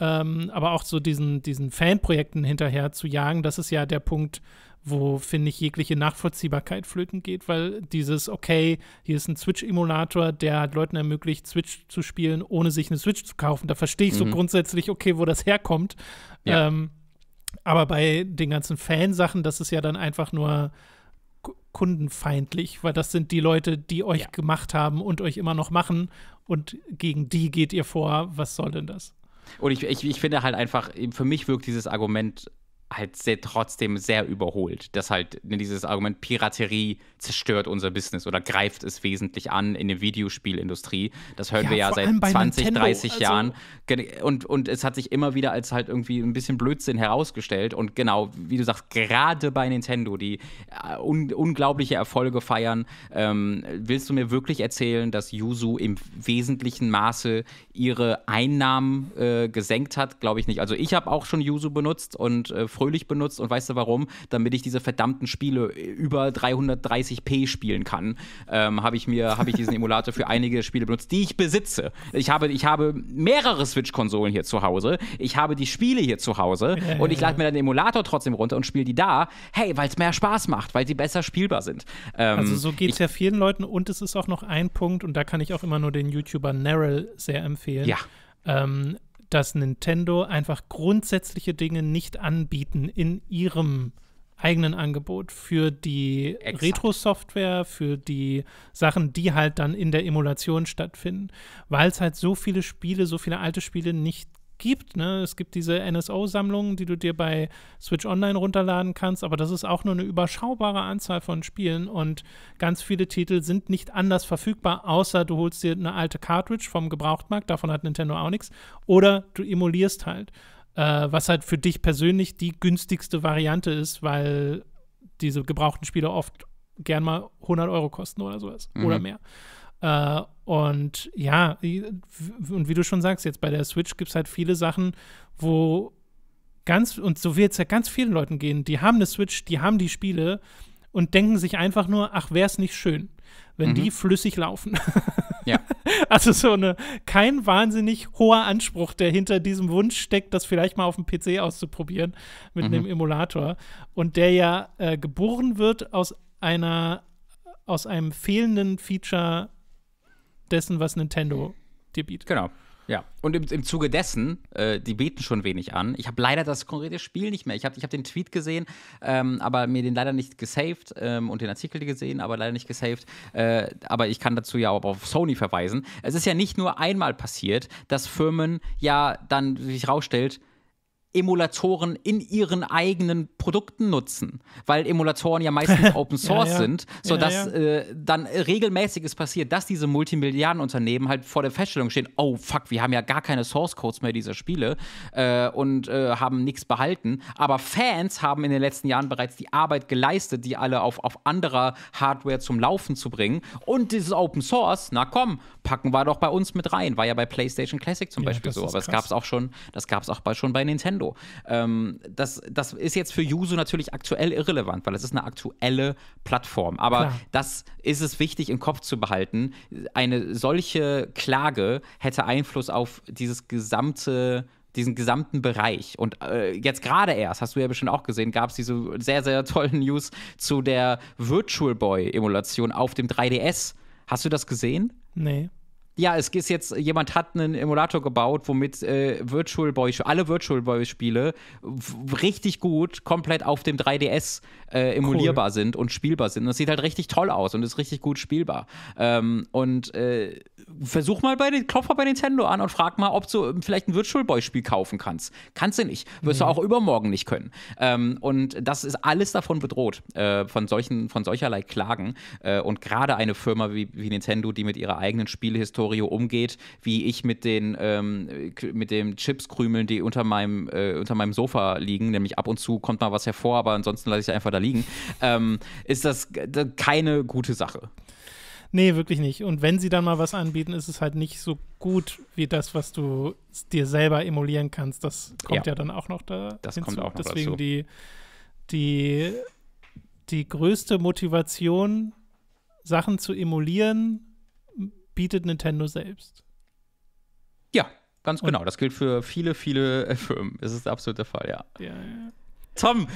Speaker 2: Ähm, aber auch so diesen, diesen Fanprojekten hinterher zu jagen, das ist ja der Punkt, wo, finde ich, jegliche Nachvollziehbarkeit flöten geht, weil dieses, okay, hier ist ein Switch-Emulator, der hat Leuten ermöglicht, Switch zu spielen, ohne sich eine Switch zu kaufen. Da verstehe ich mhm. so grundsätzlich, okay, wo das herkommt. Ja. Ähm, aber bei den ganzen Fansachen, das ist ja dann einfach nur kundenfeindlich, weil das sind die Leute, die euch ja. gemacht haben und euch immer noch machen und gegen die geht ihr vor. Was soll denn das?
Speaker 1: Und ich, ich, ich finde halt einfach, für mich wirkt dieses Argument halt sehr, trotzdem sehr überholt. Dass halt ne, dieses Argument Piraterie zerstört unser Business oder greift es wesentlich an in der Videospielindustrie. Das hören ja, wir ja seit 20, Nintendo, 30 also Jahren. Und, und es hat sich immer wieder als halt irgendwie ein bisschen Blödsinn herausgestellt. Und genau, wie du sagst, gerade bei Nintendo, die äh, un unglaubliche Erfolge feiern, ähm, willst du mir wirklich erzählen, dass Yuzu im wesentlichen Maße ihre Einnahmen äh, gesenkt hat? Glaube ich nicht. Also ich habe auch schon Yuzu benutzt und äh, Fröhlich benutzt und weißt du warum? Damit ich diese verdammten Spiele über 330p spielen kann, ähm, habe ich mir, habe ich diesen Emulator für einige Spiele benutzt, die ich besitze. Ich habe, ich habe mehrere Switch-Konsolen hier zu Hause, ich habe die Spiele hier zu Hause und ich lade mir dann den Emulator trotzdem runter und spiele die da, hey, weil es mehr Spaß macht, weil sie besser spielbar sind. Ähm, also so geht es ja vielen Leuten und es ist auch noch ein Punkt
Speaker 2: und da kann ich auch immer nur den YouTuber Narrell sehr empfehlen. Ja. Ähm, dass Nintendo einfach grundsätzliche Dinge nicht anbieten in ihrem eigenen Angebot für die Retro-Software, für die Sachen, die halt dann in der Emulation stattfinden, weil es halt so viele Spiele, so viele alte Spiele nicht gibt. Ne? Es gibt diese NSO-Sammlungen, die du dir bei Switch Online runterladen kannst, aber das ist auch nur eine überschaubare Anzahl von Spielen und ganz viele Titel sind nicht anders verfügbar, außer du holst dir eine alte Cartridge vom Gebrauchtmarkt, davon hat Nintendo auch nichts, oder du emulierst halt. Äh, was halt für dich persönlich die günstigste Variante ist, weil diese gebrauchten Spiele oft gern mal 100 Euro kosten oder sowas mhm. oder mehr. Äh, und ja, und wie du schon sagst, jetzt bei der Switch gibt es halt viele Sachen, wo ganz, und so wird es ja ganz vielen Leuten gehen, die haben eine Switch, die haben die Spiele und denken sich einfach nur, ach, wäre es nicht schön, wenn mhm. die flüssig laufen. Ja. Also so eine, kein wahnsinnig hoher Anspruch, der hinter diesem Wunsch steckt, das vielleicht mal auf dem PC auszuprobieren mit mhm. einem Emulator. Und der ja äh, geboren wird aus einer, aus einem fehlenden Feature dessen, was Nintendo
Speaker 1: dir bietet. Genau. Ja, und im, im Zuge dessen, äh, die beten schon wenig an. Ich habe leider das konkrete Spiel nicht mehr. Ich habe ich hab den Tweet gesehen, ähm, aber mir den leider nicht gesaved ähm, und den Artikel gesehen, aber leider nicht gesaved. Äh, aber ich kann dazu ja auch auf Sony verweisen. Es ist ja nicht nur einmal passiert, dass Firmen ja dann sich rausstellt, Emulatoren in ihren eigenen Produkten nutzen, weil Emulatoren ja meistens Open Source ja, ja. sind, sodass ja, äh, dann regelmäßig es passiert, dass diese Multimilliardenunternehmen halt vor der Feststellung stehen, oh fuck, wir haben ja gar keine Source Codes mehr dieser Spiele äh, und äh, haben nichts behalten. Aber Fans haben in den letzten Jahren bereits die Arbeit geleistet, die alle auf, auf anderer Hardware zum Laufen zu bringen. Und dieses Open Source, na komm, packen wir doch bei uns mit rein. War ja bei PlayStation Classic zum Beispiel so, aber das gab es auch schon, das gab es auch bei, schon bei Nintendo Nintendo. Ähm, das, das ist jetzt für Yuzu natürlich aktuell irrelevant, weil es ist eine aktuelle Plattform. Aber Klar. das ist es wichtig im Kopf zu behalten. Eine solche Klage hätte Einfluss auf dieses gesamte diesen gesamten Bereich. Und äh, jetzt gerade erst, hast du ja bestimmt auch gesehen, gab es diese sehr, sehr tollen News zu der Virtual Boy-Emulation auf dem 3DS. Hast du das gesehen? Nee ja, es ist jetzt, jemand hat einen Emulator gebaut, womit äh, Virtual Boy, alle Virtual Boy Spiele richtig gut, komplett auf dem 3DS äh, emulierbar cool. sind und spielbar sind. Und das sieht halt richtig toll aus und ist richtig gut spielbar. Ähm, und äh, versuch mal bei den, klopf mal bei Nintendo an und frag mal, ob du ähm, vielleicht ein Virtual Boy Spiel kaufen kannst. Kannst du nicht. Wirst mhm. du auch übermorgen nicht können. Ähm, und das ist alles davon bedroht, äh, von solchen, von solcherlei Klagen. Äh, und gerade eine Firma wie, wie Nintendo, die mit ihrer eigenen Spielehistorie Vittorio umgeht, wie ich mit den, ähm, mit den Chipskrümeln, die unter meinem, äh, unter meinem Sofa liegen, nämlich ab und zu kommt mal was hervor, aber ansonsten lasse ich sie einfach da liegen, ähm, ist das keine gute Sache.
Speaker 2: Nee, wirklich nicht. Und wenn sie dann mal was anbieten, ist es halt nicht so gut wie das, was du dir selber emulieren kannst. Das kommt ja, ja dann auch noch da. Das hinzu. kommt auch noch Deswegen dazu. die, die, die größte Motivation, Sachen zu emulieren, bietet Nintendo selbst.
Speaker 1: Ja, ganz Und genau. Das gilt für viele, viele äh, Firmen. Es ist der absolute Fall, ja. Ja, ja. Tom,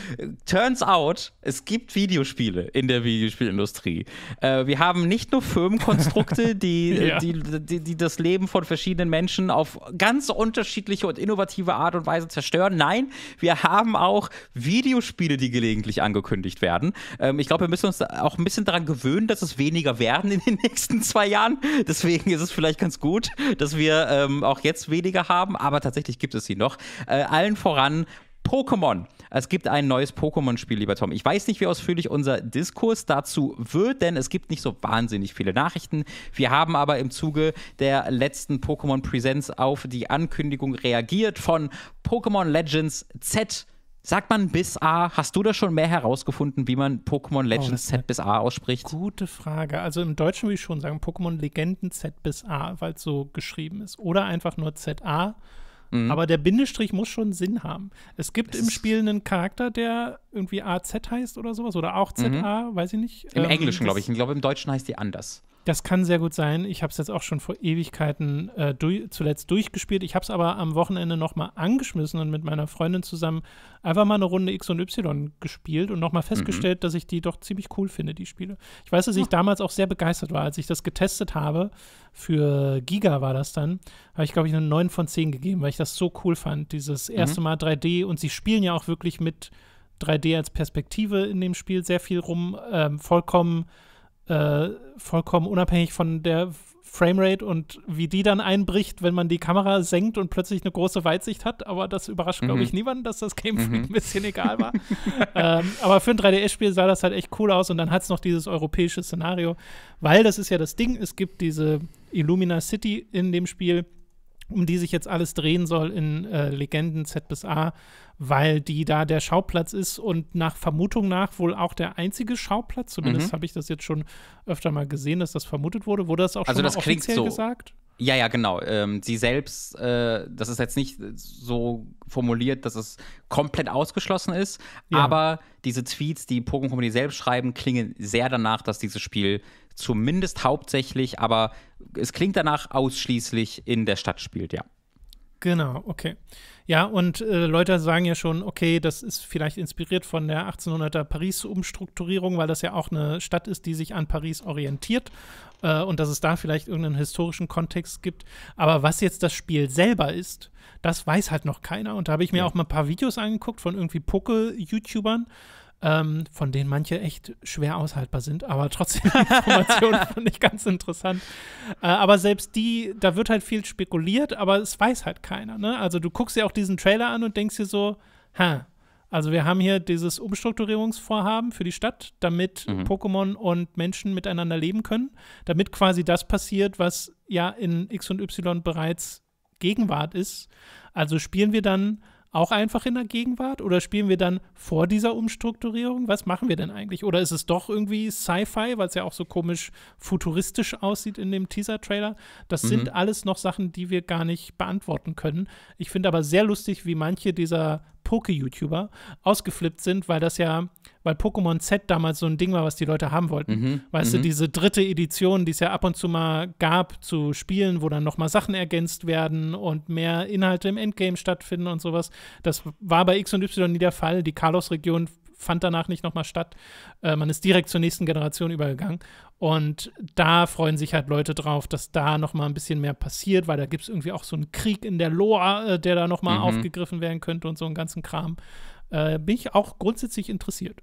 Speaker 1: turns out, es gibt Videospiele in der Videospielindustrie. Äh, wir haben nicht nur Firmenkonstrukte, die, äh, ja. die, die, die, das Leben von verschiedenen Menschen auf ganz unterschiedliche und innovative Art und Weise zerstören. Nein, wir haben auch Videospiele, die gelegentlich angekündigt werden. Ähm, ich glaube, wir müssen uns auch ein bisschen daran gewöhnen, dass es weniger werden in den nächsten zwei Jahren. Deswegen ist es vielleicht ganz gut, dass wir ähm, auch jetzt weniger haben, aber tatsächlich gibt es sie noch. Äh, allen voran Pokémon. Es gibt ein neues Pokémon-Spiel, lieber Tom. Ich weiß nicht, wie ausführlich unser Diskurs dazu wird, denn es gibt nicht so wahnsinnig viele Nachrichten. Wir haben aber im Zuge der letzten Pokémon-Präsenz auf die Ankündigung reagiert von Pokémon Legends Z. Sagt man bis A? Hast du da schon mehr herausgefunden, wie man Pokémon oh, Legends oh, Z bis A ausspricht? Gute
Speaker 2: Frage. Also im Deutschen würde ich schon sagen Pokémon Legenden Z bis A, weil es so geschrieben ist. Oder einfach nur ZA. Mhm. Aber der Bindestrich muss schon Sinn haben. Es gibt es im Spiel einen Charakter, der irgendwie AZ heißt oder sowas oder auch ZA, mhm. weiß ich nicht. Im ähm, Englischen, glaube ich.
Speaker 1: Ich glaube, im Deutschen heißt die anders.
Speaker 2: Das kann sehr gut sein. Ich habe es jetzt auch schon vor Ewigkeiten äh, du zuletzt durchgespielt. Ich habe es aber am Wochenende nochmal angeschmissen und mit meiner Freundin zusammen einfach mal eine Runde X und Y gespielt und nochmal mhm. festgestellt, mhm. dass ich die doch ziemlich cool finde, die Spiele. Ich weiß, dass ich oh. damals auch sehr begeistert war, als ich das getestet habe. Für Giga war das dann. Habe ich, glaube ich, eine 9 von 10 gegeben, weil ich das so cool fand. Dieses mhm. erste mhm. Mal 3D und sie spielen ja auch wirklich mit 3D als Perspektive in dem Spiel sehr viel rum. Ähm, vollkommen äh, vollkommen unabhängig von der Framerate und wie die dann einbricht, wenn man die Kamera senkt und plötzlich eine große Weitsicht hat. Aber das überrascht, mhm. glaube ich, niemanden, dass das Game Freak mhm. ein bisschen egal war. ähm, aber für ein 3DS-Spiel sah das halt echt cool aus und dann hat es noch dieses europäische Szenario, weil das ist ja das Ding, es gibt diese Illumina City in dem Spiel um die sich jetzt alles drehen soll in äh, Legenden Z bis A, weil die da der Schauplatz ist und nach Vermutung nach wohl auch der einzige Schauplatz, zumindest mhm. habe ich das jetzt schon öfter mal gesehen, dass das vermutet wurde. Wurde das auch also schon das offiziell so. gesagt?
Speaker 1: Ja, ja, genau. Ähm, sie selbst, äh, das ist jetzt nicht so formuliert, dass es komplett ausgeschlossen ist, ja. aber diese Tweets, die Pokémon Company selbst schreiben, klingen sehr danach, dass dieses Spiel zumindest hauptsächlich, aber es klingt danach ausschließlich in der Stadt spielt, ja.
Speaker 2: Genau, okay. Ja, und äh, Leute sagen ja schon, okay, das ist vielleicht inspiriert von der 1800er Paris-Umstrukturierung, weil das ja auch eine Stadt ist, die sich an Paris orientiert äh, und dass es da vielleicht irgendeinen historischen Kontext gibt. Aber was jetzt das Spiel selber ist, das weiß halt noch keiner. Und da habe ich mir ja. auch mal ein paar Videos angeguckt von irgendwie Poke-YouTubern ähm, von denen manche echt schwer aushaltbar sind, aber trotzdem die Information fand ich ganz interessant. Äh, aber selbst die, da wird halt viel spekuliert, aber es weiß halt keiner. Ne? Also du guckst dir auch diesen Trailer an und denkst dir so, ha, also wir haben hier dieses Umstrukturierungsvorhaben für die Stadt, damit mhm. Pokémon und Menschen miteinander leben können, damit quasi das passiert, was ja in X und Y bereits Gegenwart ist. Also spielen wir dann auch einfach in der Gegenwart oder spielen wir dann vor dieser Umstrukturierung? Was machen wir denn eigentlich? Oder ist es doch irgendwie Sci-Fi, weil es ja auch so komisch futuristisch aussieht in dem Teaser-Trailer? Das mhm. sind alles noch Sachen, die wir gar nicht beantworten können. Ich finde aber sehr lustig, wie manche dieser Poke-YouTuber ausgeflippt sind, weil das ja weil Pokémon Z damals so ein Ding war, was die Leute haben wollten. Mhm. Weißt mhm. du, diese dritte Edition, die es ja ab und zu mal gab zu Spielen, wo dann nochmal Sachen ergänzt werden und mehr Inhalte im Endgame stattfinden und sowas. Das war bei X und Y nie der Fall. Die Kalos-Region fand danach nicht nochmal statt. Äh, man ist direkt zur nächsten Generation übergegangen. Und da freuen sich halt Leute drauf, dass da nochmal ein bisschen mehr passiert, weil da gibt es irgendwie auch so einen Krieg in der Lore, äh, der da nochmal mhm. aufgegriffen werden könnte und so einen ganzen Kram. Äh, bin ich auch grundsätzlich interessiert.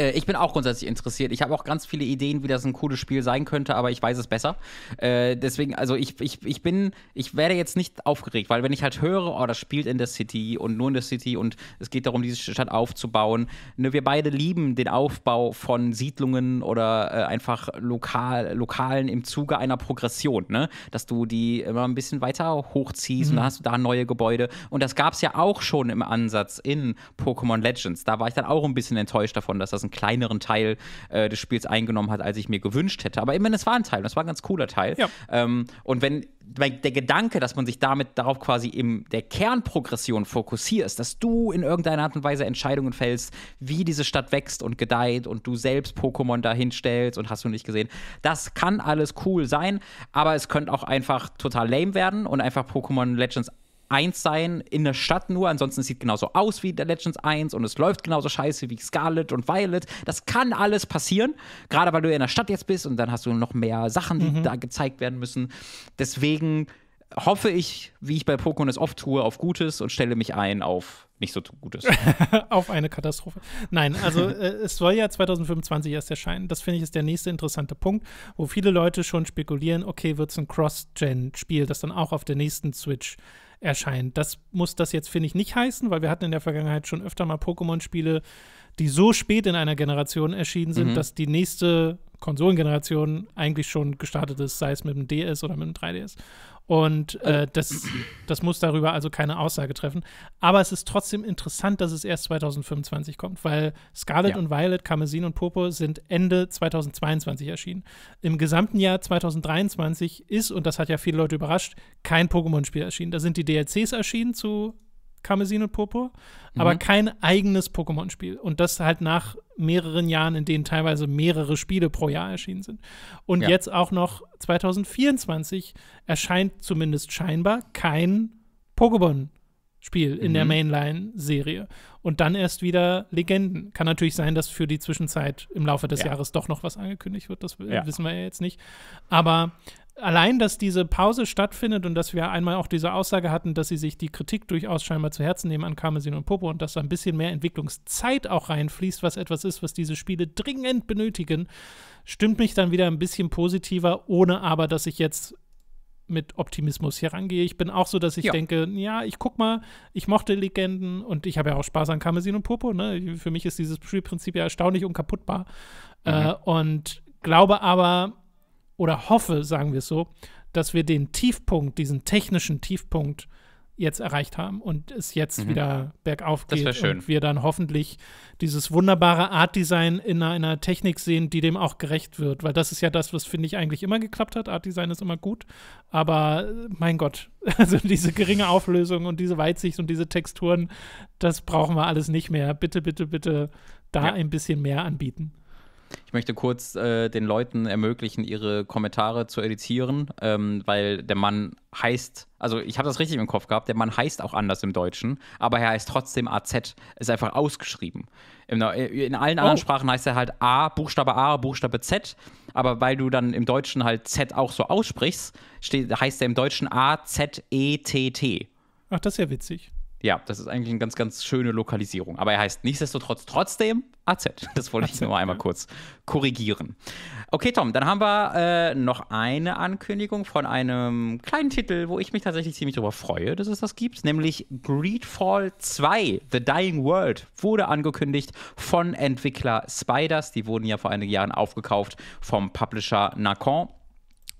Speaker 1: Äh, ich bin auch grundsätzlich interessiert. Ich habe auch ganz viele Ideen, wie das ein cooles Spiel sein könnte, aber ich weiß es besser. Äh, deswegen, also ich, ich, ich bin, ich werde jetzt nicht aufgeregt, weil wenn ich halt höre, oh, das spielt in der City und nur in der City und es geht darum, diese Stadt aufzubauen. Ne, wir beide lieben den Aufbau von Siedlungen oder äh, einfach lokal, Lokalen im Zuge einer Progression, ne? Dass du die immer ein bisschen weiter hochziehst mhm. und dann hast du da neue Gebäude. Und das gab es ja auch schon im Ansatz in Pokémon Legends. Da war ich dann auch ein bisschen enttäuscht davon, dass das ein einen kleineren Teil äh, des Spiels eingenommen hat, als ich mir gewünscht hätte. Aber immerhin, es war ein Teil, das war ein ganz cooler Teil. Ja. Ähm, und wenn der Gedanke, dass man sich damit darauf quasi in der Kernprogression fokussierst, dass du in irgendeiner Art und Weise Entscheidungen fällst, wie diese Stadt wächst und gedeiht und du selbst Pokémon dahinstellst und hast du nicht gesehen, das kann alles cool sein, aber es könnte auch einfach total lame werden und einfach Pokémon Legends 1 sein, in der Stadt nur, ansonsten es sieht genauso aus wie der Legends 1 und es läuft genauso scheiße wie Scarlet und Violet. Das kann alles passieren, gerade weil du in der Stadt jetzt bist und dann hast du noch mehr Sachen, die mhm. da gezeigt werden müssen. Deswegen hoffe ich, wie ich bei Pokémon es oft tue, auf Gutes und stelle mich ein auf nicht so Gutes.
Speaker 2: auf eine Katastrophe. Nein, also äh, es soll ja 2025 erst erscheinen. Das finde ich ist der nächste interessante Punkt, wo viele Leute schon spekulieren, okay, wird es ein Cross-Gen-Spiel, das dann auch auf der nächsten Switch erscheint. Das muss das jetzt, finde ich, nicht heißen, weil wir hatten in der Vergangenheit schon öfter mal Pokémon-Spiele, die so spät in einer Generation erschienen sind, mhm. dass die nächste Konsolengeneration eigentlich schon gestartet ist, sei es mit dem DS oder mit dem 3DS. Und äh, das, das muss darüber also keine Aussage treffen. Aber es ist trotzdem interessant, dass es erst 2025 kommt, weil Scarlet ja. und Violet, Karmesin und Popo sind Ende 2022 erschienen. Im gesamten Jahr 2023 ist, und das hat ja viele Leute überrascht, kein Pokémon-Spiel erschienen. Da sind die DLCs erschienen zu Karmesin und Purpur, mhm. aber kein eigenes Pokémon-Spiel. Und das halt nach mehreren Jahren, in denen teilweise mehrere Spiele pro Jahr erschienen sind. Und ja. jetzt auch noch 2024 erscheint zumindest scheinbar kein Pokémon. Spiel in der mhm. Mainline-Serie. Und dann erst wieder Legenden. Kann natürlich sein, dass für die Zwischenzeit im Laufe des ja. Jahres doch noch was angekündigt wird. Das ja. wissen wir ja jetzt nicht. Aber allein, dass diese Pause stattfindet und dass wir einmal auch diese Aussage hatten, dass sie sich die Kritik durchaus scheinbar zu Herzen nehmen an Karmesin und Popo und dass da ein bisschen mehr Entwicklungszeit auch reinfließt, was etwas ist, was diese Spiele dringend benötigen, stimmt mich dann wieder ein bisschen positiver, ohne aber, dass ich jetzt mit Optimismus hier rangehe. Ich bin auch so, dass ich ja. denke, ja, ich guck mal, ich mochte Legenden und ich habe ja auch Spaß an Karmesin und Popo. Ne? Für mich ist dieses Spielprinzip ja erstaunlich unkaputtbar. Mhm. Äh, und glaube aber, oder hoffe, sagen wir es so, dass wir den Tiefpunkt, diesen technischen Tiefpunkt jetzt erreicht haben und es jetzt mhm. wieder bergauf geht. Das schön. Und wir dann hoffentlich dieses wunderbare Art Design in einer, Technik sehen, die dem auch gerecht wird. Weil das ist ja das, was finde ich eigentlich immer geklappt hat. Art Design ist immer gut. Aber äh, mein Gott, also diese geringe Auflösung und diese Weitsicht und diese Texturen, das brauchen wir alles nicht mehr. Bitte, bitte, bitte da ja. ein bisschen mehr anbieten.
Speaker 1: Ich möchte kurz äh, den Leuten ermöglichen, ihre Kommentare zu editieren, ähm, weil der Mann heißt, also ich habe das richtig im Kopf gehabt, der Mann heißt auch anders im Deutschen, aber er heißt trotzdem AZ, ist einfach ausgeschrieben. In, in allen anderen oh. Sprachen heißt er halt A, Buchstabe A, Buchstabe Z, aber weil du dann im Deutschen halt Z auch so aussprichst, steht, heißt er im Deutschen A, Z, E, T, T. Ach, das ist ja witzig ja, das ist eigentlich eine ganz, ganz schöne Lokalisierung. Aber er heißt nichtsdestotrotz trotzdem AZ. Das wollte ich nur einmal kurz korrigieren. Okay, Tom, dann haben wir äh, noch eine Ankündigung von einem kleinen Titel, wo ich mich tatsächlich ziemlich darüber freue, dass es das gibt, nämlich Greedfall 2, The Dying World, wurde angekündigt von Entwickler Spiders. Die wurden ja vor einigen Jahren aufgekauft vom Publisher Nakon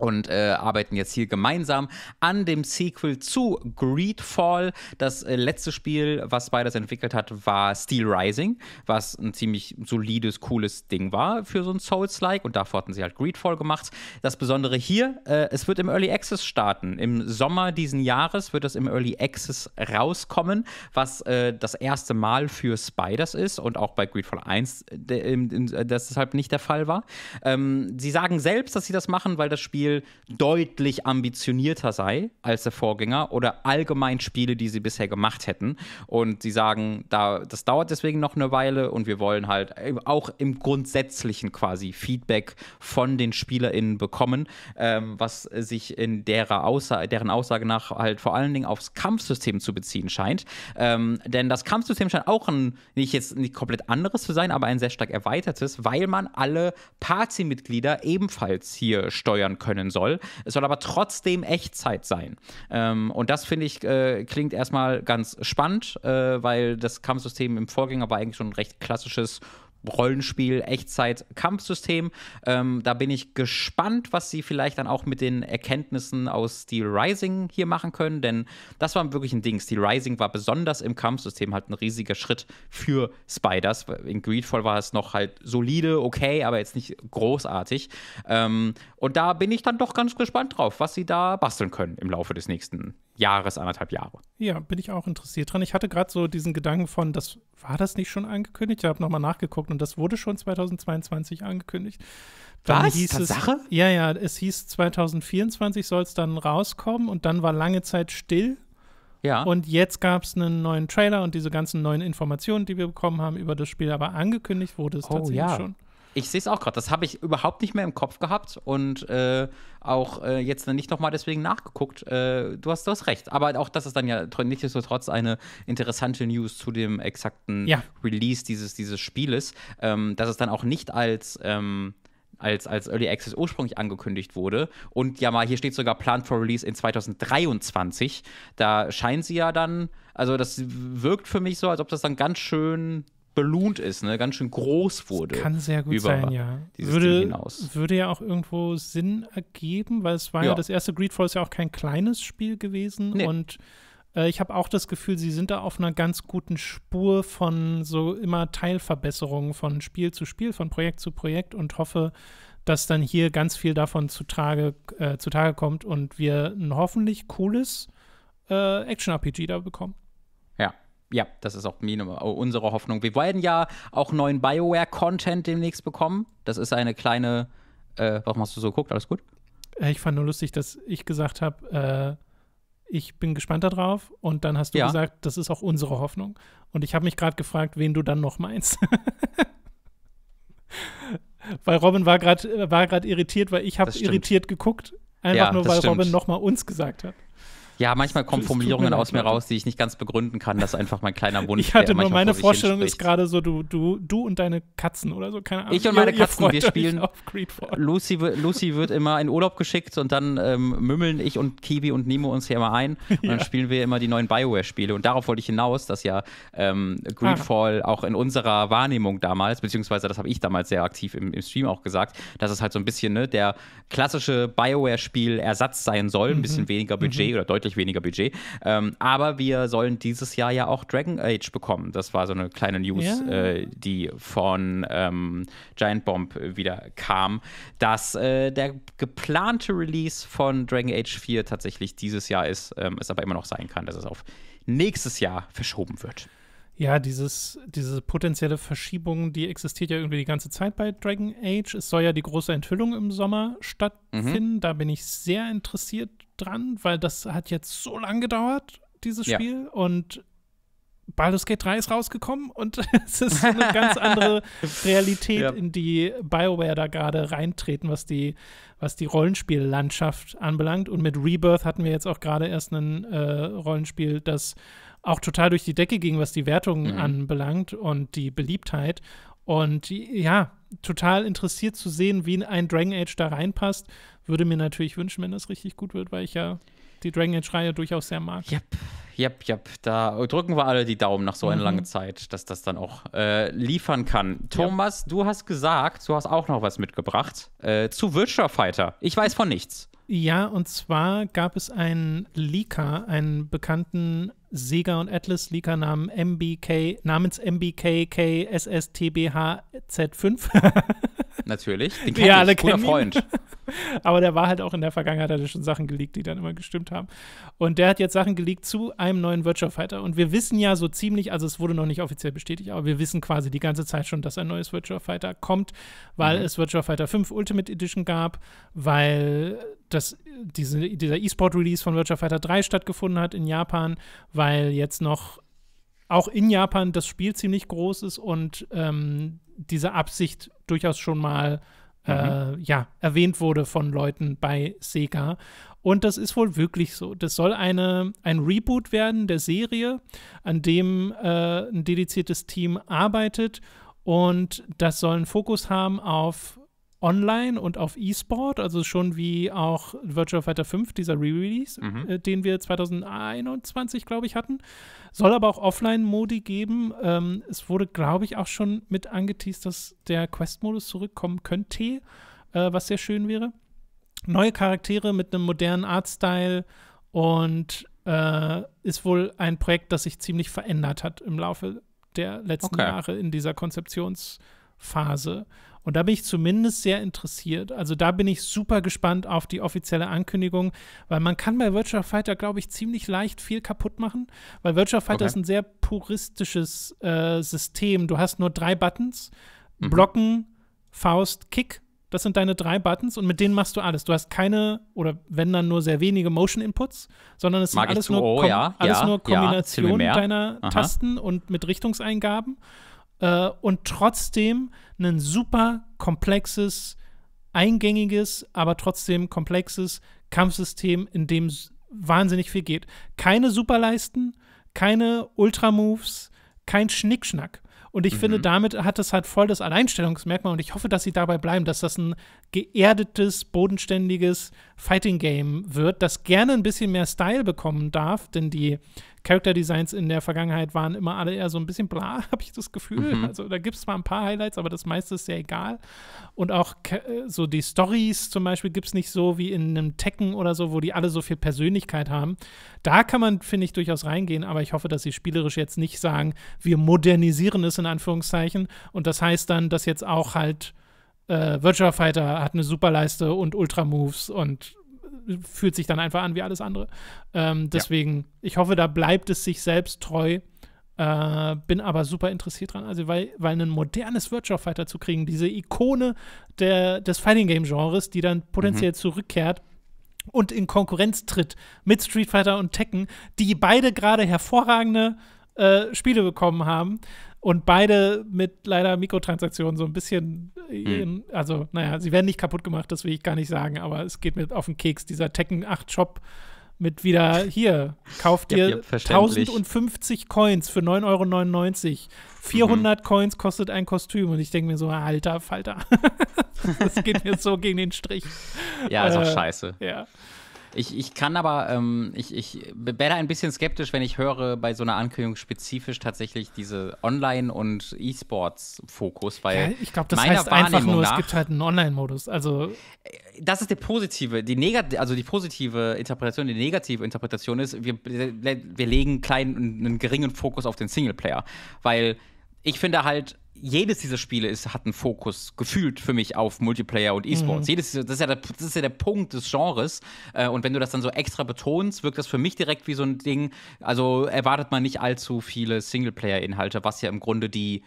Speaker 1: und äh, arbeiten jetzt hier gemeinsam an dem Sequel zu Greedfall. Das äh, letzte Spiel, was Spiders entwickelt hat, war Steel Rising, was ein ziemlich solides, cooles Ding war für so ein Souls-like. Und davor hatten sie halt Greedfall gemacht. Das Besondere hier, äh, es wird im Early Access starten. Im Sommer diesen Jahres wird es im Early Access rauskommen, was äh, das erste Mal für Spiders ist und auch bei Greedfall 1, de, in, in, das deshalb nicht der Fall war. Ähm, sie sagen selbst, dass sie das machen, weil das Spiel Spiel deutlich ambitionierter sei als der Vorgänger oder allgemein Spiele, die sie bisher gemacht hätten. Und sie sagen, da, das dauert deswegen noch eine Weile und wir wollen halt auch im Grundsätzlichen quasi Feedback von den SpielerInnen bekommen, ähm, was sich in derer Aussa deren Aussage nach halt vor allen Dingen aufs Kampfsystem zu beziehen scheint. Ähm, denn das Kampfsystem scheint auch ein, nicht jetzt nicht komplett anderes zu sein, aber ein sehr stark erweitertes, weil man alle Partymitglieder ebenfalls hier steuern können können soll. Es soll aber trotzdem Echtzeit sein. Ähm, und das finde ich äh, klingt erstmal ganz spannend, äh, weil das Kampfsystem im Vorgänger war eigentlich schon ein recht klassisches Rollenspiel, Echtzeit, Kampfsystem. Ähm, da bin ich gespannt, was sie vielleicht dann auch mit den Erkenntnissen aus Steel Rising hier machen können, denn das war wirklich ein Ding. Steel Rising war besonders im Kampfsystem halt ein riesiger Schritt für Spiders. In Greedfall war es noch halt solide, okay, aber jetzt nicht großartig. Ähm, und da bin ich dann doch ganz gespannt drauf, was sie da basteln können im Laufe des nächsten Jahres, anderthalb Jahre.
Speaker 2: Ja, bin ich auch interessiert dran. Ich hatte gerade so diesen Gedanken von, das war das nicht schon angekündigt? Ich habe nochmal nachgeguckt und das wurde schon 2022 angekündigt. Dann Was? Hieß Tatsache? Es, ja, ja, es hieß 2024 soll es dann rauskommen und dann war lange Zeit still. Ja. Und jetzt gab es einen neuen Trailer und diese ganzen neuen Informationen, die wir bekommen haben über das Spiel, aber angekündigt wurde es oh, tatsächlich ja. schon.
Speaker 1: Ich sehe es auch gerade. Das habe ich überhaupt nicht mehr im Kopf gehabt und äh, auch äh, jetzt nicht nochmal deswegen nachgeguckt. Äh, du, hast, du recht. Aber auch das ist dann ja nichtsdestotrotz eine interessante News zu dem exakten ja. Release dieses, dieses Spieles, ähm, dass es dann auch nicht als. Ähm, als, als Early Access ursprünglich angekündigt wurde. Und ja mal, hier steht sogar Plan for Release in 2023. Da scheint sie ja dann, also das wirkt für mich so, als ob das dann ganz schön balloont ist, ne, ganz schön groß wurde. Das kann sehr gut sein, ja. Würde,
Speaker 2: würde ja auch irgendwo Sinn ergeben, weil es war ja, ja das erste Greedfall ist ja auch kein kleines Spiel gewesen nee. und äh, ich habe auch das Gefühl, sie sind da auf einer ganz guten Spur von so immer Teilverbesserungen von Spiel zu Spiel, von Projekt zu Projekt und hoffe, dass dann hier ganz viel davon zutage, äh, zutage kommt und wir ein hoffentlich cooles äh, Action-RPG da bekommen
Speaker 1: ja, das ist auch meine, unsere Hoffnung. Wir werden ja auch neuen Bioware-Content demnächst bekommen. Das ist eine kleine. Äh, warum hast du so geguckt? Alles gut?
Speaker 2: Äh, ich fand nur lustig, dass ich gesagt habe, äh, ich bin gespannt darauf. Und dann hast du ja. gesagt, das ist auch unsere Hoffnung. Und ich habe mich gerade gefragt, wen du dann noch meinst. weil Robin war gerade war irritiert, weil ich habe irritiert geguckt. Einfach ja, nur, weil stimmt. Robin nochmal uns gesagt hat.
Speaker 1: Ja, manchmal kommen Formulierungen aus mir raus, die ich nicht ganz begründen kann. Das ist einfach mein kleiner Wunsch. Ich hatte nur meine Vorstellung ist
Speaker 2: gerade so, du, du, du und deine Katzen oder so, keine Ahnung. Ich und meine ihr, Katzen, ihr wir spielen.
Speaker 1: Auf Lucy, Lucy wird immer in Urlaub geschickt und dann ähm, mümmeln ich und Kiwi und Nemo uns hier immer ein. Und ja. dann spielen wir immer die neuen Bioware-Spiele. Und darauf wollte ich hinaus, dass ja ähm, Greedfall ah. auch in unserer Wahrnehmung damals, beziehungsweise das habe ich damals sehr aktiv im, im, Stream auch gesagt, dass es halt so ein bisschen ne, der klassische Bioware-Spiel-Ersatz sein soll, mhm. ein bisschen weniger Budget mhm. oder deutlich deutlich weniger Budget. Ähm, aber wir sollen dieses Jahr ja auch Dragon Age bekommen. Das war so eine kleine News, ja. äh, die von ähm, Giant Bomb wieder kam, dass äh, der geplante Release von Dragon Age 4 tatsächlich dieses Jahr ist, ähm, es aber immer noch sein kann, dass es auf nächstes Jahr verschoben wird.
Speaker 2: Ja, dieses, diese potenzielle Verschiebung, die existiert ja irgendwie die ganze Zeit bei Dragon Age. Es soll ja die große Enthüllung im Sommer stattfinden. Mhm. Da bin ich sehr interessiert dran, weil das hat jetzt so lange gedauert, dieses Spiel. Ja. Und Baldur's Gate 3 ist rausgekommen und es ist eine ganz andere Realität, ja. in die BioWare da gerade reintreten, was die, was die Rollenspiellandschaft anbelangt. Und mit Rebirth hatten wir jetzt auch gerade erst ein äh, Rollenspiel, das auch total durch die Decke ging, was die Wertungen mhm. anbelangt und die Beliebtheit. Und ja, total interessiert zu sehen, wie ein Dragon Age da reinpasst, würde mir natürlich wünschen, wenn das richtig gut wird, weil ich ja die Dragon Age-Reihe durchaus sehr mag. Yep,
Speaker 1: yep, yep. Da drücken wir alle die Daumen nach so mhm. einer langen Zeit, dass das dann auch äh, liefern kann. Thomas, yep. du hast gesagt, du hast auch noch was mitgebracht äh, zu Virtual Fighter. Ich weiß von nichts.
Speaker 2: Ja, und zwar gab es einen Leaker, einen bekannten Sega und Atlas Leaker namens MBK, namens MBKKSSTBHZ5.
Speaker 1: Natürlich, den kennt ja, ich, alle guter Freund.
Speaker 2: Aber der war halt auch in der Vergangenheit, hat er schon Sachen geleakt, die dann immer gestimmt haben. Und der hat jetzt Sachen geleakt zu einem neuen Virtual Fighter. Und wir wissen ja so ziemlich, also es wurde noch nicht offiziell bestätigt, aber wir wissen quasi die ganze Zeit schon, dass ein neues Virtual Fighter kommt, weil mhm. es Virtual Fighter 5 Ultimate Edition gab, weil das, diese, dieser E-Sport-Release von Virtual Fighter 3 stattgefunden hat in Japan, weil jetzt noch auch in Japan das Spiel ziemlich groß ist und ähm, diese Absicht durchaus schon mal mhm. äh, ja, erwähnt wurde von Leuten bei Sega. Und das ist wohl wirklich so. Das soll eine, ein Reboot werden der Serie, an dem äh, ein dediziertes Team arbeitet. Und das soll einen Fokus haben auf Online und auf E-Sport, also schon wie auch Virtual Fighter 5, dieser Re-Release, mhm. äh, den wir 2021, glaube ich, hatten. Soll aber auch Offline-Modi geben. Ähm, es wurde, glaube ich, auch schon mit angeteased, dass der Quest-Modus zurückkommen könnte, äh, was sehr schön wäre. Neue Charaktere mit einem modernen Artstyle und äh, ist wohl ein Projekt, das sich ziemlich verändert hat im Laufe der letzten okay. Jahre in dieser Konzeptionsphase. Und da bin ich zumindest sehr interessiert. Also da bin ich super gespannt auf die offizielle Ankündigung, weil man kann bei Virtual Fighter, glaube ich, ziemlich leicht viel kaputt machen, weil Virtual Fighter okay. ist ein sehr puristisches äh, System. Du hast nur drei Buttons, mhm. Blocken, Faust, Kick. Das sind deine drei Buttons und mit denen machst du alles. Du hast keine oder wenn dann nur sehr wenige Motion Inputs, sondern es Mag sind alles, nur, oh, ja, alles ja, nur Kombinationen ja, deiner Aha. Tasten und mit Richtungseingaben äh, und trotzdem ein super komplexes, eingängiges, aber trotzdem komplexes Kampfsystem, in dem wahnsinnig viel geht. Keine Superleisten, keine Ultramoves, kein Schnickschnack. Und ich mhm. finde, damit hat es halt voll das Alleinstellungsmerkmal und ich hoffe, dass sie dabei bleiben, dass das ein geerdetes, bodenständiges Fighting Game wird, das gerne ein bisschen mehr Style bekommen darf, denn die Character Designs in der Vergangenheit waren immer alle eher so ein bisschen bla, habe ich das Gefühl. Mhm. Also da gibt es zwar ein paar Highlights, aber das meiste ist ja egal. Und auch äh, so die Stories zum Beispiel gibt es nicht so wie in einem Tekken oder so, wo die alle so viel Persönlichkeit haben. Da kann man, finde ich, durchaus reingehen, aber ich hoffe, dass sie spielerisch jetzt nicht sagen, wir modernisieren es in Anführungszeichen. Und das heißt dann, dass jetzt auch halt. Äh, Virtual Fighter hat eine Superleiste und Ultra Moves und fühlt sich dann einfach an wie alles andere. Ähm, deswegen, ja. ich hoffe, da bleibt es sich selbst treu. Äh, bin aber super interessiert dran, also weil, weil ein modernes Virtual Fighter zu kriegen, diese Ikone der, des Fighting Game Genres, die dann potenziell mhm. zurückkehrt, und in Konkurrenz tritt mit Street Fighter und Tekken, die beide gerade hervorragende äh, Spiele bekommen haben und beide mit leider Mikrotransaktionen so ein bisschen, äh, hm. in, also naja, sie werden nicht kaputt gemacht, das will ich gar nicht sagen, aber es geht mir auf den Keks, dieser Tekken 8 Shop mit wieder hier, kauft dir ja, ja, 1050 Coins für 9,99 Euro. 400 mhm. Coins kostet ein Kostüm. Und ich denke mir so, alter Falter. das geht mir so gegen den Strich. Ja, ist äh, auch scheiße. Ja.
Speaker 1: Ich, ich kann aber, ähm, ich, ich werde ein bisschen skeptisch, wenn ich höre bei so einer Ankündigung spezifisch tatsächlich diese Online- und E-Sports-Fokus, weil ja, ich glaube, das heißt einfach nur, nach, es
Speaker 2: gibt halt einen Online-Modus. Also äh,
Speaker 1: das ist der positive, die negat also die positive Interpretation, die negative Interpretation ist, wir, wir legen kleinen, einen geringen Fokus auf den Singleplayer, weil ich finde halt, jedes dieser Spiele ist, hat einen Fokus gefühlt für mich auf Multiplayer und E-Sports. Mhm. Jedes, das, ist ja der, das ist ja der Punkt des Genres. Äh, und wenn du das dann so extra betonst, wirkt das für mich direkt wie so ein Ding. Also erwartet man nicht allzu viele Singleplayer-Inhalte, was ja im Grunde die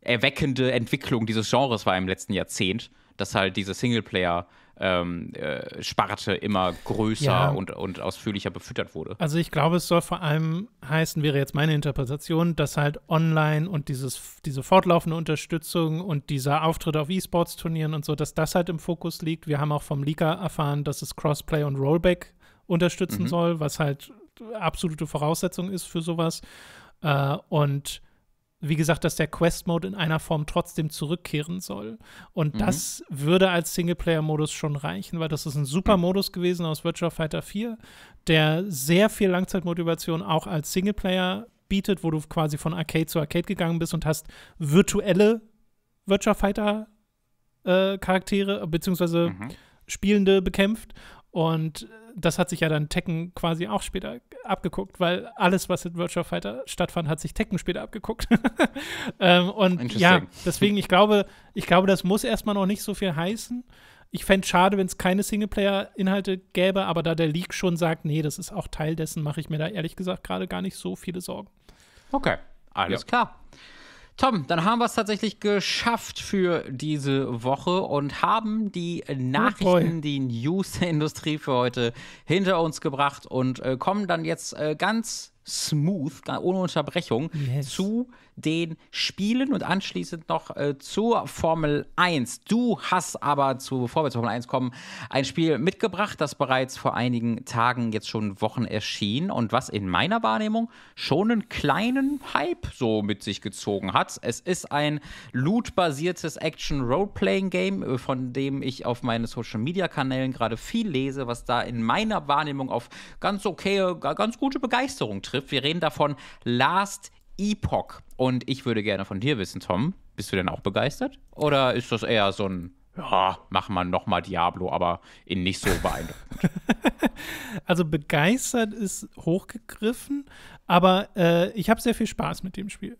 Speaker 1: erweckende Entwicklung dieses Genres war im letzten Jahrzehnt, dass halt diese Singleplayer- ähm, äh, Sparte immer größer ja. und, und ausführlicher befüttert wurde. Also ich
Speaker 2: glaube, es soll vor allem heißen, wäre jetzt meine Interpretation, dass halt online und dieses, diese fortlaufende Unterstützung und dieser Auftritt auf E-Sports-Turnieren und so, dass das halt im Fokus liegt. Wir haben auch vom Leaker erfahren, dass es Crossplay und Rollback unterstützen mhm. soll, was halt absolute Voraussetzung ist für sowas. Äh, und wie gesagt, dass der Quest-Mode in einer Form trotzdem zurückkehren soll. Und mhm. das würde als Singleplayer-Modus schon reichen, weil das ist ein super mhm. Modus gewesen aus Virtual Fighter 4, der sehr viel Langzeitmotivation auch als Singleplayer bietet, wo du quasi von Arcade zu Arcade gegangen bist und hast virtuelle Virtual Fighter äh, Charaktere bzw. Mhm. Spielende bekämpft und das hat sich ja dann Tekken quasi auch später abgeguckt, weil alles, was in Virtual Fighter stattfand, hat sich Tekken später abgeguckt. ähm, und ja, deswegen, ich glaube, ich glaube, das muss erstmal noch nicht so viel heißen. Ich fände es schade, wenn es keine Singleplayer-Inhalte gäbe, aber da der Leak schon sagt, nee, das ist auch Teil dessen, mache ich mir da ehrlich gesagt gerade gar nicht so viele Sorgen. Okay,
Speaker 1: alles ja. klar. Tom, dann haben wir es tatsächlich geschafft für diese Woche und haben die oh, Nachrichten, oh die News der Industrie für heute hinter uns gebracht und äh, kommen dann jetzt äh, ganz smooth, ohne Unterbrechung, yes. zu den Spielen und anschließend noch äh, zur Formel 1. Du hast aber, zu, bevor wir zur Formel 1 kommen, ein Spiel mitgebracht, das bereits vor einigen Tagen, jetzt schon Wochen erschien und was in meiner Wahrnehmung schon einen kleinen Hype so mit sich gezogen hat. Es ist ein loot-basiertes Action-Role-Playing-Game, äh, von dem ich auf meinen Social-Media-Kanälen gerade viel lese, was da in meiner Wahrnehmung auf ganz okay, äh, ganz gute Begeisterung trifft. Wir reden davon Last Epoch. Und ich würde gerne von dir wissen, Tom, bist du denn auch begeistert? Oder ist das eher so ein, ja, machen wir nochmal Diablo, aber in nicht so beeindruckend?
Speaker 2: also begeistert ist hochgegriffen, aber äh, ich habe sehr viel Spaß mit dem Spiel.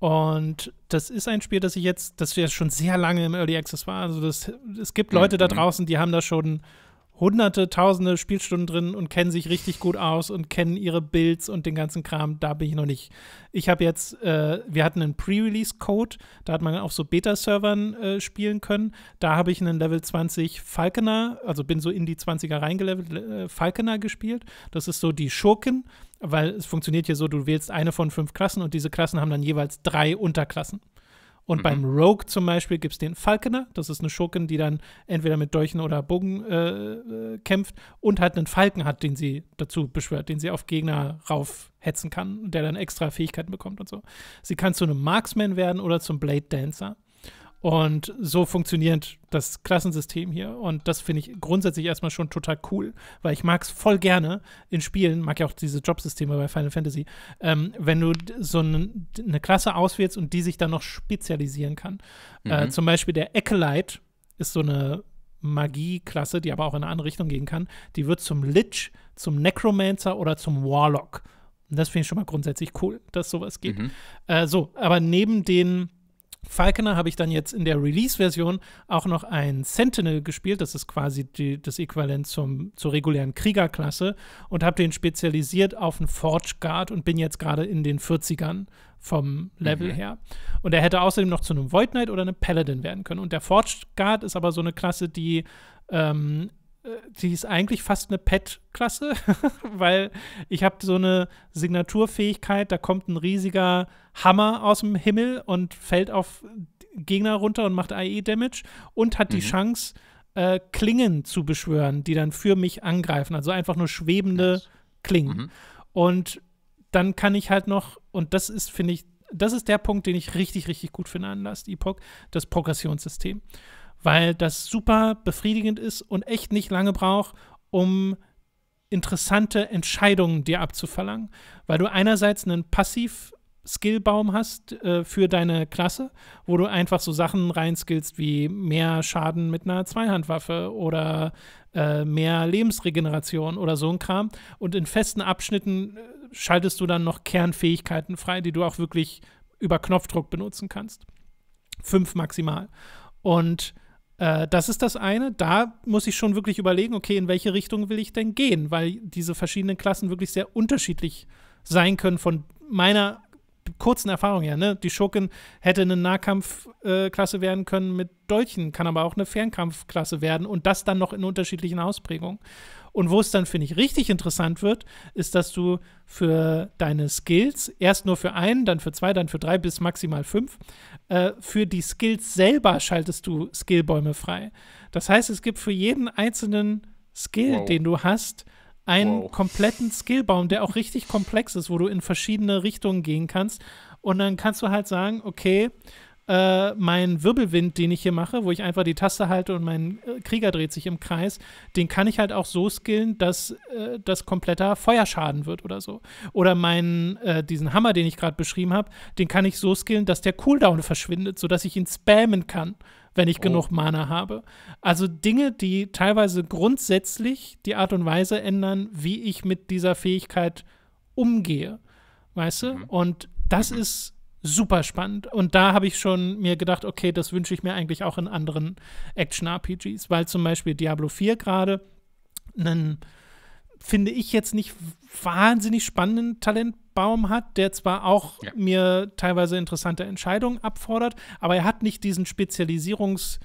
Speaker 2: Und das ist ein Spiel, das ich jetzt, das wir schon sehr lange im Early Access war. Also das, es gibt Leute mhm. da draußen, die haben da schon hunderte, tausende Spielstunden drin und kennen sich richtig gut aus und kennen ihre Builds und den ganzen Kram. Da bin ich noch nicht. Ich habe jetzt, äh, wir hatten einen Pre-Release-Code, da hat man auf so Beta-Servern äh, spielen können. Da habe ich einen Level 20 Falconer, also bin so in die 20er reingelevelt, äh, Falconer gespielt. Das ist so die Schurken, weil es funktioniert hier so, du wählst eine von fünf Klassen und diese Klassen haben dann jeweils drei Unterklassen. Und mhm. beim Rogue zum Beispiel gibt es den Falconer. das ist eine Schurken, die dann entweder mit Dolchen oder Bogen äh, äh, kämpft und halt einen Falken hat, den sie dazu beschwört, den sie auf Gegner raufhetzen kann, der dann extra Fähigkeiten bekommt und so. Sie kann zu einem Marksman werden oder zum Blade Dancer. Und so funktioniert das Klassensystem hier. Und das finde ich grundsätzlich erstmal schon total cool, weil ich mag es voll gerne in Spielen, mag ja auch diese Jobsysteme bei Final Fantasy, ähm, wenn du so eine Klasse auswählst und die sich dann noch spezialisieren kann. Äh, mhm. Äh, zum Beispiel der Acolyte ist so eine Magie-Klasse, die aber auch in eine andere Richtung gehen kann. Die wird zum Lich, zum Necromancer oder zum Warlock. Und das finde ich schon mal grundsätzlich cool, dass sowas geht. Mhm. Äh, so, aber neben den Falconer habe ich dann jetzt in der Release-Version auch noch ein Sentinel gespielt. Das ist quasi die, das Äquivalent zum, zur regulären Kriegerklasse und habe den spezialisiert auf einen Forge Guard und bin jetzt gerade in den 40ern vom Level mhm. her. Und er hätte außerdem noch zu einem Void Knight oder einem Paladin werden können. Und der Forge Guard ist aber so eine Klasse, die ähm, äh, sie ist eigentlich fast eine Pet-Klasse, weil ich habe so eine Signaturfähigkeit, da kommt ein riesiger Hammer aus dem Himmel und fällt auf Gegner runter und macht AE-Damage und hat mhm. die Chance, äh, Klingen zu beschwören, die dann für mich angreifen. Also einfach nur schwebende yes. Klingen. Mhm. Und dann kann ich halt noch, und das ist, finde ich, das ist der Punkt, den ich richtig, richtig gut finde an Last Epoch, das Progressionssystem weil das super befriedigend ist und echt nicht lange braucht, um interessante Entscheidungen dir abzuverlangen, weil du einerseits einen Passiv Skillbaum hast äh, für deine Klasse, wo du einfach so Sachen reinskillst wie mehr Schaden mit einer Zweihandwaffe oder äh, mehr Lebensregeneration oder so ein Kram. Und in festen Abschnitten äh, schaltest du dann noch Kernfähigkeiten frei, die du auch wirklich über Knopfdruck benutzen kannst. Fünf maximal. Und äh, das ist das eine. Da muss ich schon wirklich überlegen, okay, in welche Richtung will ich denn gehen, weil diese verschiedenen Klassen wirklich sehr unterschiedlich sein können von meiner kurzen Erfahrung her. Ne? Die Schurken hätte eine Nahkampfklasse äh, werden können mit Dolchen, kann aber auch eine Fernkampfklasse werden und das dann noch in unterschiedlichen Ausprägungen. Und wo es dann, finde ich, richtig interessant wird, ist, dass du für deine Skills, erst nur für einen, dann für zwei, dann für drei bis maximal fünf, äh, für die Skills selber schaltest du Skillbäume frei. Das heißt, es gibt für jeden einzelnen Skill, wow. den du hast, einen wow. kompletten Skillbaum, der auch richtig komplex ist, wo du in verschiedene Richtungen gehen kannst. Und dann kannst du halt sagen, okay, äh, mein Wirbelwind, den ich hier mache, wo ich einfach die Taste halte und mein äh, Krieger dreht sich im Kreis, den kann ich halt auch so skillen, dass äh, das kompletter Feuerschaden wird oder so. Oder meinen, äh, diesen Hammer, den ich gerade beschrieben habe, den kann ich so skillen, dass der Cooldown verschwindet, sodass ich ihn spammen kann wenn ich oh. genug Mana habe. Also Dinge, die teilweise grundsätzlich die Art und Weise ändern, wie ich mit dieser Fähigkeit umgehe. Weißt du? Mhm. Und das mhm. ist super spannend. Und da habe ich schon mir gedacht, okay, das wünsche ich mir eigentlich auch in anderen Action-RPGs, weil zum Beispiel Diablo 4 gerade einen, finde ich jetzt nicht wahnsinnig spannenden Talentbaum hat, der zwar auch ja. mir teilweise interessante Entscheidungen abfordert, aber er hat nicht diesen Spezialisierungs-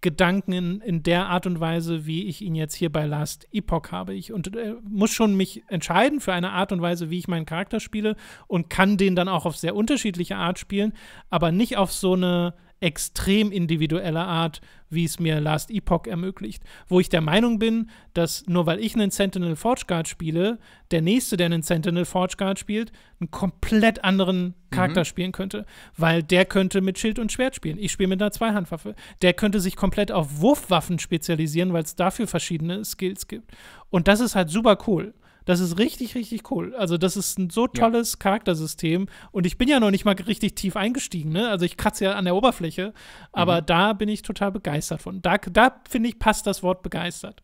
Speaker 2: Gedanken in, in der Art und Weise, wie ich ihn jetzt hier bei Last Epoch habe. Ich und, äh, muss schon mich entscheiden für eine Art und Weise, wie ich meinen Charakter spiele und kann den dann auch auf sehr unterschiedliche Art spielen, aber nicht auf so eine extrem individueller Art, wie es mir Last Epoch ermöglicht. Wo ich der Meinung bin, dass nur weil ich einen Sentinel Forge Guard spiele, der nächste, der einen Sentinel Forge Guard spielt, einen komplett anderen mhm. Charakter mhm. spielen könnte. Weil der könnte mit Schild und Schwert spielen. Ich spiele mit einer Zweihandwaffe. Der könnte sich komplett auf Wurfwaffen spezialisieren, weil es dafür verschiedene Skills gibt. Und das ist halt super cool. Das ist richtig, richtig cool. Also, das ist ein so tolles ja. Charaktersystem. Und ich bin ja noch nicht mal richtig tief eingestiegen. Ne? Also, ich kratze ja an der Oberfläche. Aber mhm. da bin ich total begeistert von. Da, da finde ich, passt das Wort begeistert.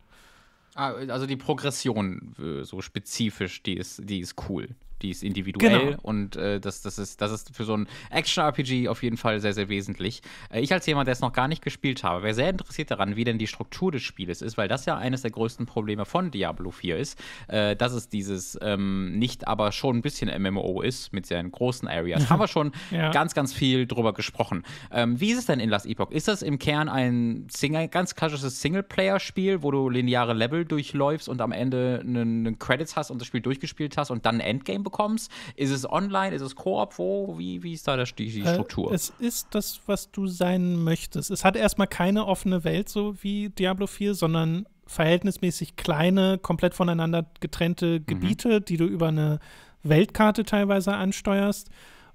Speaker 1: Ah, also, die Progression äh, so spezifisch, die ist, die ist cool. Die ist individuell genau. und äh, das, das, ist, das ist für so ein Action-RPG auf jeden Fall sehr, sehr wesentlich. Äh, ich als jemand, der es noch gar nicht gespielt habe, wäre sehr interessiert daran, wie denn die Struktur des Spieles ist, weil das ja eines der größten Probleme von Diablo 4 ist, äh, dass es dieses ähm, nicht aber schon ein bisschen MMO ist mit seinen großen Areas. Haben wir schon ja. ganz, ganz viel drüber gesprochen. Ähm, wie ist es denn in Last Epoch? Ist das im Kern ein Single, ganz klassisches Singleplayer-Spiel, wo du lineare Level durchläufst und am Ende einen, einen Credits hast und das Spiel durchgespielt hast und dann ein Endgame bekommst? bekommst? Ist es online? Ist es Koop? Wo? Wie, wie ist da die, die äh, Struktur? Äh,
Speaker 2: es ist das, was du sein möchtest. Es hat erstmal keine offene Welt, so wie Diablo 4, sondern verhältnismäßig kleine, komplett voneinander getrennte mhm. Gebiete, mhm. die du über eine Weltkarte teilweise ansteuerst.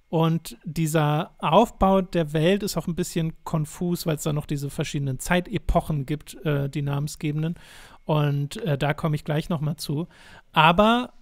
Speaker 2: Und dieser Aufbau der Welt ist auch ein bisschen konfus, weil es da noch diese verschiedenen Zeitepochen gibt, äh, die namensgebenden. Und äh, da komme ich gleich noch mal zu. Aber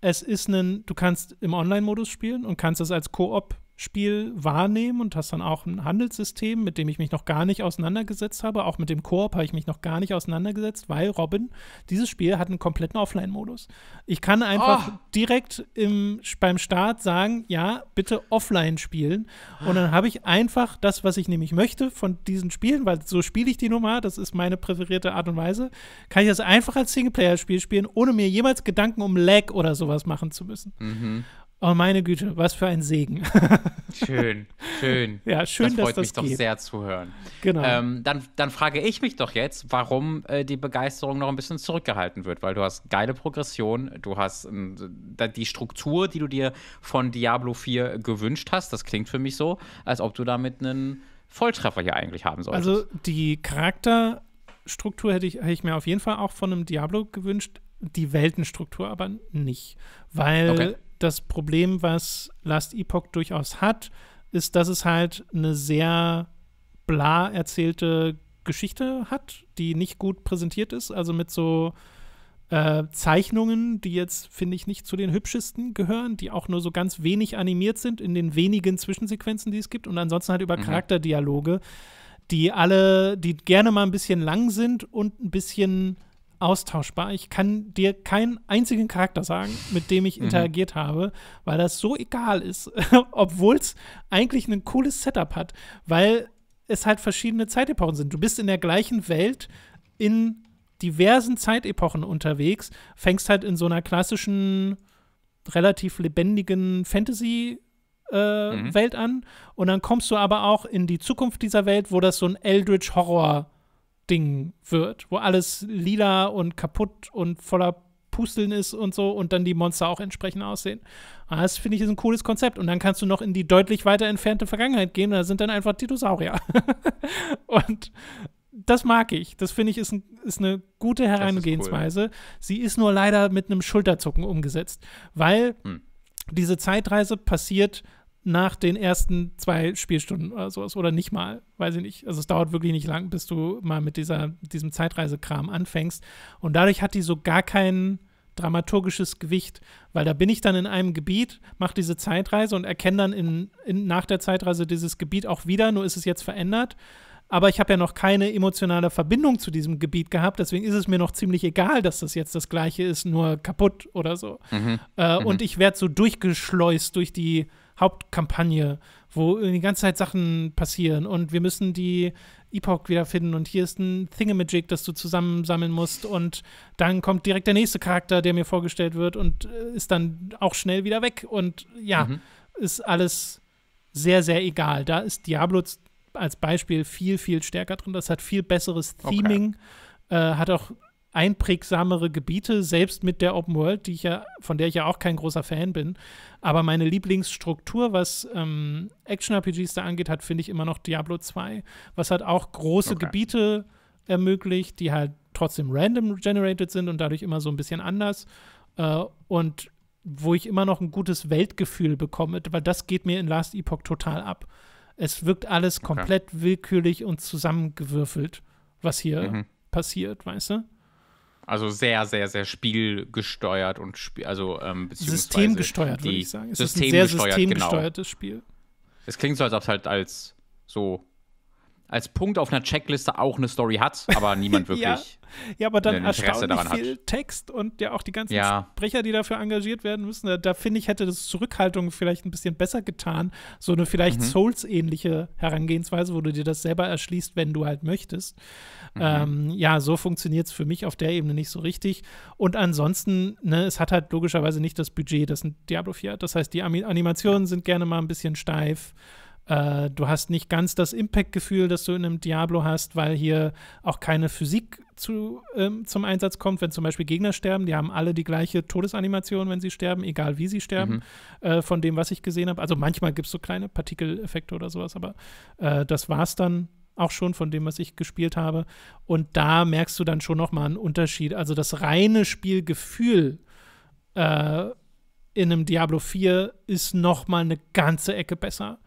Speaker 2: es ist ein, du kannst im Online-Modus spielen und kannst es als Koop Spiel wahrnehmen und hast dann auch ein Handelssystem, mit dem ich mich noch gar nicht auseinandergesetzt habe. Auch mit dem Koop habe ich mich noch gar nicht auseinandergesetzt, weil Robin, dieses Spiel hat einen kompletten Offline-Modus. Ich kann einfach oh. direkt im, beim Start sagen, ja, bitte offline spielen. Und dann habe ich einfach das, was ich nämlich möchte von diesen Spielen, weil so spiele ich die Nummer, das ist meine präferierte Art und Weise, kann ich das einfach als Singleplayer-Spiel spielen, ohne mir jemals Gedanken um Lag oder sowas machen zu müssen. Mhm. Oh, meine Güte, was für ein Segen.
Speaker 1: schön, schön. Ja, schön, das dass das freut mich geht. doch sehr zu hören. Genau. Ähm, dann, dann frage ich mich doch jetzt, warum äh, die Begeisterung noch ein bisschen zurückgehalten wird, weil du hast geile Progression, du hast äh, die Struktur, die du dir von Diablo 4 gewünscht hast. Das klingt für mich so, als ob du damit einen Volltreffer hier eigentlich haben solltest. Also
Speaker 2: die Charakterstruktur hätte ich, hätte ich mir auf jeden Fall auch von einem Diablo gewünscht die Weltenstruktur aber nicht. Weil okay das Problem, was Last Epoch durchaus hat, ist, dass es halt eine sehr bla erzählte Geschichte hat, die nicht gut präsentiert ist, also mit so äh, Zeichnungen, die jetzt, finde ich, nicht zu den hübschesten gehören, die auch nur so ganz wenig animiert sind in den wenigen Zwischensequenzen, die es gibt und ansonsten halt über mhm. Charakterdialoge, die alle, die gerne mal ein bisschen lang sind und ein bisschen austauschbar. Ich kann dir keinen einzigen Charakter sagen, mit dem ich mhm. interagiert mhm. habe, weil das so egal ist, obwohl es eigentlich ein cooles Setup hat, weil es halt verschiedene Zeitepochen sind. Du bist in der gleichen Welt in diversen Zeitepochen unterwegs, fängst halt in so einer klassischen, relativ lebendigen Fantasy- äh, mhm. Welt an und dann kommst du aber auch in die Zukunft dieser Welt, wo das so ein Eldritch Horror Ding wird, wo alles lila und kaputt und voller Pusteln ist und so und dann die Monster auch entsprechend aussehen. Ah, das finde ich ist ein cooles Konzept. Und dann kannst du noch in die deutlich weiter entfernte Vergangenheit gehen und da sind dann einfach Dinosaurier. und das mag ich. Das finde ich ist, ein, ist, eine gute Herangehensweise. Ist cool. Sie ist nur leider mit einem Schulterzucken umgesetzt, weil hm. diese Zeitreise passiert nach den ersten zwei Spielstunden oder sowas oder nicht mal, weiß ich nicht. Also es dauert wirklich nicht lang, bis du mal mit dieser, diesem Zeitreisekram anfängst. Und dadurch hat die so gar kein dramaturgisches Gewicht, weil da bin ich dann in einem Gebiet, mache diese Zeitreise und erkenne dann in, in, nach der Zeitreise dieses Gebiet auch wieder, nur ist es jetzt verändert. Aber ich habe ja noch keine emotionale Verbindung zu diesem Gebiet gehabt, deswegen ist es mir noch ziemlich egal, dass das jetzt das gleiche ist, nur kaputt oder so. Mhm. Äh, mhm. Und ich werde so durchgeschleust durch die Hauptkampagne, wo die ganze Zeit Sachen passieren und wir müssen die Epoch wiederfinden und hier ist ein Thingamajig, das du zusammensammeln musst und dann kommt direkt der nächste Charakter, der mir vorgestellt wird und äh, ist dann auch schnell wieder weg und ja, mhm. ist alles sehr, sehr egal. Da ist Diablo als Beispiel viel, viel stärker drin. Das hat viel besseres Theming, okay. äh, hat auch einprägsamere Gebiete, selbst mit der Open World, die ich ja, von der ich ja auch kein großer Fan bin. Aber meine Lieblingsstruktur, was ähm, Action-RPGs da angeht, hat, finde ich, immer noch Diablo 2, was halt auch große okay. Gebiete ermöglicht, die halt trotzdem random generated sind und dadurch immer so ein bisschen anders. Äh, und wo ich immer noch ein gutes Weltgefühl bekomme, weil das geht mir in Last Epoch total ab. Es wirkt alles okay. komplett willkürlich und zusammengewürfelt, was hier mhm. passiert, weißt du?
Speaker 1: Also sehr, sehr, sehr spielgesteuert und spiel, also ähm, beziehungsweise Systemgesteuert, würde ich sagen. Ist System ein sehr genau. systemgesteuertes genau. Spiel? Es klingt so, als ob es halt als so als Punkt auf einer Checkliste auch eine Story hat, aber niemand wirklich. ja. ja, aber dann erstaunlich viel
Speaker 2: hat. Text und ja auch die ganzen ja. Sprecher, die dafür engagiert werden müssen. Da, da finde ich, hätte das Zurückhaltung vielleicht ein bisschen besser getan. So eine vielleicht mhm. Souls-ähnliche Herangehensweise, wo du dir das selber erschließt, wenn du halt möchtest. Mhm. Ähm, ja, so funktioniert es für mich auf der Ebene nicht so richtig. Und ansonsten, ne, es hat halt logischerweise nicht das Budget, das ein Diablo 4 hat. Das heißt, die Animationen sind gerne mal ein bisschen steif. Äh, du hast nicht ganz das Impact-Gefühl, das du in einem Diablo hast, weil hier auch keine Physik zu, ähm, zum Einsatz kommt, wenn zum Beispiel Gegner sterben. Die haben alle die gleiche Todesanimation, wenn sie sterben, egal wie sie sterben, mhm. äh, von dem, was ich gesehen habe. Also manchmal gibt es so kleine Partikeleffekte oder sowas, aber äh, das war es dann auch schon von dem, was ich gespielt habe. Und da merkst du dann schon nochmal einen Unterschied. Also das reine Spielgefühl äh, in einem Diablo 4 ist noch mal eine ganze Ecke besser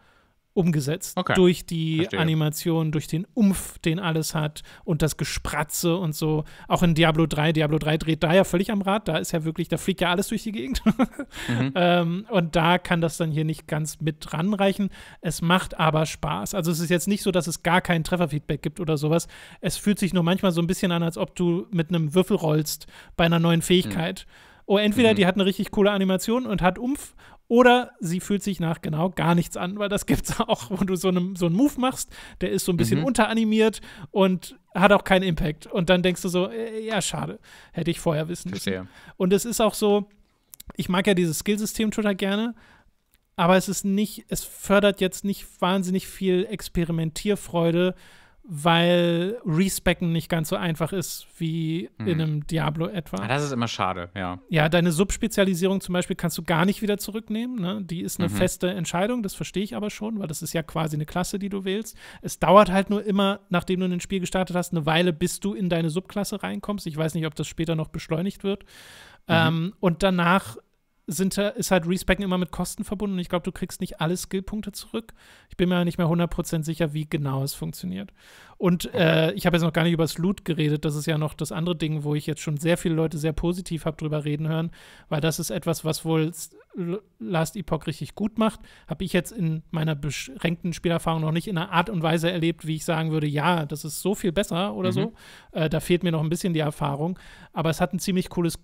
Speaker 2: umgesetzt. Okay. Durch die Verstehe. Animation, durch den Umf, den alles hat und das Gespratze und so. Auch in Diablo 3, Diablo 3 dreht da ja völlig am Rad. Da ist ja wirklich, da fliegt ja alles durch die Gegend. Mhm. ähm, und da kann das dann hier nicht ganz mit ranreichen. Es macht aber Spaß. Also es ist jetzt nicht so, dass es gar kein Trefferfeedback gibt oder sowas. Es fühlt sich nur manchmal so ein bisschen an, als ob du mit einem Würfel rollst bei einer neuen Fähigkeit. Mhm. Oh, entweder mhm. die hat eine richtig coole Animation und hat Umf oder sie fühlt sich nach genau gar nichts an, weil das gibt es auch, wo du so, ne, so einen Move machst, der ist so ein bisschen mhm. unteranimiert und hat auch keinen Impact. Und dann denkst du so, äh, ja, schade, hätte ich vorher wissen müssen. Verstehe. Und es ist auch so, ich mag ja dieses Skillsystem total gerne, aber es ist nicht, es fördert jetzt nicht wahnsinnig viel Experimentierfreude, weil Respecken nicht ganz so einfach ist wie mhm. in einem Diablo etwa. Ah, das ist immer schade, ja. Ja, deine Subspezialisierung zum Beispiel kannst du gar nicht wieder zurücknehmen. Ne? Die ist eine mhm. feste Entscheidung, das verstehe ich aber schon, weil das ist ja quasi eine Klasse, die du wählst. Es dauert halt nur immer, nachdem du ein Spiel gestartet hast, eine Weile, bis du in deine Subklasse reinkommst. Ich weiß nicht, ob das später noch beschleunigt wird. Mhm. Ähm, und danach sind, äh, ist halt Respecken immer mit Kosten verbunden. Ich glaube, du kriegst nicht alle Skillpunkte zurück. Ich bin mir nicht mehr 100% sicher, wie genau es funktioniert. Und äh, okay. äh, ich habe jetzt noch gar nicht über das Loot geredet. Das ist ja noch das andere Ding, wo ich jetzt schon sehr viele Leute sehr positiv habe drüber reden hören, weil das ist etwas, was wohl Last Epoch richtig gut macht. Habe ich jetzt in meiner beschränkten Spielerfahrung noch nicht in einer Art und Weise erlebt, wie ich sagen würde, ja, das ist so viel besser oder mhm. so. Äh, da fehlt mir noch ein bisschen die Erfahrung. Aber es hat ein ziemlich cooles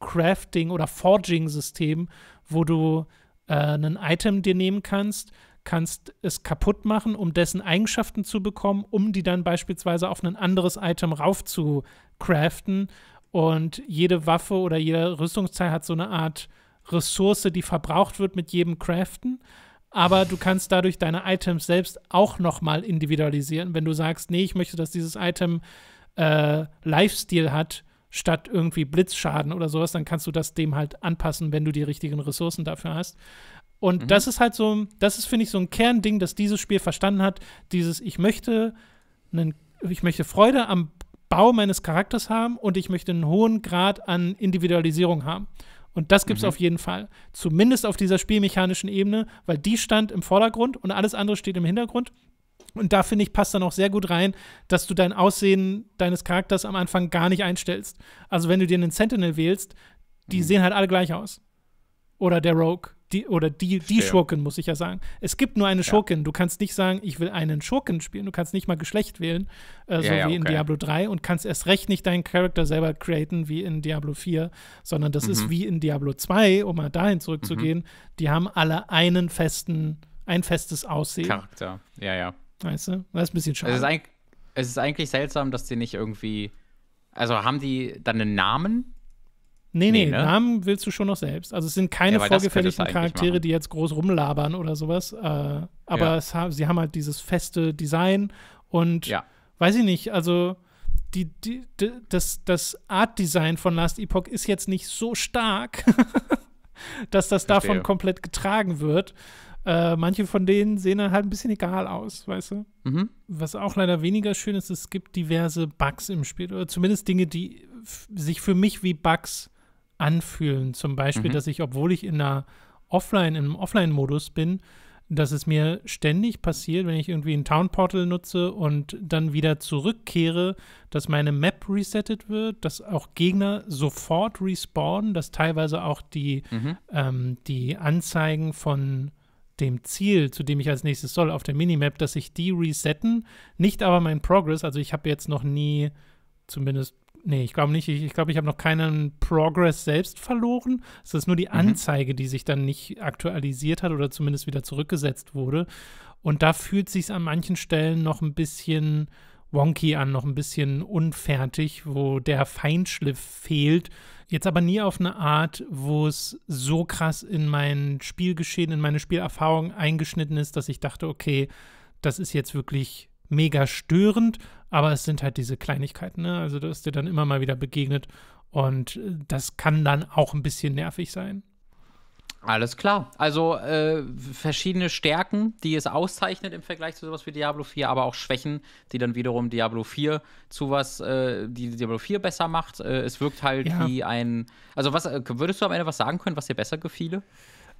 Speaker 2: Crafting- oder Forging-System, wo du äh, ein Item dir nehmen kannst, kannst es kaputt machen, um dessen Eigenschaften zu bekommen, um die dann beispielsweise auf ein anderes Item rauf zu craften. Und jede Waffe oder jeder Rüstungsteil hat so eine Art Ressource, die verbraucht wird mit jedem Craften. Aber du kannst dadurch deine Items selbst auch nochmal individualisieren. Wenn du sagst, nee, ich möchte, dass dieses Item äh, Lifestyle hat, statt irgendwie Blitzschaden oder sowas, dann kannst du das dem halt anpassen, wenn du die richtigen Ressourcen dafür hast. Und mhm. das ist halt so, das ist, finde ich, so ein Kernding, das dieses Spiel verstanden hat. Dieses, ich möchte einen, ich möchte Freude am Bau meines Charakters haben und ich möchte einen hohen Grad an Individualisierung haben. Und das gibt es mhm. auf jeden Fall. Zumindest auf dieser spielmechanischen Ebene, weil die stand im Vordergrund und alles andere steht im Hintergrund. Und da finde ich, passt dann auch sehr gut rein, dass du dein Aussehen deines Charakters am Anfang gar nicht einstellst. Also, wenn du dir einen Sentinel wählst, die mhm. sehen halt alle gleich aus. Oder der Rogue. Die, oder die, die Schurken, muss ich ja sagen. Es gibt nur eine ja. Schurken. Du kannst nicht sagen, ich will einen Schurken spielen. Du kannst nicht mal Geschlecht wählen, äh, so ja, ja, wie okay. in Diablo 3 und kannst erst recht nicht deinen Charakter selber createn wie in Diablo 4, sondern das mhm. ist wie in Diablo 2, um mal dahin mhm. zurückzugehen. Mhm. Die haben alle einen festen, ein festes Aussehen. Charakter,
Speaker 1: ja, ja. Weißt du?
Speaker 2: Das ist ein bisschen schade. Es ist, ein,
Speaker 1: es ist eigentlich seltsam, dass die nicht irgendwie. Also haben die dann einen Namen? Nee, nee, nee ne? Namen
Speaker 2: willst du schon noch selbst. Also es sind keine ja, vorgefertigten Charaktere, machen. die jetzt groß rumlabern oder sowas. Äh, aber ja. es, sie haben halt dieses feste Design und ja. weiß ich nicht, also die, die, die, das, das Art-Design von Last Epoch ist jetzt nicht so stark, dass das Verstehe. davon komplett getragen wird. Äh, manche von denen sehen dann halt ein bisschen egal aus, weißt du? Mhm. Was auch leider weniger schön ist, es gibt diverse Bugs im Spiel oder zumindest Dinge, die sich für mich wie Bugs anfühlen. Zum Beispiel, mhm. dass ich, obwohl ich in einer Offline, im Offline-Modus bin, dass es mir ständig passiert, wenn ich irgendwie ein Town Portal nutze und dann wieder zurückkehre, dass meine Map resettet wird, dass auch Gegner sofort respawnen, dass teilweise auch die, mhm. ähm, die Anzeigen von dem Ziel, zu dem ich als nächstes soll, auf der Minimap, dass ich die resetten, nicht aber mein Progress. Also ich habe jetzt noch nie, zumindest, nee, ich glaube nicht, ich, ich glaube, ich habe noch keinen Progress selbst verloren. Es ist nur die mhm. Anzeige, die sich dann nicht aktualisiert hat oder zumindest wieder zurückgesetzt wurde. Und da fühlt sich an manchen Stellen noch ein bisschen wonky an, noch ein bisschen unfertig, wo der Feinschliff fehlt Jetzt aber nie auf eine Art, wo es so krass in mein Spielgeschehen, in meine Spielerfahrung eingeschnitten ist, dass ich dachte, okay, das ist jetzt wirklich mega störend, aber es sind halt diese Kleinigkeiten, ne? Also, dass dir dann immer mal wieder begegnet und äh, das kann dann auch ein bisschen nervig sein.
Speaker 1: Alles klar. Also äh, verschiedene Stärken, die es auszeichnet im Vergleich zu sowas wie Diablo 4, aber auch Schwächen, die dann wiederum Diablo 4 zu was, äh, die Diablo 4 besser macht. Äh, es wirkt halt ja. wie ein. Also was äh, würdest du am Ende was sagen können, was dir besser gefiele?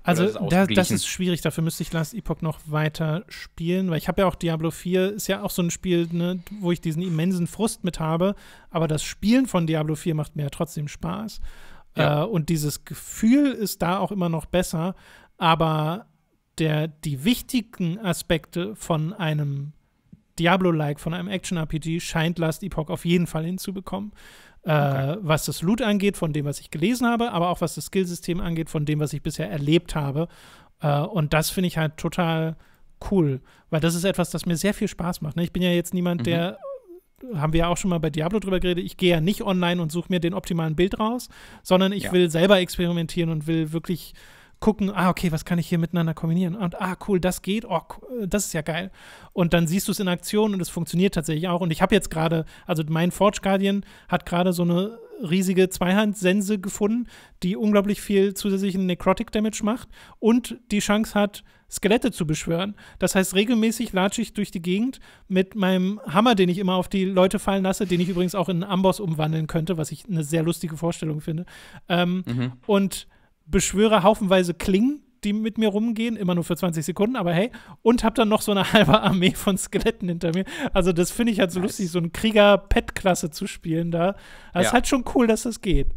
Speaker 1: Also ist da, das ist
Speaker 2: schwierig, dafür müsste ich Last Epoch noch weiter spielen, weil ich habe ja auch Diablo 4, ist ja auch so ein Spiel, ne, wo ich diesen immensen Frust mit habe, aber das Spielen von Diablo 4 macht mir ja trotzdem Spaß. Ja. Äh, und dieses Gefühl ist da auch immer noch besser, aber der, die wichtigen Aspekte von einem Diablo-like, von einem Action-RPG scheint Last Epoch auf jeden Fall hinzubekommen. Äh, okay. Äh, was das Loot angeht, von dem, was ich gelesen habe, aber auch was das Skillsystem angeht, von dem, was ich bisher erlebt habe. Äh, und das finde ich halt total cool, weil das ist etwas, das mir sehr viel Spaß macht. Ne? Ich bin ja jetzt niemand, mhm. der haben wir ja auch schon mal bei Diablo drüber geredet, ich gehe ja nicht online und suche mir den optimalen Bild raus, sondern ich ja. will selber experimentieren und will wirklich gucken, ah, okay, was kann ich hier miteinander kombinieren? Und ah, cool, das geht, oh, das ist ja geil. Und dann siehst du es in Aktion und es funktioniert tatsächlich auch. Und ich habe jetzt gerade, also mein Forge Guardian hat gerade so eine riesige Zweihandsense gefunden, die unglaublich viel zusätzlichen Necrotic Damage macht und die Chance hat, Skelette zu beschwören. Das heißt, regelmäßig latsche ich durch die Gegend mit meinem Hammer, den ich immer auf die Leute fallen lasse, den ich übrigens auch in einen Amboss umwandeln könnte, was ich eine sehr lustige Vorstellung finde. Ähm, mhm. Und beschwöre haufenweise Klingen, die mit mir rumgehen, immer nur für 20 Sekunden, aber hey, und habe dann noch so eine halbe Armee von Skeletten hinter mir. Also das finde ich halt so nice. lustig, so ein Krieger-Pet-Klasse zu spielen da. Das ja. ist halt schon cool, dass das geht.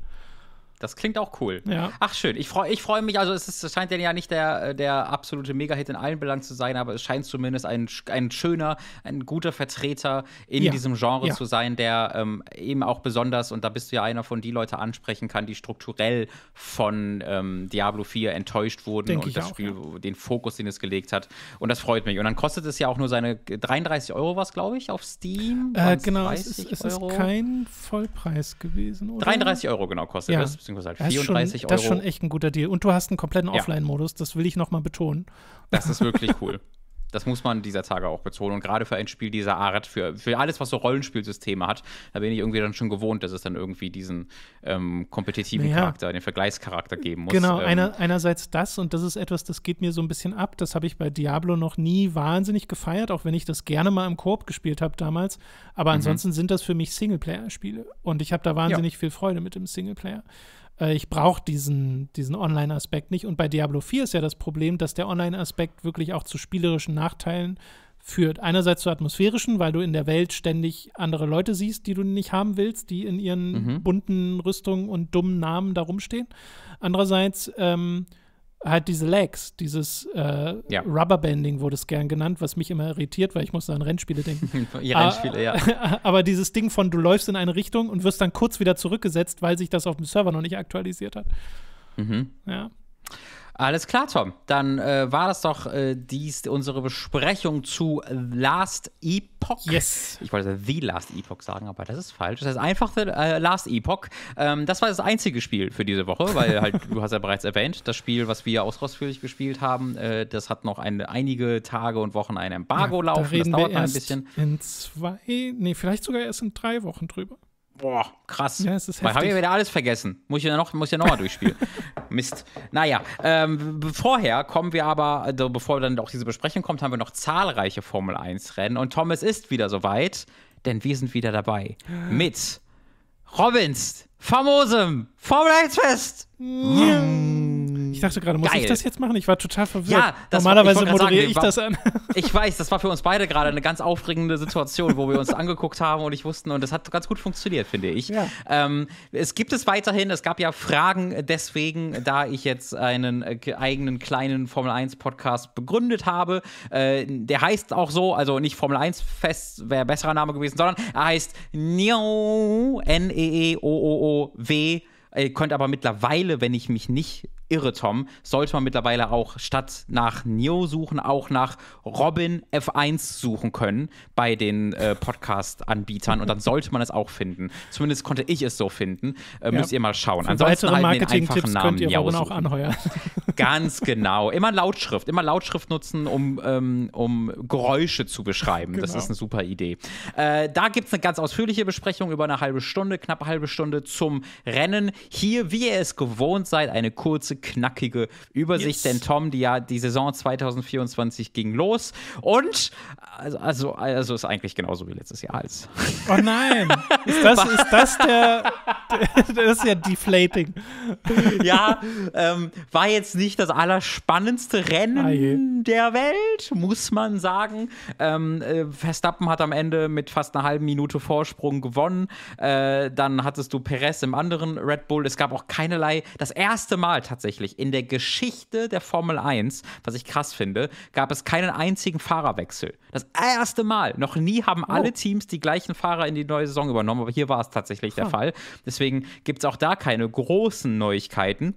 Speaker 1: Das klingt auch cool. Ja. Ach schön, ich freue ich freu mich, also es, ist, es scheint ja nicht der, äh, der absolute Mega-Hit in allen Belangen zu sein, aber es scheint zumindest ein, ein schöner, ein guter Vertreter in ja. diesem Genre ja. zu sein, der ähm, eben auch besonders, und da bist du ja einer von die Leute ansprechen kann, die strukturell von ähm, Diablo 4 enttäuscht wurden Denk und das auch, Spiel, ja. den Fokus, den es gelegt hat. Und das freut mich. Und dann kostet es ja auch nur seine 33 Euro was, glaube ich, auf Steam. Äh, genau, es ist, es ist kein
Speaker 2: Vollpreis gewesen, oder? 33 Euro genau kostet ja. es beziehungsweise 34 das schon, Euro. Das ist schon echt ein guter Deal. Und du hast einen kompletten Offline-Modus, das will ich nochmal betonen. Das ist wirklich cool.
Speaker 1: Das muss man dieser Tage auch betonen. Und gerade für ein Spiel dieser Art, für, für alles, was so Rollenspielsysteme hat, da bin ich irgendwie dann schon gewohnt, dass es dann irgendwie diesen ähm, kompetitiven naja. Charakter, den Vergleichscharakter geben muss. Genau, ähm, einer,
Speaker 2: einerseits das und das ist etwas, das geht mir so ein bisschen ab. Das habe ich bei Diablo noch nie wahnsinnig gefeiert, auch wenn ich das gerne mal im Koop gespielt habe damals. Aber mhm. ansonsten mhm. sind das für mich Singleplayer-Spiele und ich habe da wahnsinnig ja. viel Freude mit dem Singleplayer äh, ich brauche diesen, diesen Online-Aspekt nicht. Und bei Diablo 4 ist ja das Problem, dass der Online-Aspekt wirklich auch zu spielerischen Nachteilen führt. Einerseits zu atmosphärischen, weil du in der Welt ständig andere Leute siehst, die du nicht haben willst, die in ihren mhm. bunten Rüstungen und dummen Namen da rumstehen. Andererseits ähm, halt diese Legs, dieses äh, ja. Rubberbanding wurde es gern genannt, was mich immer irritiert, weil ich muss an Rennspiele denken. ja, Rennspiele, ja. aber dieses Ding von, du läufst in eine Richtung und wirst dann kurz wieder zurückgesetzt, weil sich das auf dem Server noch nicht aktualisiert hat. Mhm. Ja.
Speaker 1: Alles klar, Tom. Dann äh, war das doch äh, dies, unsere Besprechung zu Last Epoch. Yes. Ich wollte The Last Epoch sagen, aber das ist falsch. Das heißt einfach The äh, Last Epoch. Ähm, das war das einzige Spiel für diese Woche, weil halt, du hast ja bereits erwähnt, das Spiel, was wir ausführlich gespielt haben, äh, das hat noch eine, einige Tage und Wochen ein Embargo ja, laufen. Da reden das dauert wir erst
Speaker 2: ein bisschen. In zwei, nee, vielleicht sogar erst in drei Wochen drüber.
Speaker 1: Boah, krass. Ja, es ist heftig. ich wieder alles vergessen. Muss ich ja noch, muss ja noch mal durchspielen. Mist. Naja, ähm, vorher kommen wir aber, also bevor dann auch diese Besprechung kommt, haben wir noch zahlreiche Formel 1-Rennen. Und Thomas ist wieder soweit, denn wir sind wieder dabei. Mit Robbins, famosem Formel 1 Fest.
Speaker 2: Ich dachte gerade, muss Geil. ich das jetzt machen? Ich war total verwirrt. Ja, das Normalerweise war, ich moderiere sagen, ich das an.
Speaker 1: Ich weiß, das war für uns beide gerade eine ganz aufregende Situation, wo wir uns angeguckt haben und ich wusste, und das hat ganz gut funktioniert, finde ich. Ja. Ähm, es gibt es weiterhin, es gab ja Fragen deswegen, da ich jetzt einen äh, eigenen kleinen Formel 1 Podcast begründet habe. Äh, der heißt auch so, also nicht Formel 1 Fest wäre besserer Name gewesen, sondern er heißt NEO, e N-E-E-O-O-O. Euro weh. Äh, Ihr könnt aber mittlerweile, wenn ich mich nicht irre, Tom. Sollte man mittlerweile auch statt nach Neo suchen, auch nach Robin F1 suchen können bei den äh, Podcast-Anbietern. Und dann sollte man es auch finden. Zumindest konnte ich es so finden. Äh, ja. Müsst ihr mal schauen. Für Ansonsten weitere halt Marketing-Tipps könnt ihr Robin auch anheuern. Ganz genau. Immer Lautschrift. Immer Lautschrift nutzen, um, ähm, um Geräusche zu beschreiben. Genau. Das ist eine super Idee. Äh, da gibt es eine ganz ausführliche Besprechung über eine halbe Stunde, knappe halbe Stunde zum Rennen. Hier, wie ihr es gewohnt seid, eine kurze knackige Übersicht, yes. denn Tom, die ja die Saison 2024 ging los und also, also, also ist eigentlich genauso wie letztes Jahr als. Oh nein! ist, das, ist das der. das ist ja deflating. Ja, ähm, war jetzt nicht das allerspannendste Rennen ah, der Welt, muss man sagen. Ähm, äh, Verstappen hat am Ende mit fast einer halben Minute Vorsprung gewonnen. Äh, dann hattest du Perez im anderen Red Bull. Es gab auch keinerlei, das erste Mal tatsächlich tatsächlich in der Geschichte der Formel 1, was ich krass finde, gab es keinen einzigen Fahrerwechsel. Das erste Mal. Noch nie haben oh. alle Teams die gleichen Fahrer in die neue Saison übernommen, aber hier war es tatsächlich oh. der Fall. Deswegen gibt es auch da keine großen Neuigkeiten.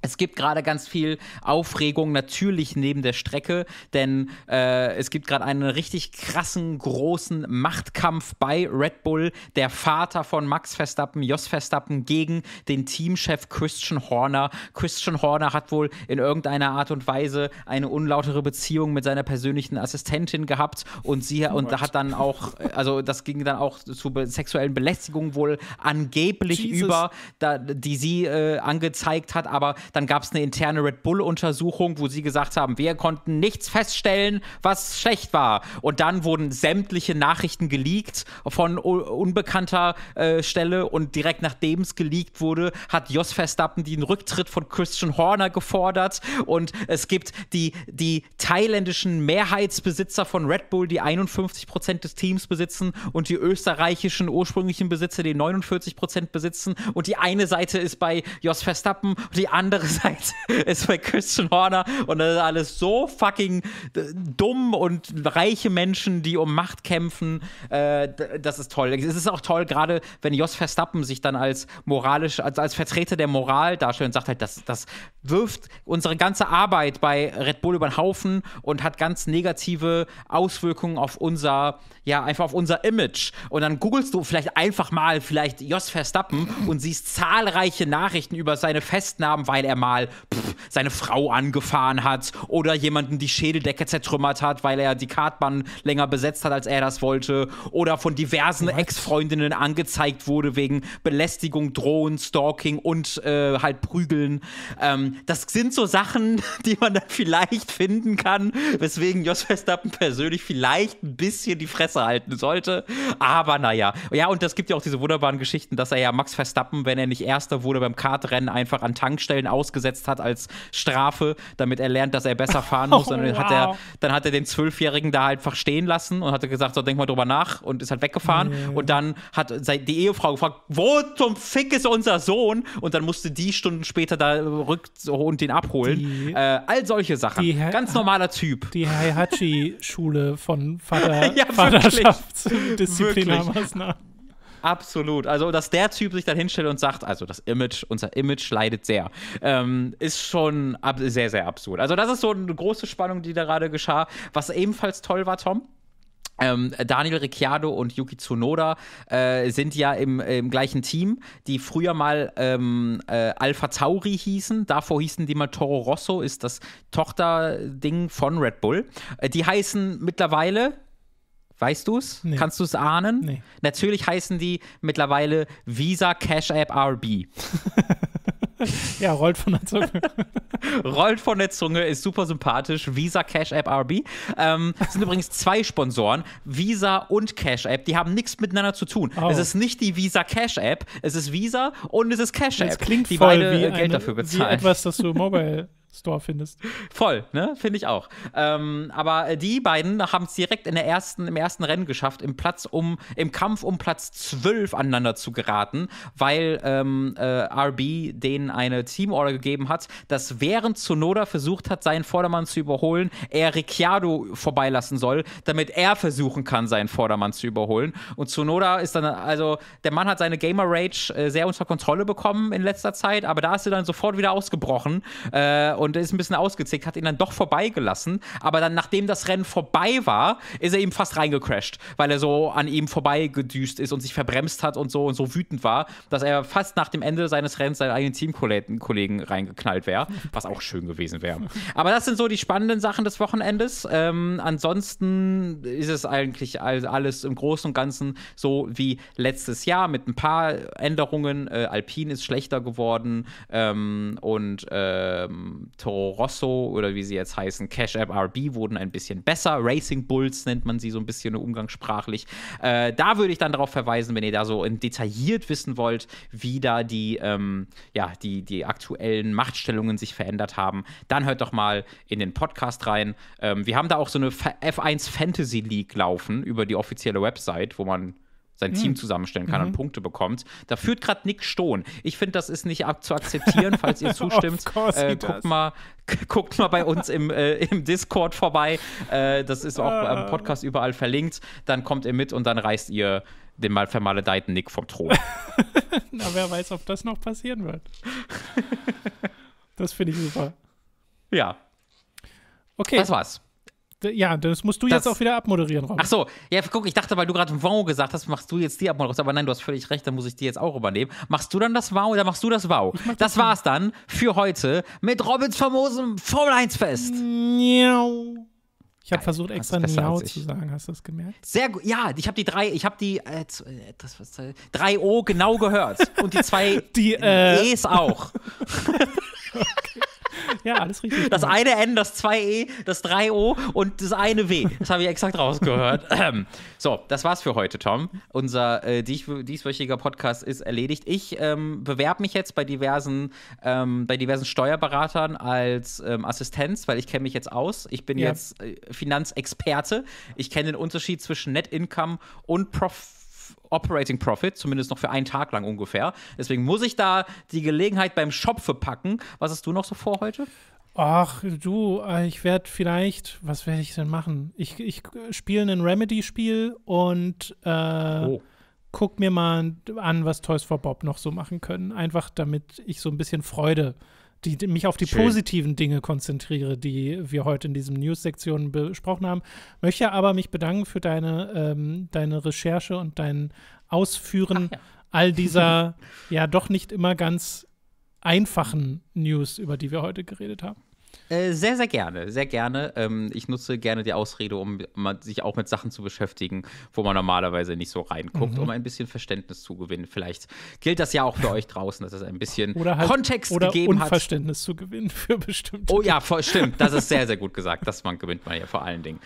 Speaker 1: Es gibt gerade ganz viel Aufregung natürlich neben der Strecke, denn äh, es gibt gerade einen richtig krassen, großen Machtkampf bei Red Bull. Der Vater von Max Verstappen, Jos Verstappen, gegen den Teamchef Christian Horner. Christian Horner hat wohl in irgendeiner Art und Weise eine unlautere Beziehung mit seiner persönlichen Assistentin gehabt und sie oh und hat dann auch, äh, also das ging dann auch zu sexuellen Belästigungen wohl angeblich Jesus. über, da, die sie äh, angezeigt hat, aber dann gab es eine interne Red Bull-Untersuchung, wo sie gesagt haben, wir konnten nichts feststellen, was schlecht war. Und dann wurden sämtliche Nachrichten geleakt von unbekannter äh, Stelle. Und direkt nachdem es geleakt wurde, hat Jos Verstappen den Rücktritt von Christian Horner gefordert. Und es gibt die, die thailändischen Mehrheitsbesitzer von Red Bull, die 51 Prozent des Teams besitzen und die österreichischen ursprünglichen Besitzer, die 49 Prozent besitzen. Und die eine Seite ist bei Jos Verstappen, die andere andere Seite ist bei Christian Horner und das ist alles so fucking äh, dumm und reiche Menschen, die um Macht kämpfen. Äh, das ist toll. Es ist auch toll, gerade wenn Jos Verstappen sich dann als moralisch, als, als Vertreter der Moral darstellt und sagt halt, das, das wirft unsere ganze Arbeit bei Red Bull über den Haufen und hat ganz negative Auswirkungen auf unser, ja, einfach auf unser Image. Und dann googelst du vielleicht einfach mal vielleicht Jos Verstappen und siehst zahlreiche Nachrichten über seine Festnahmen, weil er mal pff, seine Frau angefahren hat oder jemanden die Schädeldecke zertrümmert hat, weil er die Kartbahn länger besetzt hat, als er das wollte oder von diversen Ex-Freundinnen angezeigt wurde wegen Belästigung, Drohen, Stalking und äh, halt Prügeln. Ähm, das sind so Sachen, die man dann vielleicht finden kann, weswegen Jos Verstappen persönlich vielleicht ein bisschen die Fresse halten sollte. Aber naja. Ja, und das gibt ja auch diese wunderbaren Geschichten, dass er ja Max Verstappen, wenn er nicht Erster wurde beim Kartrennen, einfach an Tankstellen ausgesetzt hat als Strafe, damit er lernt, dass er besser fahren oh, muss. Oh, und dann, wow. hat er, dann hat er den Zwölfjährigen da einfach stehen lassen und hat gesagt, so denk mal drüber nach und ist halt weggefahren. Mhm. Und dann hat die Ehefrau gefragt, wo zum Fick ist unser Sohn? Und dann musste die Stunden später da rück und den abholen. Die, äh, all solche Sachen. Ganz normaler Typ. Die
Speaker 2: Heihachi-Schule von
Speaker 1: Vater, ja, Vaterschaftsdisziplinarmaßnahmen. Absolut. Also, dass der Typ sich dann hinstellt und sagt, also das Image, unser Image leidet sehr, ähm, ist schon ab sehr, sehr absurd. Also, das ist so eine große Spannung, die da gerade geschah. Was ebenfalls toll war, Tom, ähm, Daniel Ricciardo und Yuki Tsunoda äh, sind ja im, im, gleichen Team, die früher mal ähm, äh, Alpha Tauri hießen. Davor hießen die mal Toro Rosso, ist das Tochterding von Red Bull. Äh, die heißen mittlerweile Weißt du es? Nee. Kannst du es ahnen? Nee. Natürlich heißen die mittlerweile Visa Cash App RB. ja, rollt von der Zunge. rollt von der Zunge, ist super sympathisch. Visa, Cash App, RB. Ähm, sind übrigens zwei Sponsoren, Visa und Cash App. Die haben nichts miteinander zu tun. Oh. Es ist nicht die Visa Cash App, es ist Visa und es ist Cash App. Das klingt die voll beide äh, wie Geld eine, dafür bezahlen. Wie etwas,
Speaker 2: das du Mobile Store findest.
Speaker 1: Voll, ne? Finde ich auch. Ähm, aber äh, die beiden haben es direkt in der ersten, im ersten Rennen geschafft, im Platz um, im Kampf um Platz 12 aneinander zu geraten, weil ähm, äh, RB denen eine Teamorder gegeben hat, dass während Tsunoda versucht hat, seinen Vordermann zu überholen, er Ricciardo vorbeilassen soll, damit er versuchen kann, seinen Vordermann zu überholen. Und Tsunoda ist dann, also der Mann hat seine Gamer Rage äh, sehr unter Kontrolle bekommen in letzter Zeit, aber da ist er dann sofort wieder ausgebrochen äh, und und ist ein bisschen ausgezickt, hat ihn dann doch vorbeigelassen. Aber dann, nachdem das Rennen vorbei war, ist er ihm fast reingecrashed, weil er so an ihm vorbeigedüst ist und sich verbremst hat und so und so wütend war, dass er fast nach dem Ende seines Rennens seinen eigenen Teamkollegen reingeknallt wäre, was auch schön gewesen wäre. Aber das sind so die spannenden Sachen des Wochenendes. Ähm, ansonsten ist es eigentlich alles im Großen und Ganzen so wie letztes Jahr mit ein paar Änderungen. Äh, Alpine ist schlechter geworden ähm, und ähm, Toro Rosso oder wie sie jetzt heißen, Cash App RB wurden ein bisschen besser. Racing Bulls nennt man sie so ein bisschen umgangssprachlich. Äh, da würde ich dann darauf verweisen, wenn ihr da so detailliert wissen wollt, wie da die, ähm, ja, die, die aktuellen Machtstellungen sich verändert haben, dann hört doch mal in den Podcast rein. Ähm, wir haben da auch so eine F1 Fantasy League laufen über die offizielle Website, wo man sein mhm. Team zusammenstellen kann mhm. und Punkte bekommt. Da führt gerade Nick Stone. Ich finde, das ist nicht ab zu akzeptieren, falls ihr zustimmt. äh, guckt, mal, guckt mal bei uns im, äh, im Discord vorbei. Äh, das ist auch im ähm, ah. Podcast überall verlinkt. Dann kommt ihr mit und dann reißt ihr den mal vermaledeiten Nick vom Thron.
Speaker 2: Na, wer weiß, ob das noch passieren wird. das finde ich super.
Speaker 1: Ja. Okay. Das war's ja, das musst du das, jetzt auch wieder abmoderieren, Robin. Ach so, ja, guck, ich dachte, weil du gerade Wow gesagt hast, machst du jetzt die Abmoderation. Aber nein, du hast völlig recht, dann muss ich die jetzt auch übernehmen. Machst du dann das Wow oder machst du das Wow? Mach das, das war's dann für heute mit Robins famosem Formel 1 Fest. Miau. Ich habe versucht, extra Niau zu sagen. Hast du das gemerkt? Sehr gut. Ja, ich habe die drei, ich habe die äh, äh, das, was, äh, drei O genau gehört und die zwei die, äh, E's auch. okay. ja, alles richtig. Das gemacht. eine N, das zwei E, das drei O und das eine W. Das habe ich exakt rausgehört. so, das war's für heute, Tom. Unser äh, dieswöchiger Podcast ist erledigt. Ich ähm, bewerbe mich jetzt bei diversen, ähm, bei diversen Steuerberatern als ähm, Assistenz, weil ich kenne mich jetzt aus. Ich bin ja. jetzt äh, Finanzexperte. Ich kenne den Unterschied zwischen Net Income und Profit. Operating Profit, zumindest noch für einen Tag lang ungefähr. Deswegen muss ich da die Gelegenheit beim Schopfe packen. Was hast du noch so vor heute?
Speaker 2: Ach du, äh, ich werde vielleicht, was werde ich denn machen? Ich, ich äh, spiele ein Remedy-Spiel und äh, oh. guck mir mal an, was Toys for Bob noch so machen können. Einfach damit ich so ein bisschen Freude äh, die, die, mich auf die Schön. positiven Dinge konzentriere, die wir heute in diesem News-Sektion besprochen haben. Möchte aber mich bedanken für deine, ähm, deine Recherche und dein Ausführen ja. all dieser ja doch nicht immer ganz einfachen News, über die wir heute geredet haben.
Speaker 1: Äh, sehr, sehr gerne, sehr gerne. Ähm, ich nutze gerne die Ausrede, um sich auch mit Sachen zu beschäftigen, wo man normalerweise nicht so reinguckt, mhm. um ein bisschen Verständnis zu gewinnen. Vielleicht gilt das ja auch für euch draußen, dass es ein bisschen halt, Kontext gegeben hat.
Speaker 2: Verständnis zu gewinnen für bestimmte. Oh ja, voll, stimmt. Das ist sehr, sehr
Speaker 1: gut gesagt. Das man gewinnt man ja vor allen Dingen.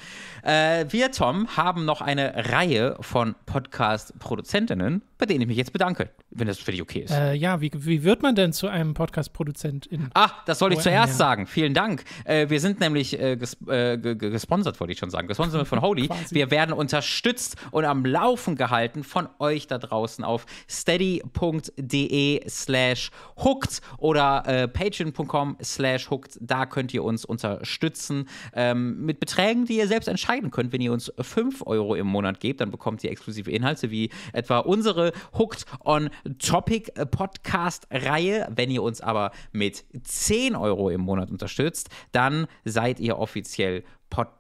Speaker 1: Äh, wir, Tom, haben noch eine Reihe von Podcast-Produzentinnen, bei denen ich mich jetzt bedanke, wenn das für dich okay ist.
Speaker 2: Äh, ja, wie, wie wird man denn zu einem Podcast-Produzentin? Ah, das soll ich zuerst sagen.
Speaker 1: Vielen Dank Dank. Äh, wir sind nämlich äh, ges äh, gesponsert, wollte ich schon sagen. Gesponsert von Holy. wir werden unterstützt und am Laufen gehalten von euch da draußen auf steady.de slash hooked oder äh, patreon.com slash hooked. Da könnt ihr uns unterstützen ähm, mit Beträgen, die ihr selbst entscheiden könnt. Wenn ihr uns 5 Euro im Monat gebt, dann bekommt ihr exklusive Inhalte wie etwa unsere Hooked on Topic Podcast Reihe. Wenn ihr uns aber mit 10 Euro im Monat unterstützt, dann seid ihr offiziell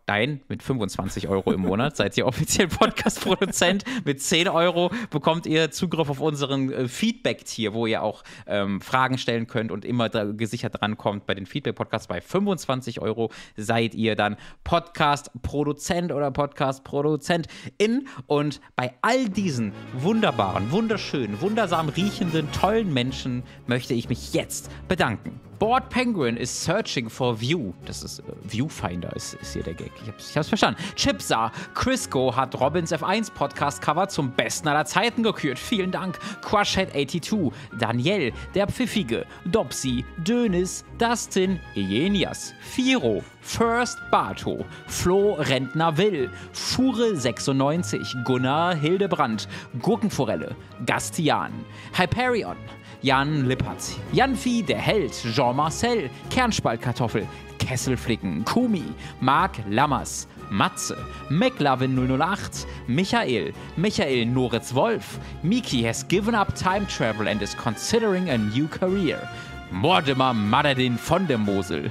Speaker 1: dein mit 25 Euro im Monat. Seid ihr offiziell Podcast-Produzent. Mit 10 Euro bekommt ihr Zugriff auf unseren äh, Feedback-Tier, wo ihr auch ähm, Fragen stellen könnt und immer da, gesichert drankommt bei den Feedback-Podcasts. Bei 25 Euro seid ihr dann Podcast-Produzent oder Podcast-Produzent in. Und bei all diesen wunderbaren, wunderschönen, wundersam riechenden, tollen Menschen möchte ich mich jetzt bedanken. Board Penguin is searching for View. Das ist äh, Viewfinder, ist, ist hier hier der Gag. Ich hab's, ich hab's verstanden. Chipsa, Crisco hat Robins F1 Podcast Cover zum Besten aller Zeiten gekürt. Vielen Dank. crushhead 82 Daniel, der Pfiffige, Dopsy, Dönis, Dustin, Jenias, Firo, First Bato, Flo Rentner Will, Fure96, Gunnar Hildebrand, Gurkenforelle, Gastian, Hyperion, Jan Lippertz, Jan Vieh, der Held, Jean Marcel, Kernspaltkartoffel, Kesselflicken, Kumi, Marc Lammers, Matze, McLavin 008, Michael, Michael Noritz Wolf, Miki has given up time travel and is considering a new career. Mordemar Madadin von der Mosel,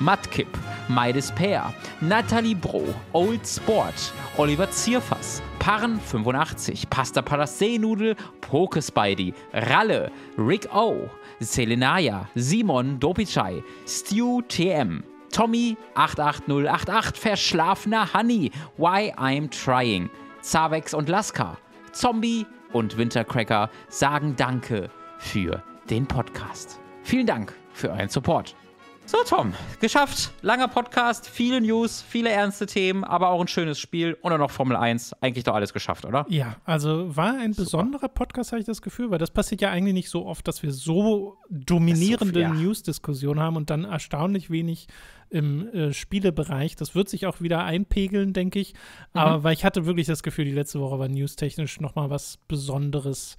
Speaker 1: Matkip, Maides Peer, Nathalie Bro, Old Sport, Oliver Zierfass, Parren 85, Pasta Palace Seenudel, Poke Spidey, Ralle, Rick O, Selenaya, Simon Dopichai, Stu TM, Tommy 88088, Verschlafener Honey, Why I'm Trying, Zavex und Laska, Zombie und Wintercracker sagen Danke für den Podcast. Vielen Dank für euren Support. So, Tom, geschafft. Langer Podcast, viele News, viele ernste Themen, aber auch ein schönes Spiel und dann noch Formel 1. Eigentlich doch alles geschafft, oder? Ja,
Speaker 2: also war ein Super. besonderer Podcast, habe ich das Gefühl, weil das passiert ja eigentlich nicht so oft, dass wir so dominierende so ja. News-Diskussionen haben und dann erstaunlich wenig im äh, Spielebereich. Das wird sich auch wieder einpegeln, denke ich. Mhm. Aber weil ich hatte wirklich das Gefühl, die letzte Woche war newstechnisch nochmal was Besonderes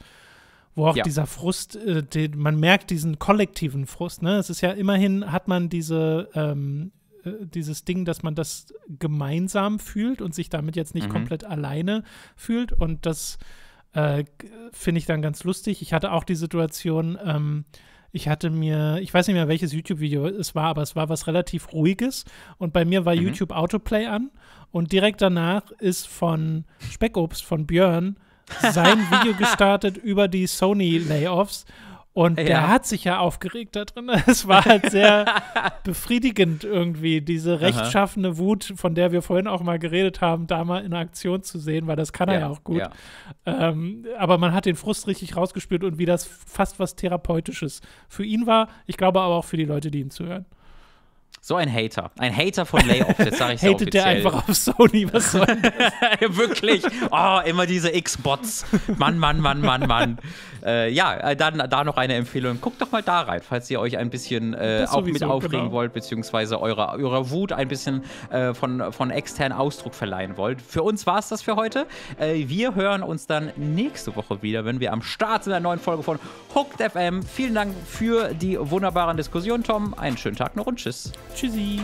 Speaker 2: wo auch ja. dieser Frust, äh, den, man merkt diesen kollektiven Frust. Ne? Es ist ja immerhin, hat man diese, ähm, äh, dieses Ding, dass man das gemeinsam fühlt und sich damit jetzt nicht mhm. komplett alleine fühlt. Und das äh, finde ich dann ganz lustig. Ich hatte auch die Situation, ähm, ich hatte mir, ich weiß nicht mehr, welches YouTube-Video es war, aber es war was relativ Ruhiges. Und bei mir war mhm. YouTube Autoplay an. Und direkt danach ist von Speckobst, von Björn, sein Video gestartet über die Sony-Layoffs. Und ja. der hat sich ja aufgeregt da drin. Es war halt sehr befriedigend irgendwie, diese rechtschaffene Aha. Wut, von der wir vorhin auch mal geredet haben, da mal in Aktion zu sehen, weil das kann ja, er ja auch gut. Ja. Ähm, aber man hat den Frust richtig rausgespürt und wie das fast was Therapeutisches für ihn war. Ich glaube aber auch für die Leute, die ihn zuhören.
Speaker 1: So ein Hater. Ein Hater von Layoffs, jetzt sage ich es Hatet der einfach auf Sony, was soll das? Wirklich. Oh, immer diese X-Bots. Mann, Mann, Mann, Mann, Mann. Äh, ja, äh, dann da noch eine Empfehlung. Guckt doch mal da rein, falls ihr euch ein bisschen äh, auch sowieso, mit aufregen genau. wollt, beziehungsweise eurer eure Wut ein bisschen äh, von, von extern Ausdruck verleihen wollt. Für uns war es das für heute. Äh, wir hören uns dann nächste Woche wieder, wenn wir am Start sind in einer neuen Folge von Hooked FM. Vielen Dank für die wunderbaren Diskussionen, Tom. Einen schönen Tag noch und tschüss.
Speaker 2: Tschüssi.